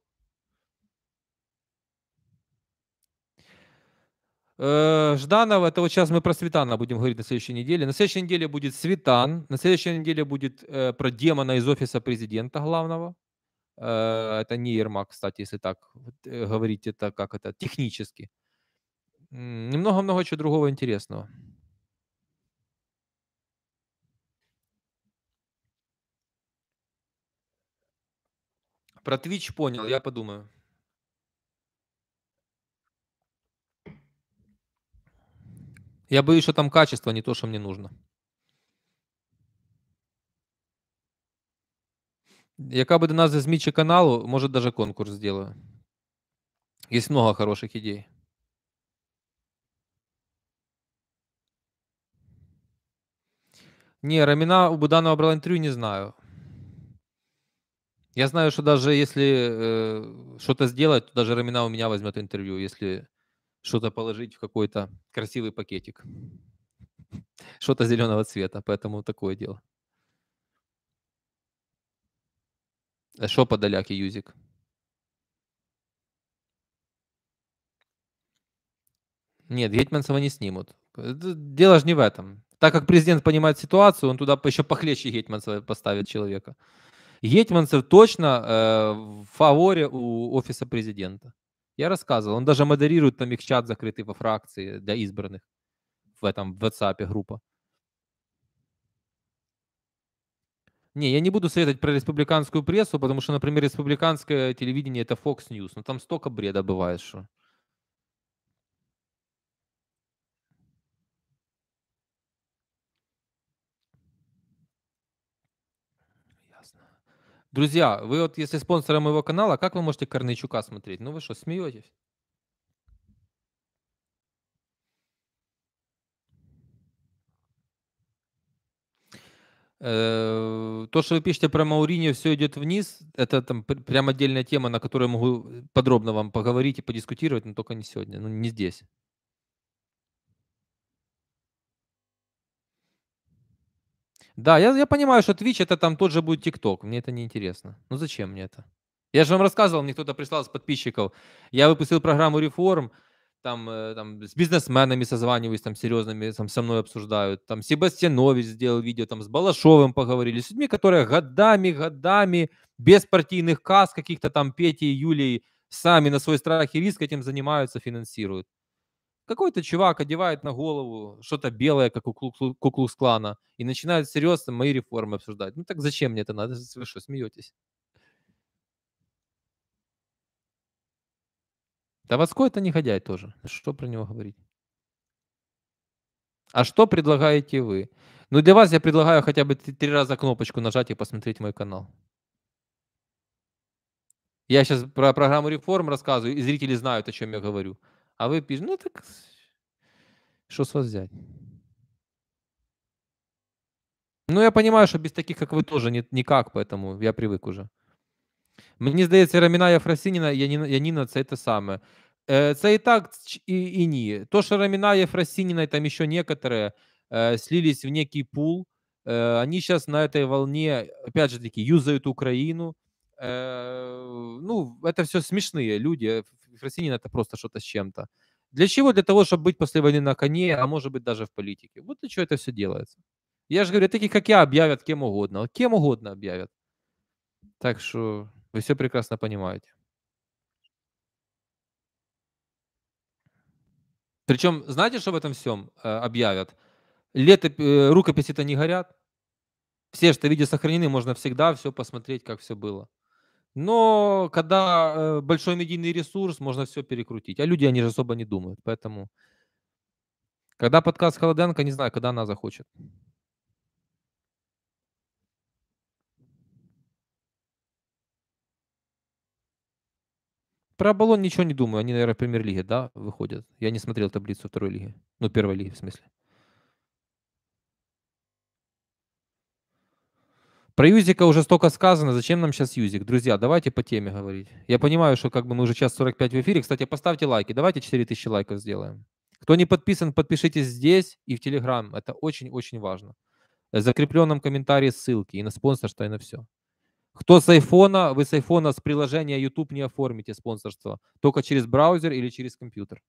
Э, Жданов, это вот сейчас мы про Светана будем говорить на следующей неделе. На следующей неделе будет Светан, на следующей неделе будет э, про демона из офиса президента главного. Э, это не Ермак, кстати, если так э, говорить, это как это, технически. Немного-много чего другого интересного. Про Twitch понял, я подумаю. Я боюсь, что там качество не то, что мне нужно. Яка буде назва ЗМІ чи каналу, може даже конкурс сделаю. Есть много хороших идей. Не, Рамина у Буданова брала интервью, не знаю. Я знаю, что даже если э, что-то сделать, то даже Рамина у меня возьмет интервью, если что-то положить в какой-то красивый пакетик. Что-то зеленого цвета, поэтому такое дело. А э, что подоляки юзик? Нет, Гетманцева не снимут. Э, дело же не в этом. Так как президент понимает ситуацию, он туда еще похлеще Гетманцева поставит человека. Гетманцев точно э, в фаворе у офиса президента. Я рассказывал, он даже модерирует там их чат закрытый во фракции для избранных в этом в WhatsApp группа. Не, я не буду советовать про республиканскую прессу, потому что, например, республиканское телевидение – это Fox News, но ну, там столько бреда бывает, что… Друзья, вы вот если спонсором моего канала, как вы можете Корнейчука смотреть? Ну вы что, смеетесь? Э, то, что вы пишете про Мауриньо, все идет вниз, это там прям отдельная тема, на которую я могу подробно вам поговорить и подискутировать, но только не сегодня, ну не здесь. Да, я, я понимаю, что Twitch это там тот же будет TikTok. Мне это не интересно. Ну зачем мне это? Я же вам рассказывал, мне кто-то прислал с подписчиков. Я выпустил программу реформ, там, э, там с бизнесменами созваниваюсь, там серьезными, там со мной обсуждают. Там Себастьянович сделал видео, там с Балашовым поговорили, с людьми, которые годами, годами без партийных касс каких-то там Пети и Юлии сами на свой страх и риск этим занимаются, финансируют. Какой-то чувак одевает на голову что-то белое, как у куклу Клана, и начинает серьезно мои реформы обсуждать. Ну так зачем мне это надо? Вы что, смеетесь? Тавацкой это негодяй тоже. Что про него говорить? А что предлагаете вы? Ну, для вас я предлагаю хотя бы три раза кнопочку нажать и посмотреть мой канал. Я сейчас про программу реформ рассказываю, и зрители знают, о чем я говорю. А вы пізно, ну так что с вас взять? Ну, я понимаю, что без таких, как вы, тоже нет никак, поэтому я привык уже. Мені здається, Рамінаєв Расініна Яніна э, це те саме. Це і так, і, і ні. То, що Рамінаєв Расініна і там ще некоторые э, слились в некий пул, э, они сейчас на этой волне, опять же таки, юзают Украину, Э, ну, это все смешные люди. Э, Фросинин это просто что-то с чем-то. Для чего? Для того, чтобы быть после войны на коне, а может быть даже в политике. Вот для чего это все делается. Я же говорю, такие, как я объявят кем угодно. Кем угодно объявят. Так что вы все прекрасно понимаете. Причем, знаете, что в этом всем э, объявят? Летоп... Э, рукописи-то не горят. Все, что видео сохранены, можно всегда все посмотреть, как все было. Но когда э, большой медийный ресурс, можно все перекрутить. А люди, они же особо не думают. Поэтому, когда подкаст Холоденко, не знаю, когда она захочет. Про баллон ничего не думаю. Они, наверное, в премьер-лиге, да, выходят. Я не смотрел таблицу второй лиги. Ну, первой лиги, в смысле. Про Юзика уже столько сказано, зачем нам сейчас Юзик? Друзья, давайте по теме говорить. Я понимаю, что как бы мы уже час 45 в эфире. Кстати, поставьте лайки, давайте 4000 лайков сделаем. Кто не подписан, подпишитесь здесь и в Телеграм. Это очень-очень важно. В закрепленном комментарии ссылки и на спонсорство, и на все. Кто с айфона, вы с айфона с приложения YouTube не оформите спонсорство. Только через браузер или через компьютер.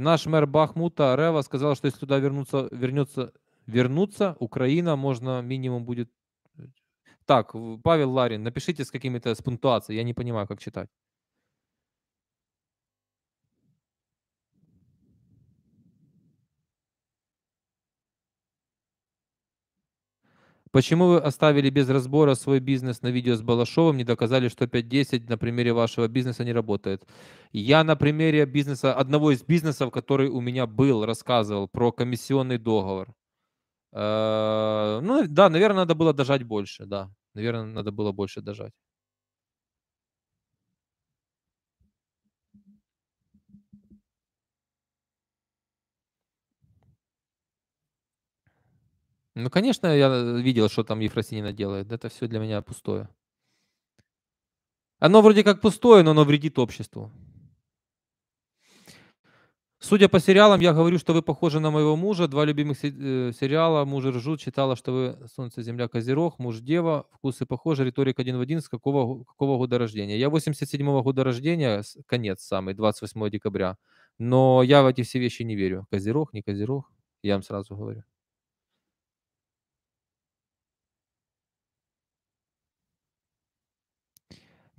Наш мэр Бахмута Рева сказал, что если туда вернуться, вернется, вернуться, Украина, можно минимум будет... Э, так, Павел Ларин, напишите с какими-то с пунктуацией, я не понимаю, как читать. Почему вы оставили без разбора свой бизнес на видео с Балашовым, не доказали, что 5-10 на примере вашего бизнеса не работает? Я на примере бизнеса, одного из бизнесов, который у меня был, рассказывал про комиссионный договор. Э, ну да, наверное, надо было дожать больше, да. Наверное, надо было больше дожать. Ну, конечно, я э, видел, что там Ефросинина делает. Это все для меня пустое. Оно вроде как пустое, но оно вредит обществу. Судя по сериалам, я говорю, что вы похожи на моего мужа. Два любимых э, сериала «Муж ржут». Читала, что вы «Солнце, земля, козерог», «Муж, дева». Вкусы похожи, Риторика один в один. С какого, какого года рождения? Я 87-го года рождения, конец самый, 28 декабря. Но я в эти все вещи не верю. Козерог, не козерог, я вам сразу говорю.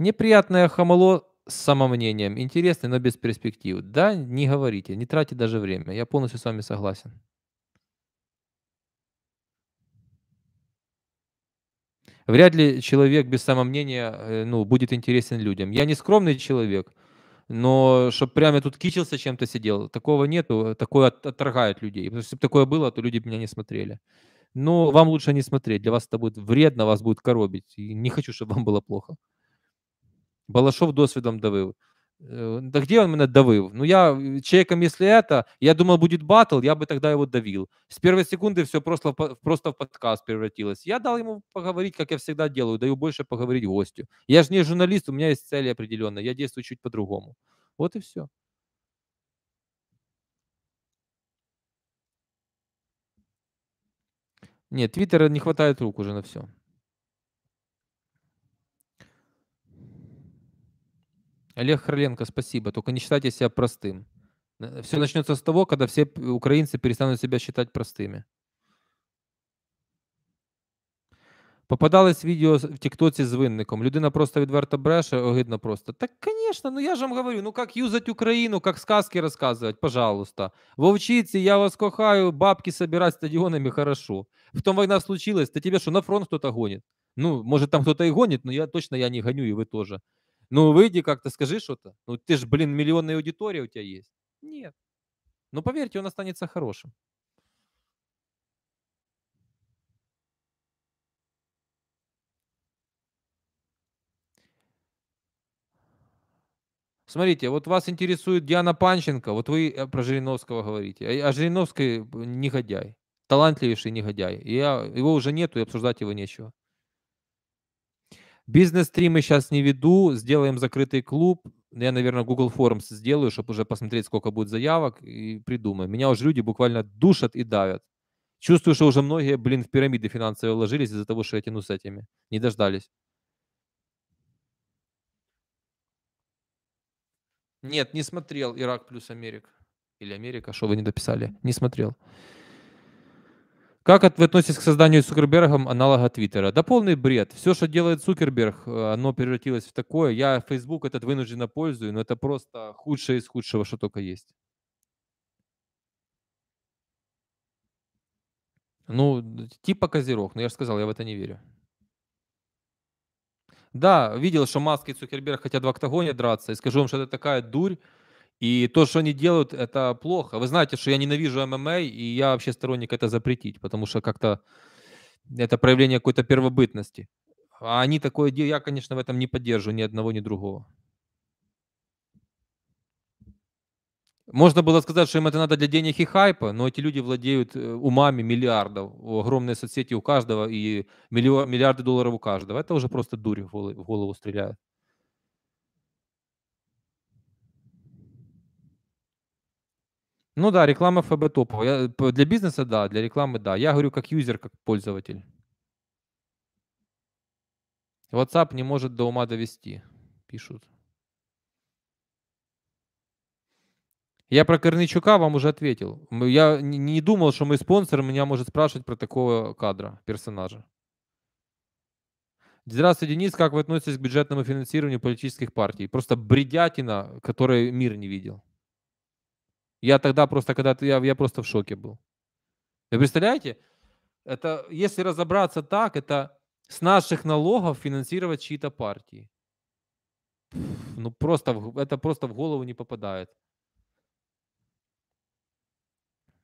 Неприятное хамло с самомнением. Интересный, но без перспектив. Да, не говорите, не тратьте даже время. Я полностью с вами согласен. Вряд ли человек без самомнения э, ну, будет интересен людям. Я не скромный человек, но чтобы прямо тут кичился чем-то сидел, такого нету, такое отторгает людей. Потому что если бы такое было, то люди бы меня не смотрели. Но вам лучше не смотреть, для вас это будет вредно, вас будет коробить. И не хочу, чтобы вам было плохо. Балашов досвідом давив. Э, да где он меня давил? Ну, я э, человеком, если это, я думал, будет батл, я бы тогда его давил. С первой секунды все просто, просто в подкаст превратилось. Я дал ему поговорить, как я всегда делаю, даю больше поговорить гостю. Я же не журналист, у меня есть цели определенные, я действую чуть по-другому. Вот и все. Нет, Твиттера не хватает рук уже на все. Олег Харленко, спасибо. Только не считайте себя простым. Все начнется с того, когда все украинцы перестанут себя считать простыми. Попадалось видео в ТикТоке с винником. Людина просто відверто бреше, огидно просто. Так, конечно, ну я же вам говорю, ну как юзать Украину, как сказки рассказывать, пожалуйста. Вовчиці, я вас кохаю, бабки собирать стадионами хорошо. В том война случилась, то тебе что на фронт кто-то гонит. Ну, может там кто-то и гонит, но я точно я не гоню, и вы тоже. Ну, выйди как-то, скажи что-то. Ну, ты же, блин, миллионная аудитория у тебя есть. Нет. Но поверьте, он останется хорошим. Смотрите, вот вас интересует Диана Панченко, вот вы э, про Жириновского говорите. А, а Жириновский э, негодяй, талантливейший негодяй. Я, а, его уже нету, и обсуждать его нечего. Бизнес-стримы сейчас не веду, сделаем закрытый клуб. Я, наверное, Google Forms сделаю, чтобы уже посмотреть, сколько будет заявок, и придумаю. Меня уже люди буквально душат и давят. Чувствую, что уже многие, блин, в пирамиды финансовые вложились из-за того, что я тяну с этими. Не дождались. Нет, не смотрел Ирак плюс Америка. Или Америка, что вы не дописали. Не смотрел. Как вы относитесь к созданию Сукербергом аналога Твиттера? Да полный бред. Все, что делает Сукерберг, э, оно превратилось в такое. Я Facebook этот вынужденно пользую, но это просто худшее из худшего, что только есть. Ну, типа козерог, но я же сказал, я в это не верю. Да, видел, что Маск и Цукерберг хотят в октагоне драться, и скажу вам, что это такая дурь, и то, что они делают, это плохо. Вы знаете, что я ненавижу ММА, и я вообще сторонник это запретить, потому что как-то это проявление какой-то первобытности. А они такое делают, я, конечно, в этом не поддерживаю ни одного, ни другого. Можно было сказать, что им это надо для денег и хайпа, но эти люди владеют э, умами миллиардов, огромные соцсети у каждого и миллиарды долларов у каждого. Это уже просто дурь в голову стреляют. Ну да, реклама ФБ топовая. Для бизнеса, да, для рекламы, да. Я говорю как юзер, как пользователь. WhatsApp не может до ума довести, пишут. Я про Корничука вам уже ответил. Я не думал, что мой спонсор меня может спрашивать про такого кадра, персонажа. Здравствуйте, Денис. Как вы относитесь к бюджетному финансированию политических партий? Просто бредятина, которой мир не видел. Я тогда просто, когда я, я просто в шоке был. Вы представляете? Это, если разобраться так, это с наших налогов финансировать чьи-то партии. Ну просто, это просто в голову не попадает.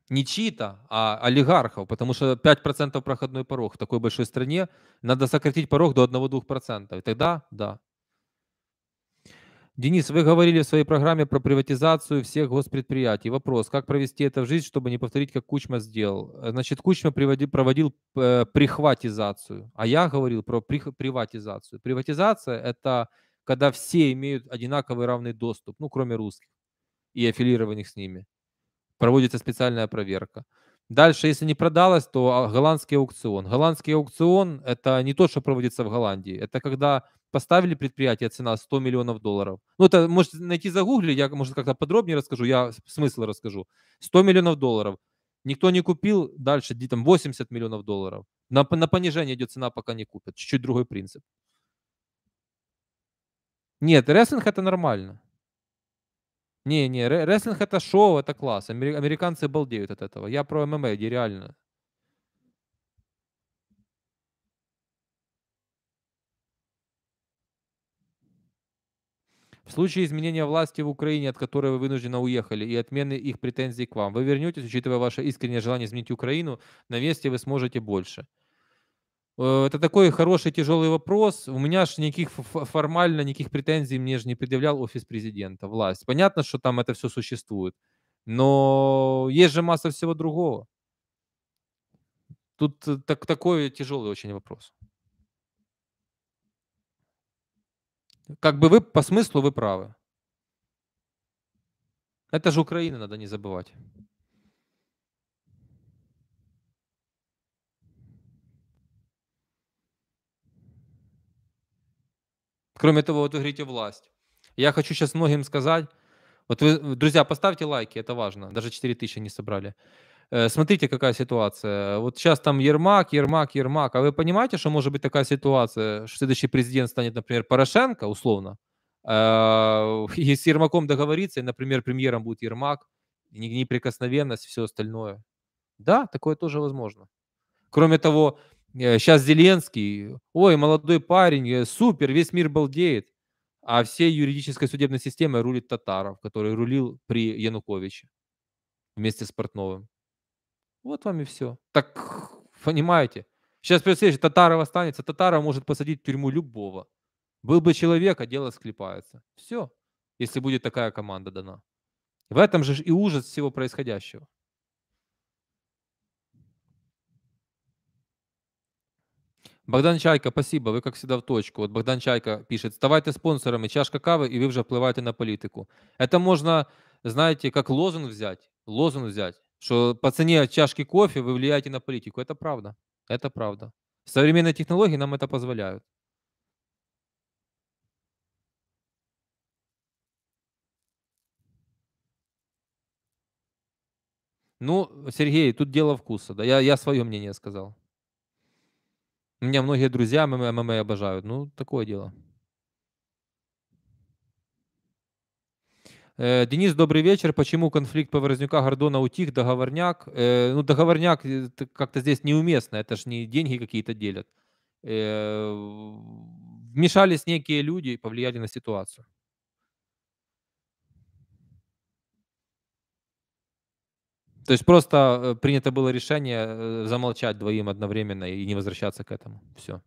Не чьи-то, а олигархов, потому что 5% проходной порог в такой большой стране, надо сократить порог до 1-2%. И тогда, да, Денис, вы говорили в своей программе про приватизацию всех госпредприятий. Вопрос, как провести это в жизнь, чтобы не повторить, как Кучма сделал? Э, значит, Кучма приводил, проводил э, прихватизацию, а я говорил про прих, приватизацию. Приватизация – это когда все имеют одинаковый равный доступ, ну, кроме русских и аффилированных с ними. Проводится специальная проверка. Дальше, если не продалось, то а, голландский аукцион. Голландский аукцион – это не то, что проводится в Голландии. Это когда поставили предприятие, цена 100 миллионов долларов. Ну, это можете найти загугли, я, может, как-то подробнее расскажу, я смысл расскажу. 100 миллионов долларов. Никто не купил, дальше где там 80 миллионов долларов. На, на понижение идет цена, пока не купят. Чуть-чуть другой принцип. Нет, рестлинг это нормально. Не, не, рестлинг это шоу, это класс. Американцы балдеют от этого. Я про ММА, где реально В случае изменения власти в Украине, от которой вы вынуждены уехали, и отмены их претензий к вам, вы вернетесь, учитывая ваше искреннее желание изменить Украину, на месте вы сможете больше. Э, это такой хороший, тяжелый вопрос. У меня же никаких формально, никаких претензий мне же не предъявлял офис президента, власть. Понятно, что там это все существует, но есть же масса всего другого. Тут э, так, такой тяжелый очень вопрос. Как бы вы по смыслу вы правы. Это же Украина, надо не забывать. Кроме того, вот вы говорите власть. Я хочу сейчас многим сказать, вот вы, друзья, поставьте лайки, это важно. Даже 4 тысячи не собрали. Э, смотрите, какая ситуация. Вот сейчас там Ермак, Ермак, Ермак. А вы понимаете, что может быть такая ситуация, что следующий президент станет, например, Порошенко, условно, а, и с Ермаком договориться, и, например, премьером будет Ермак, неприкосновенность, все остальное. Да, такое тоже возможно. Кроме того, сейчас э, Зеленский, ой, молодой парень, э, супер, весь мир балдеет. А всей юридической судебной системой рулит Татаров, который рулил при Януковиче вместе с Портновым. Вот вам и все. Так, понимаете? Сейчас, представляете, Татаров останется. Татаров может посадить в тюрьму любого. Был бы человек, а дело склепается. Все, если будет такая команда дана. В этом же и ужас всего происходящего. Богдан Чайка, спасибо, вы как всегда в точку. Вот Богдан Чайка пишет, ставайте спонсорами, чашка кавы, и вы уже впливаете на политику. Это можно, знаете, как лозунг взять. Лозунг взять что по цене чашки кофе вы влияете на политику. Это правда. Это правда. Современные технологии нам это позволяют. Ну, Сергей, тут дело вкуса. Да? Я, я свое мнение сказал. У меня многие друзья ММА обожают. Ну, такое дело. Денис, добрый вечер. Почему конфликт Поворознюка Гордона утих? Договорняк. Ну, договорняк э, как-то здесь неуместно. Это ж не деньги какие-то делят. Э, вмешались некие люди и повлияли на ситуацию. То есть просто э, принято было решение замолчать двоим одновременно и не возвращаться к этому. Все.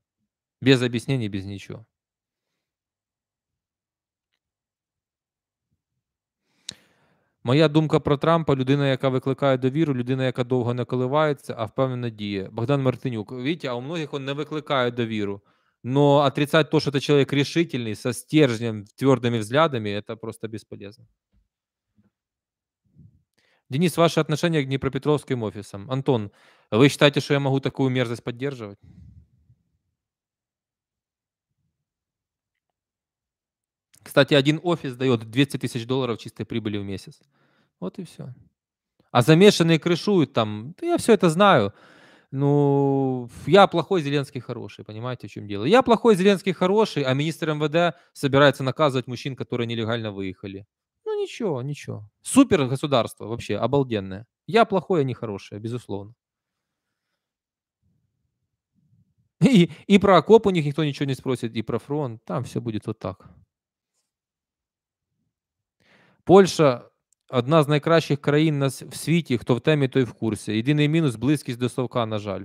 Без объяснений, без ничего. Моя думка про Трампа людина, яка викликає довіру, людина, яка довго не коливається, а впевнено діє. Богдан Мартинюк, видите, а у многих он не викликає довіру. Но отрицать то, что это человек решительный, со стержнем, твердыми взглядами, это просто бесполезно. Денис, ваше отношение к Днепропетровским офисам. Антон, вы считаете, что я могу такую мерзость поддерживать? Кстати, один офис дает 200 тысяч долларов чистой прибыли в месяц. Вот и все. А замешанные крышуют там. Да я все это знаю. Ну, я плохой, Зеленский хороший, понимаете, в чем дело? Я плохой, Зеленский хороший, а министр МВД собирается наказывать мужчин, которые нелегально выехали. Ну, ничего, ничего. Супер государство вообще, обалденное. Я плохой, а не хорошее, безусловно. И, и про окоп у них никто ничего не спросит, и про фронт. Там все будет вот так. Польща одна з найкращих країн в світі, хто в темі, той в курсі. Єдиний мінус близькість до совка, на жаль.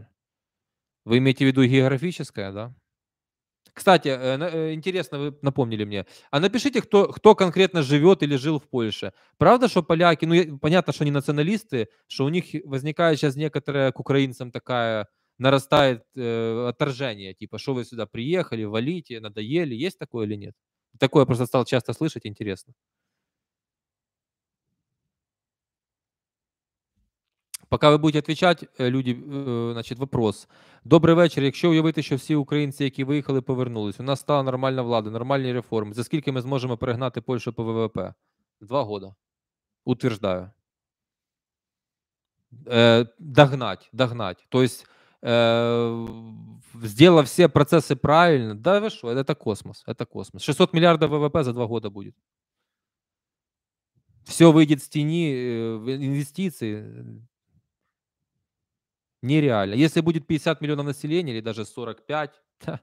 Вы имеете в виду географическое, да? Кстати, интересно, вы напомнили мне. А напишите, кто, кто конкретно живет или жил в Польше. Правда, что поляки, ну, понятно, что они националисты, что у них возникает сейчас некоторая к украинцам такая, нарастает э, отторжение, типа, что вы сюда приехали, валите, надоели. Есть такое или нет? Такое я просто стал часто слышать, интересно. Пока ви будете відповідати, е, люди, е, значить, вопрос. Добрий вечір. Якщо уявити, що всі українці, які виїхали, повернулись, у нас стала нормальна влада, нормальні реформи. За скільки ми зможемо перегнати Польщу по ВВП? Два года. Утверждаю. Э, догнать, догнать. То есть э, сделав все процессы правильно. Да вы что, это космос, это космос. 600 мільярдів ВВП за два года будет. Все выйдет с тени, э, инвестиции, Нереально. Если будет 50 миллионов населения или даже 45, да.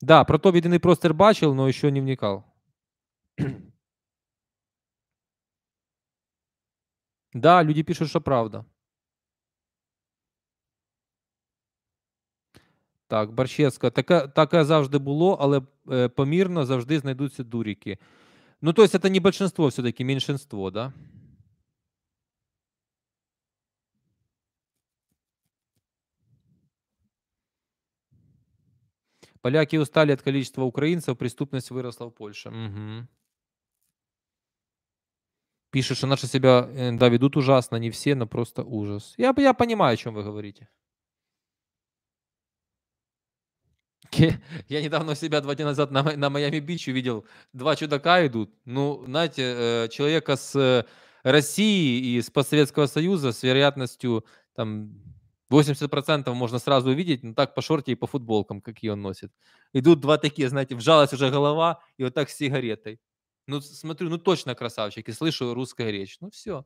Да, про то виденный простер бачил, но еще не вникал. да, люди пишут, что правда. Так, Борщевська, таке, таке завжди було, але е, помірно завжди знайдуться дуріки. Ну, то есть это не большинство все-таки, меньшинство, да? Поляки устали от количества украинцев, преступность выросла в Польше. Угу. Пишут, что наши себя э, да, ведут ужасно, не все, но просто ужас. Я, я понимаю, о чем вы говорите. Я недавно себя два дня назад на, на Майами-Бич увидел. Два чудака идут. Ну, знаете, э, человека с э, России и с постсоветского союза с вероятностью там 80% можно сразу увидеть, но ну, так по шорте и по футболкам, какие он носит. Идут два такие, знаете, вжалась уже голова, и вот так с сигаретой. Ну, смотрю, ну точно красавчик, и слышу русская речь. Ну, все.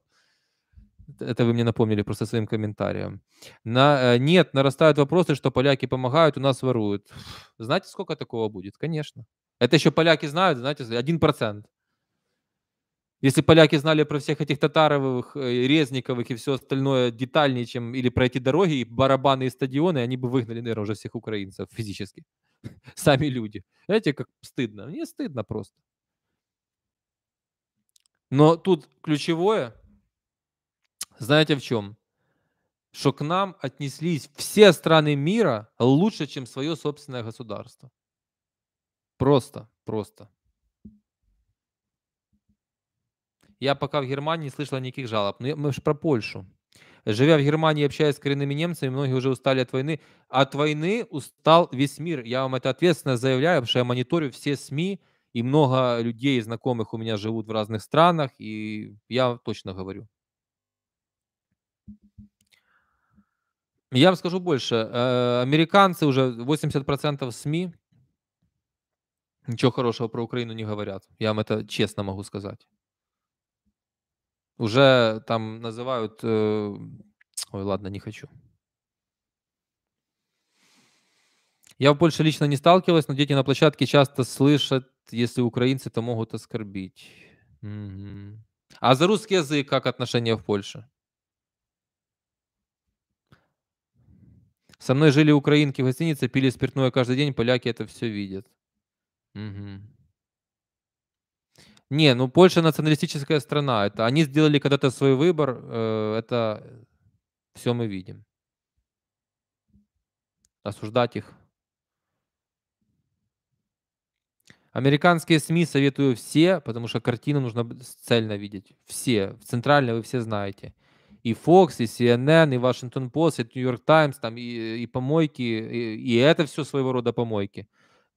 Это вы мне напомнили просто своим комментарием. На, э, нет, нарастают вопросы, что поляки помогают, у нас воруют. Знаете, сколько такого будет? Конечно. Это еще поляки знают, знаете, один процент. Если поляки знали про всех этих Татаровых, э, Резниковых и все остальное детальнее, чем или про эти дороги, и барабаны и стадионы, они бы выгнали, наверное, уже всех украинцев физически. Сами люди. Знаете, как стыдно? Мне стыдно просто. Но тут ключевое, знаете в чем? Что к нам отнеслись все страны мира лучше, чем свое собственное государство. Просто, просто. Я пока в Германии не слышала никаких жалоб. Но ну, мы же про Польшу. Живя в Германии, общаясь с коренными немцами, многие уже устали от войны. От войны устал весь мир. Я вам это ответственно заявляю, потому что я мониторю все СМИ, и много людей, знакомых у меня живут в разных странах, и я точно говорю. Я вам скажу больше. Э, американцы уже 80% СМИ ничего хорошего про Украину не говорят. Я вам это честно могу сказать. Уже там называют... Э, ой, ладно, не хочу. Я в Польше лично не сталкивалась, но дети на площадке часто слышат, если украинцы, то могут оскорбить. Мгм. А за русский язык как отношение в Польше? Со мной жили украинки в гостинице, пили спиртное каждый день, поляки это все видят. Мгм. Не, ну Польша националистическая страна. Это они сделали когда-то свой выбор. Э, это все мы видим. Осуждать их. Американские СМИ советую все, потому что картину нужно цельно видеть. Все. В центральной вы все знаете. И Fox, и CNN, и Washington Post, и New York Times, там, и, и помойки, и, и это все своего рода помойки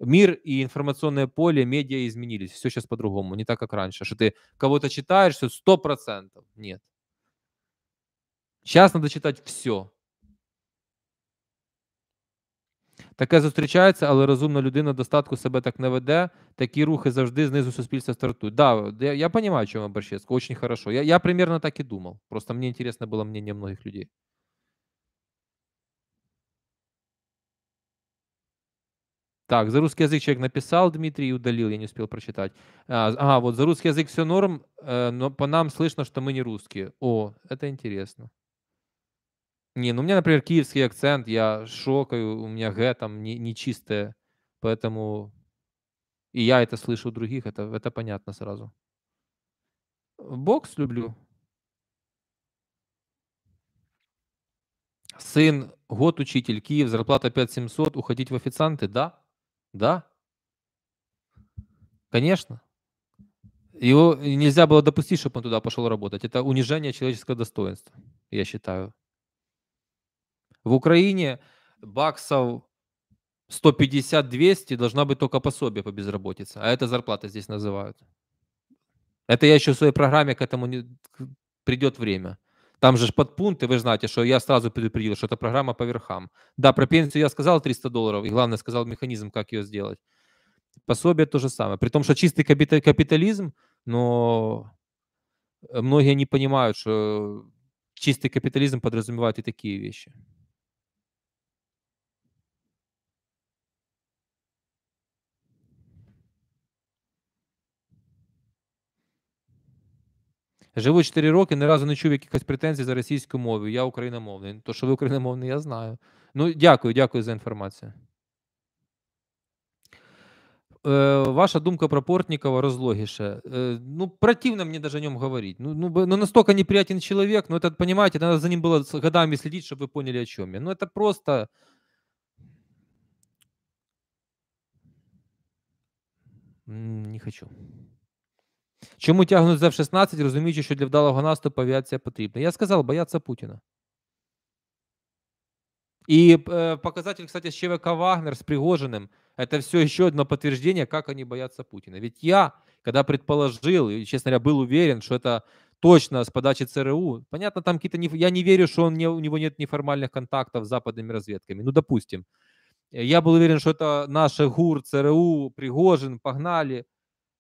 мир и информационное поле, медиа изменились. Все сейчас по-другому, не так, как раньше. Что ты кого-то читаешь, что процентов Нет. Сейчас надо читать все. Таке зустрічається, але розумна людина достатку себе так не веде. Такі рухи завжди знизу суспільства стартують. Да, я, я понимаю, о чем Борщевск. Очень хорошо. Я, я примерно так и думал. Просто мне интересно было мнение многих людей. Так, за русский язык человек написал, Дмитрий, и удалил, я не успел прочитать. А, ага, вот за русский язык все норм, э, но по нам слышно, что мы не русские. О, это интересно. Не, ну у меня, например, киевский акцент, я шокаю, у меня г там не, не чистое, поэтому и я это слышу у других, это, это понятно сразу. Бокс люблю. Сын, год учитель, Киев, зарплата 5700, уходить в официанты, да? Да. Конечно. Его нельзя было допустить, чтобы он туда пошел работать. Это унижение человеческого достоинства, я считаю. В Украине баксов 150-200 должна быть только пособие по безработице, а это зарплата здесь называют. Это я еще в своей программе к этому не... придет время. Там же ж подпункты, вы же знаете, что я сразу предупредил, что это программа по верхам. Да, про пенсию я сказал 300 долларов, и главное сказал механизм, как ее сделать. Пособие то же самое. При том, что чистый капитализм, но э, многие не понимают, что чистый капитализм подразумевает и такие вещи. Живу 4 роки, ні разу не чув якихось претензій за російську мову. Я україномовний. То, що ви україномовний, я знаю. Ну, дякую, дякую за інформацію. Е, Ваша думка про Портникова розлогіше. Е, ну, противно мне даже о нем говорить. Ну, ну, ну настолько неприятен человек, ну, это, понимаете, надо за ним было годами следить, чтобы вы поняли, о чем я. Ну, это просто... Не хочу. Чому тягнуть за F-16, розуміючи, що для вдалого наступу авіація потрібна? Я сказав, бояться Путіна. И э, показатель, кстати, с ЧВК Вагнер, с Пригожиным, это все еще одно подтверждение, как они боятся Путина. Ведь я, когда предположил, и, честно говоря, был уверен, что это точно с подачи ЦРУ, понятно, там какие-то... Не... Я не верю, что он у него нет неформальных контактов с западными разведками. Ну, допустим. Я был уверен, что это наши ГУР, ЦРУ, Пригожин, погнали,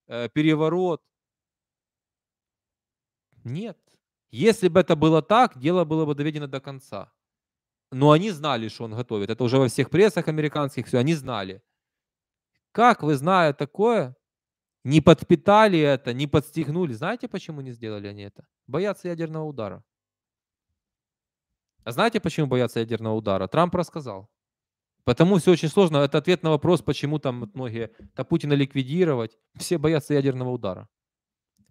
э, переворот. Нет. Если бы это было так, дело было бы доведено до конца. Но они знали, что он готовит. Это уже во всех прессах американских, все, они знали. Как вы, зная такое, не подпитали это, не подстегнули? Знаете, почему не сделали они это? Боятся ядерного удара. А знаете, почему боятся ядерного удара? Трамп рассказал. Потому все очень сложно. Это ответ на вопрос, почему там многие, да Путина ликвидировать. Все боятся ядерного удара.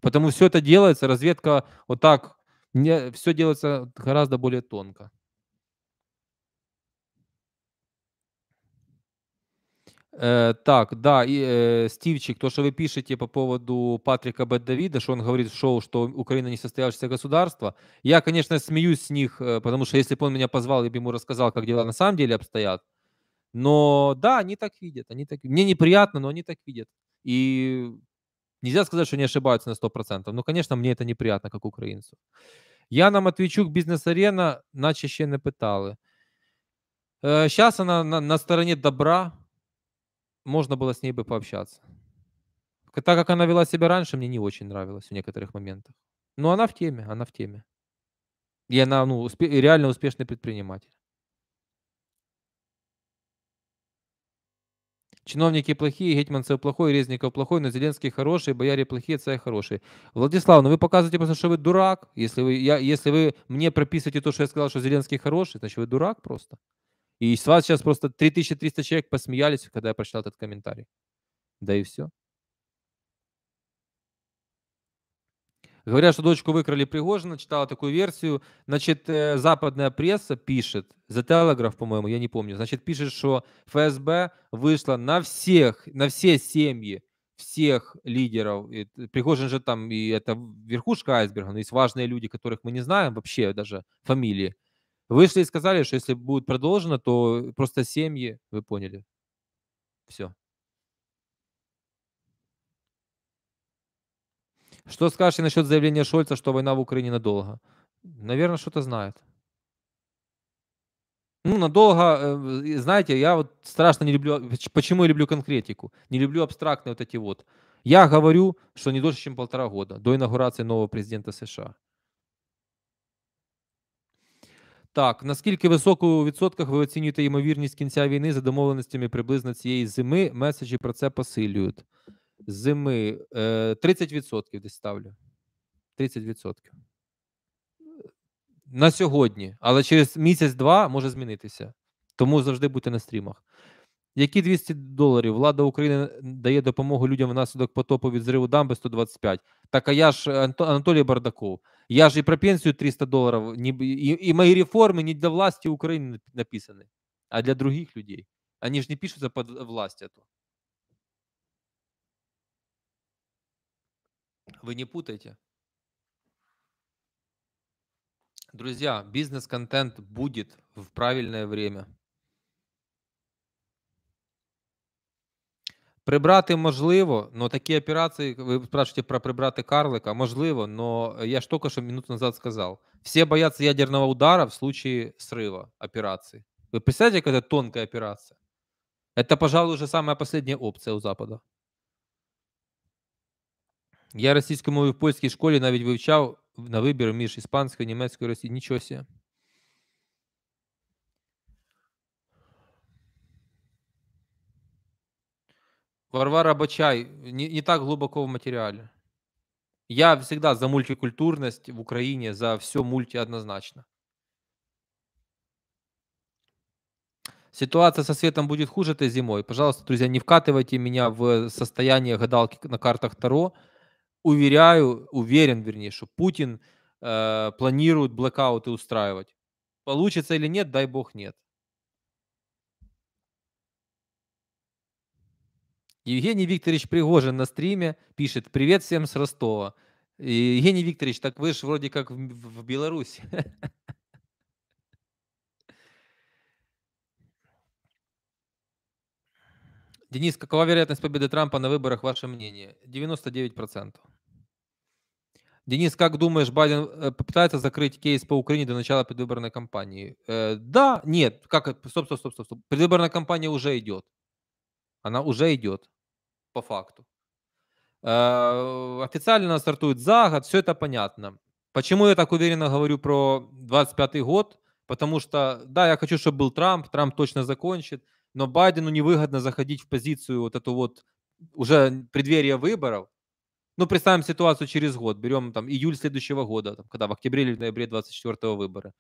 Потому все это делается, разведка вот так, не, все делается гораздо более тонко. Э, так, да, и, э, Стивчик, то, что вы пишете по поводу Патрика Бет-Давида, что он говорит в шоу, что Украина не состоявшееся государство, я, конечно, смеюсь с них, э, потому что если бы он меня позвал, я бы ему рассказал, как дела на самом деле обстоят. Но да, они так видят, они так... мне неприятно, но они так видят. И Нельзя сказать, что они ошибаются на 100%. Ну, конечно, мне это неприятно, как украинцу. Яна Матвійчук, бізнес-арена, наче ще не питали. Сейчас э, она на, на стороне добра. Можно было с ней бы пообщаться. Так как она вела себя раньше, мне не очень нравилось в некоторых моментах. Но она в теме, она в теме. И она ну, успе- реально успешный предприниматель. Чиновники плохие, Гетьманцев плохой, Резников плохой, но Зеленский хороший, бояре плохие, царь хороший. Владислав, ну вы показываете просто, что вы дурак. Если вы, я, если вы мне прописываете то, что я сказал, что Зеленский хороший, значит вы дурак просто. И с вас сейчас просто 3300 человек посмеялись, когда я прочитал этот комментарий. Да и все. Говорят, что дочку выкрали Пригожина, читала такую версию. Значит, э, западная пресса пишет, за Телеграф, по-моему, я не помню, значит, пишет, что ФСБ вышла на всех, на все семьи всех лидеров. И Пригожин же там, и это верхушка айсберга, но есть важные люди, которых мы не знаем вообще даже фамилии. Вышли и сказали, что если будет продолжено, то просто семьи, вы поняли. Все. Что скажешь насчет заявления Шольца, что война в Украине надолго? Наверное, что-то знает. Ну, надолго, э, знаете, я вот страшно не люблю, почему я люблю конкретику, не люблю абстрактные вот эти вот. Я говорю, что не дольше, чем полтора года, до инаугурации нового президента США. Так, наскільки високо у відсотках ви оцінюєте ймовірність кінця війни за домовленостями приблизно цієї зими? Меседжі про це посилюють зими 30% э, десь ставлю. 30%. На сьогодні, але через місяць-два може змінитися. Тому завжди будьте на стрімах. Які 200 доларів влада України дає допомогу людям внаслідок потопу від зриву дамби 125. Так а я ж Анатолій Бардаков. Я ж і про пенсію 300 доларів, і, і мої реформи не для власті України написані, а для других людей. Они ж не пишуться під властю. Вы не путайте. Друзья, бизнес-контент будет в правильное время. Прибрати можливо, но такі операції, ви спрашиваете про прибрати карлика, можливо, но я ж только що минуту назад сказал. Все боятся ядерного удара в случае срыва операции. Вы представляете, какая тонкая операция? Это, пожалуй, уже самая последняя опция у Запада. Я російську мову в польській школі навіть вивчав на вибір між іспанською, німецькою російською. Нічого себе. Варвара Бачай, не, не так глубоко в материале. Я всегда за мультикультурность в Украине, за все мульти однозначно. Ситуация со светом будет хуже этой зимой. Пожалуйста, друзья, не вкатывайте меня в состояние гадалки на картах Таро уверяю, уверен, вернее, что Путин э, планирует блокауты устраивать. Получится или нет, дай бог нет. Евгений Викторович Пригожин на стриме пишет «Привет всем с Ростова». Евгений Викторович, так вы же вроде как в, в Беларуси. Денис, какова вероятность победы Трампа на выборах, ваше мнение? 99%. Денис, как думаешь, Байден э, попытается закрыть кейс по Украине до начала предвыборной кампании? Э, да, нет. Как? Стоп, стоп, стоп, стоп, стоп. Предвыборная кампания уже идет. Она уже идет, по факту. Э, официально она стартует за год, все это понятно. Почему я так уверенно говорю про 25 год? Потому что, да, я хочу, чтобы был Трамп, Трамп точно закончит – но Байдену невыгодно заходить в позицию вот эту вот уже преддверие выборов. Ну, представим ситуацию через год, берем там июль следующего года, там, когда в октябре или в ноябре 24 го выборы.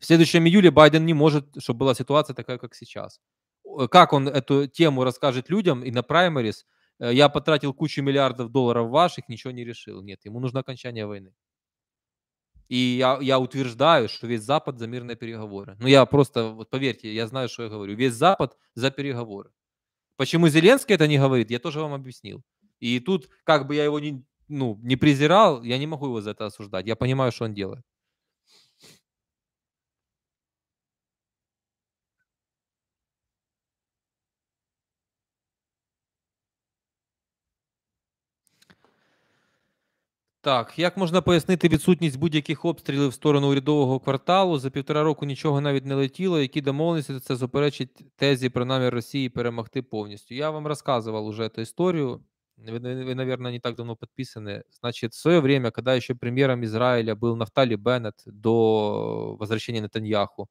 В следующем июле Байден не может, чтобы была ситуация такая, как сейчас. Как он эту тему расскажет людям и на праймерис, э, я потратил кучу миллиардов долларов ваших, ничего не решил. Нет, ему нужно окончание войны. И я, я утверждаю, что весь Запад за мирные переговоры. Ну, я просто, вот поверьте, я знаю, что я говорю. Весь Запад за переговоры. Почему Зеленский это не говорит, я тоже вам объяснил. И тут, как бы я его не, ну, не презирал, я не могу его за это осуждать. Я понимаю, что он делает. Так, як можна пояснити відсутність будь-яких обстрілів в сторону урядового кварталу? За півтора року нічого навіть не летіло. Які домовленості це заперечить тезі про намір Росії перемогти повністю? Я вам розказував уже цю історію. Вы, вы, наверное, не так давно подписаны. Значит, в свое время, когда еще премьером Израиля был Нафтали Беннет до возвращения Нетаньяху,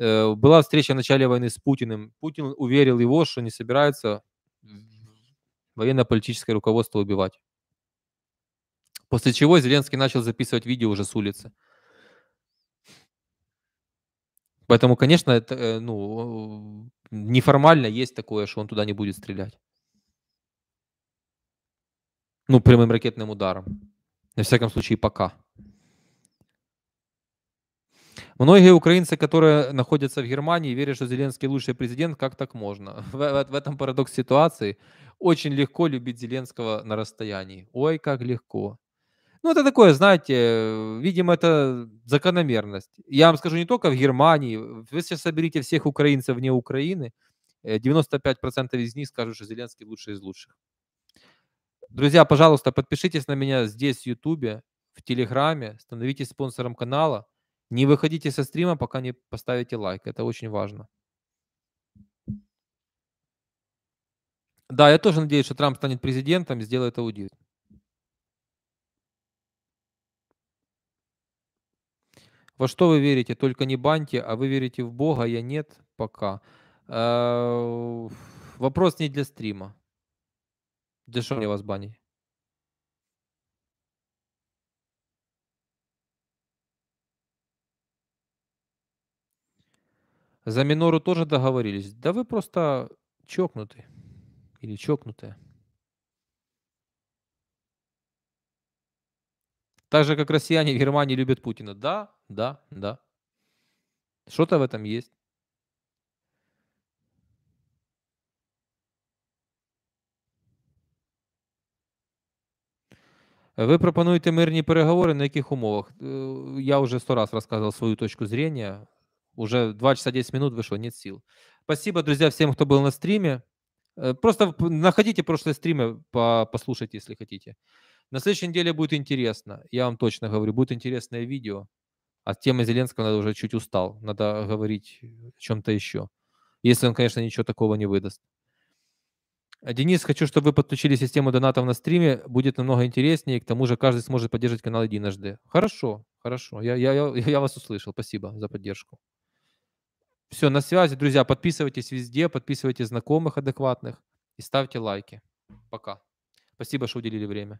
е, была встреча в начале войны с Путиным. Путин уверил его, что не собирается военно-политическое руководство убивать. После чего Зеленский начал записывать видео уже с улицы. Поэтому, конечно, это, э, ну, э, неформально есть такое, что он туда не будет стрелять. Ну, прямым ракетным ударом. На всяком случае, пока. Многие украинцы, которые находятся в Германии, верят, что Зеленский лучший президент. Как так можно? В, в, в этом парадокс ситуации. Очень легко любить Зеленского на расстоянии. Ой, как легко. Ну, это такое, знаете, э, видимо, это закономерность. Я вам скажу, не только в Германии. Вы сейчас соберите всех украинцев вне Украины, 95% э, из них скажут, что Зеленский лучший из лучших. Друзья, пожалуйста, подпишитесь на меня здесь, в Ютубе, в Телеграме, становитесь спонсором канала. Не выходите со стрима, пока не поставите лайк. Это очень важно. Да, я тоже надеюсь, что Трамп станет президентом, и сделает аудит. Во что вы верите? Только не баньте, а вы верите в Бога, я нет пока. Э, вопрос не для стрима. Для чего мне вас банить? За минору тоже договорились? Да вы просто чокнутый или чокнутая. Так же, как россияне в Германии любят Путина. Да, да, да. Что-то в этом есть. Ви пропонуєте мирні переговори на яких умовах? Э, я вже сто раз рассказывал свою точку зрения. Уже 2 часа 10 минут вышло, нет сил. Спасибо, друзья, всем, кто был на стриме. Э, просто находите прошлые стримы, послушайте, если хотите. На следующей неделе будет интересно. Я вам точно говорю, будет интересное видео. От темы Зеленского надо уже чуть устал. Надо говорить о чем-то еще. Если он, конечно, ничего такого не выдаст. Денис, хочу, чтобы вы подключили систему донатов на стриме. Будет намного интереснее. К тому же каждый сможет поддержать канал единожды. Хорошо, хорошо. Я, я, я, я вас услышал. Спасибо за поддержку. Все, на связи, друзья. Подписывайтесь везде, подписывайте знакомых адекватных и ставьте лайки. Пока. Спасибо, что уделили время.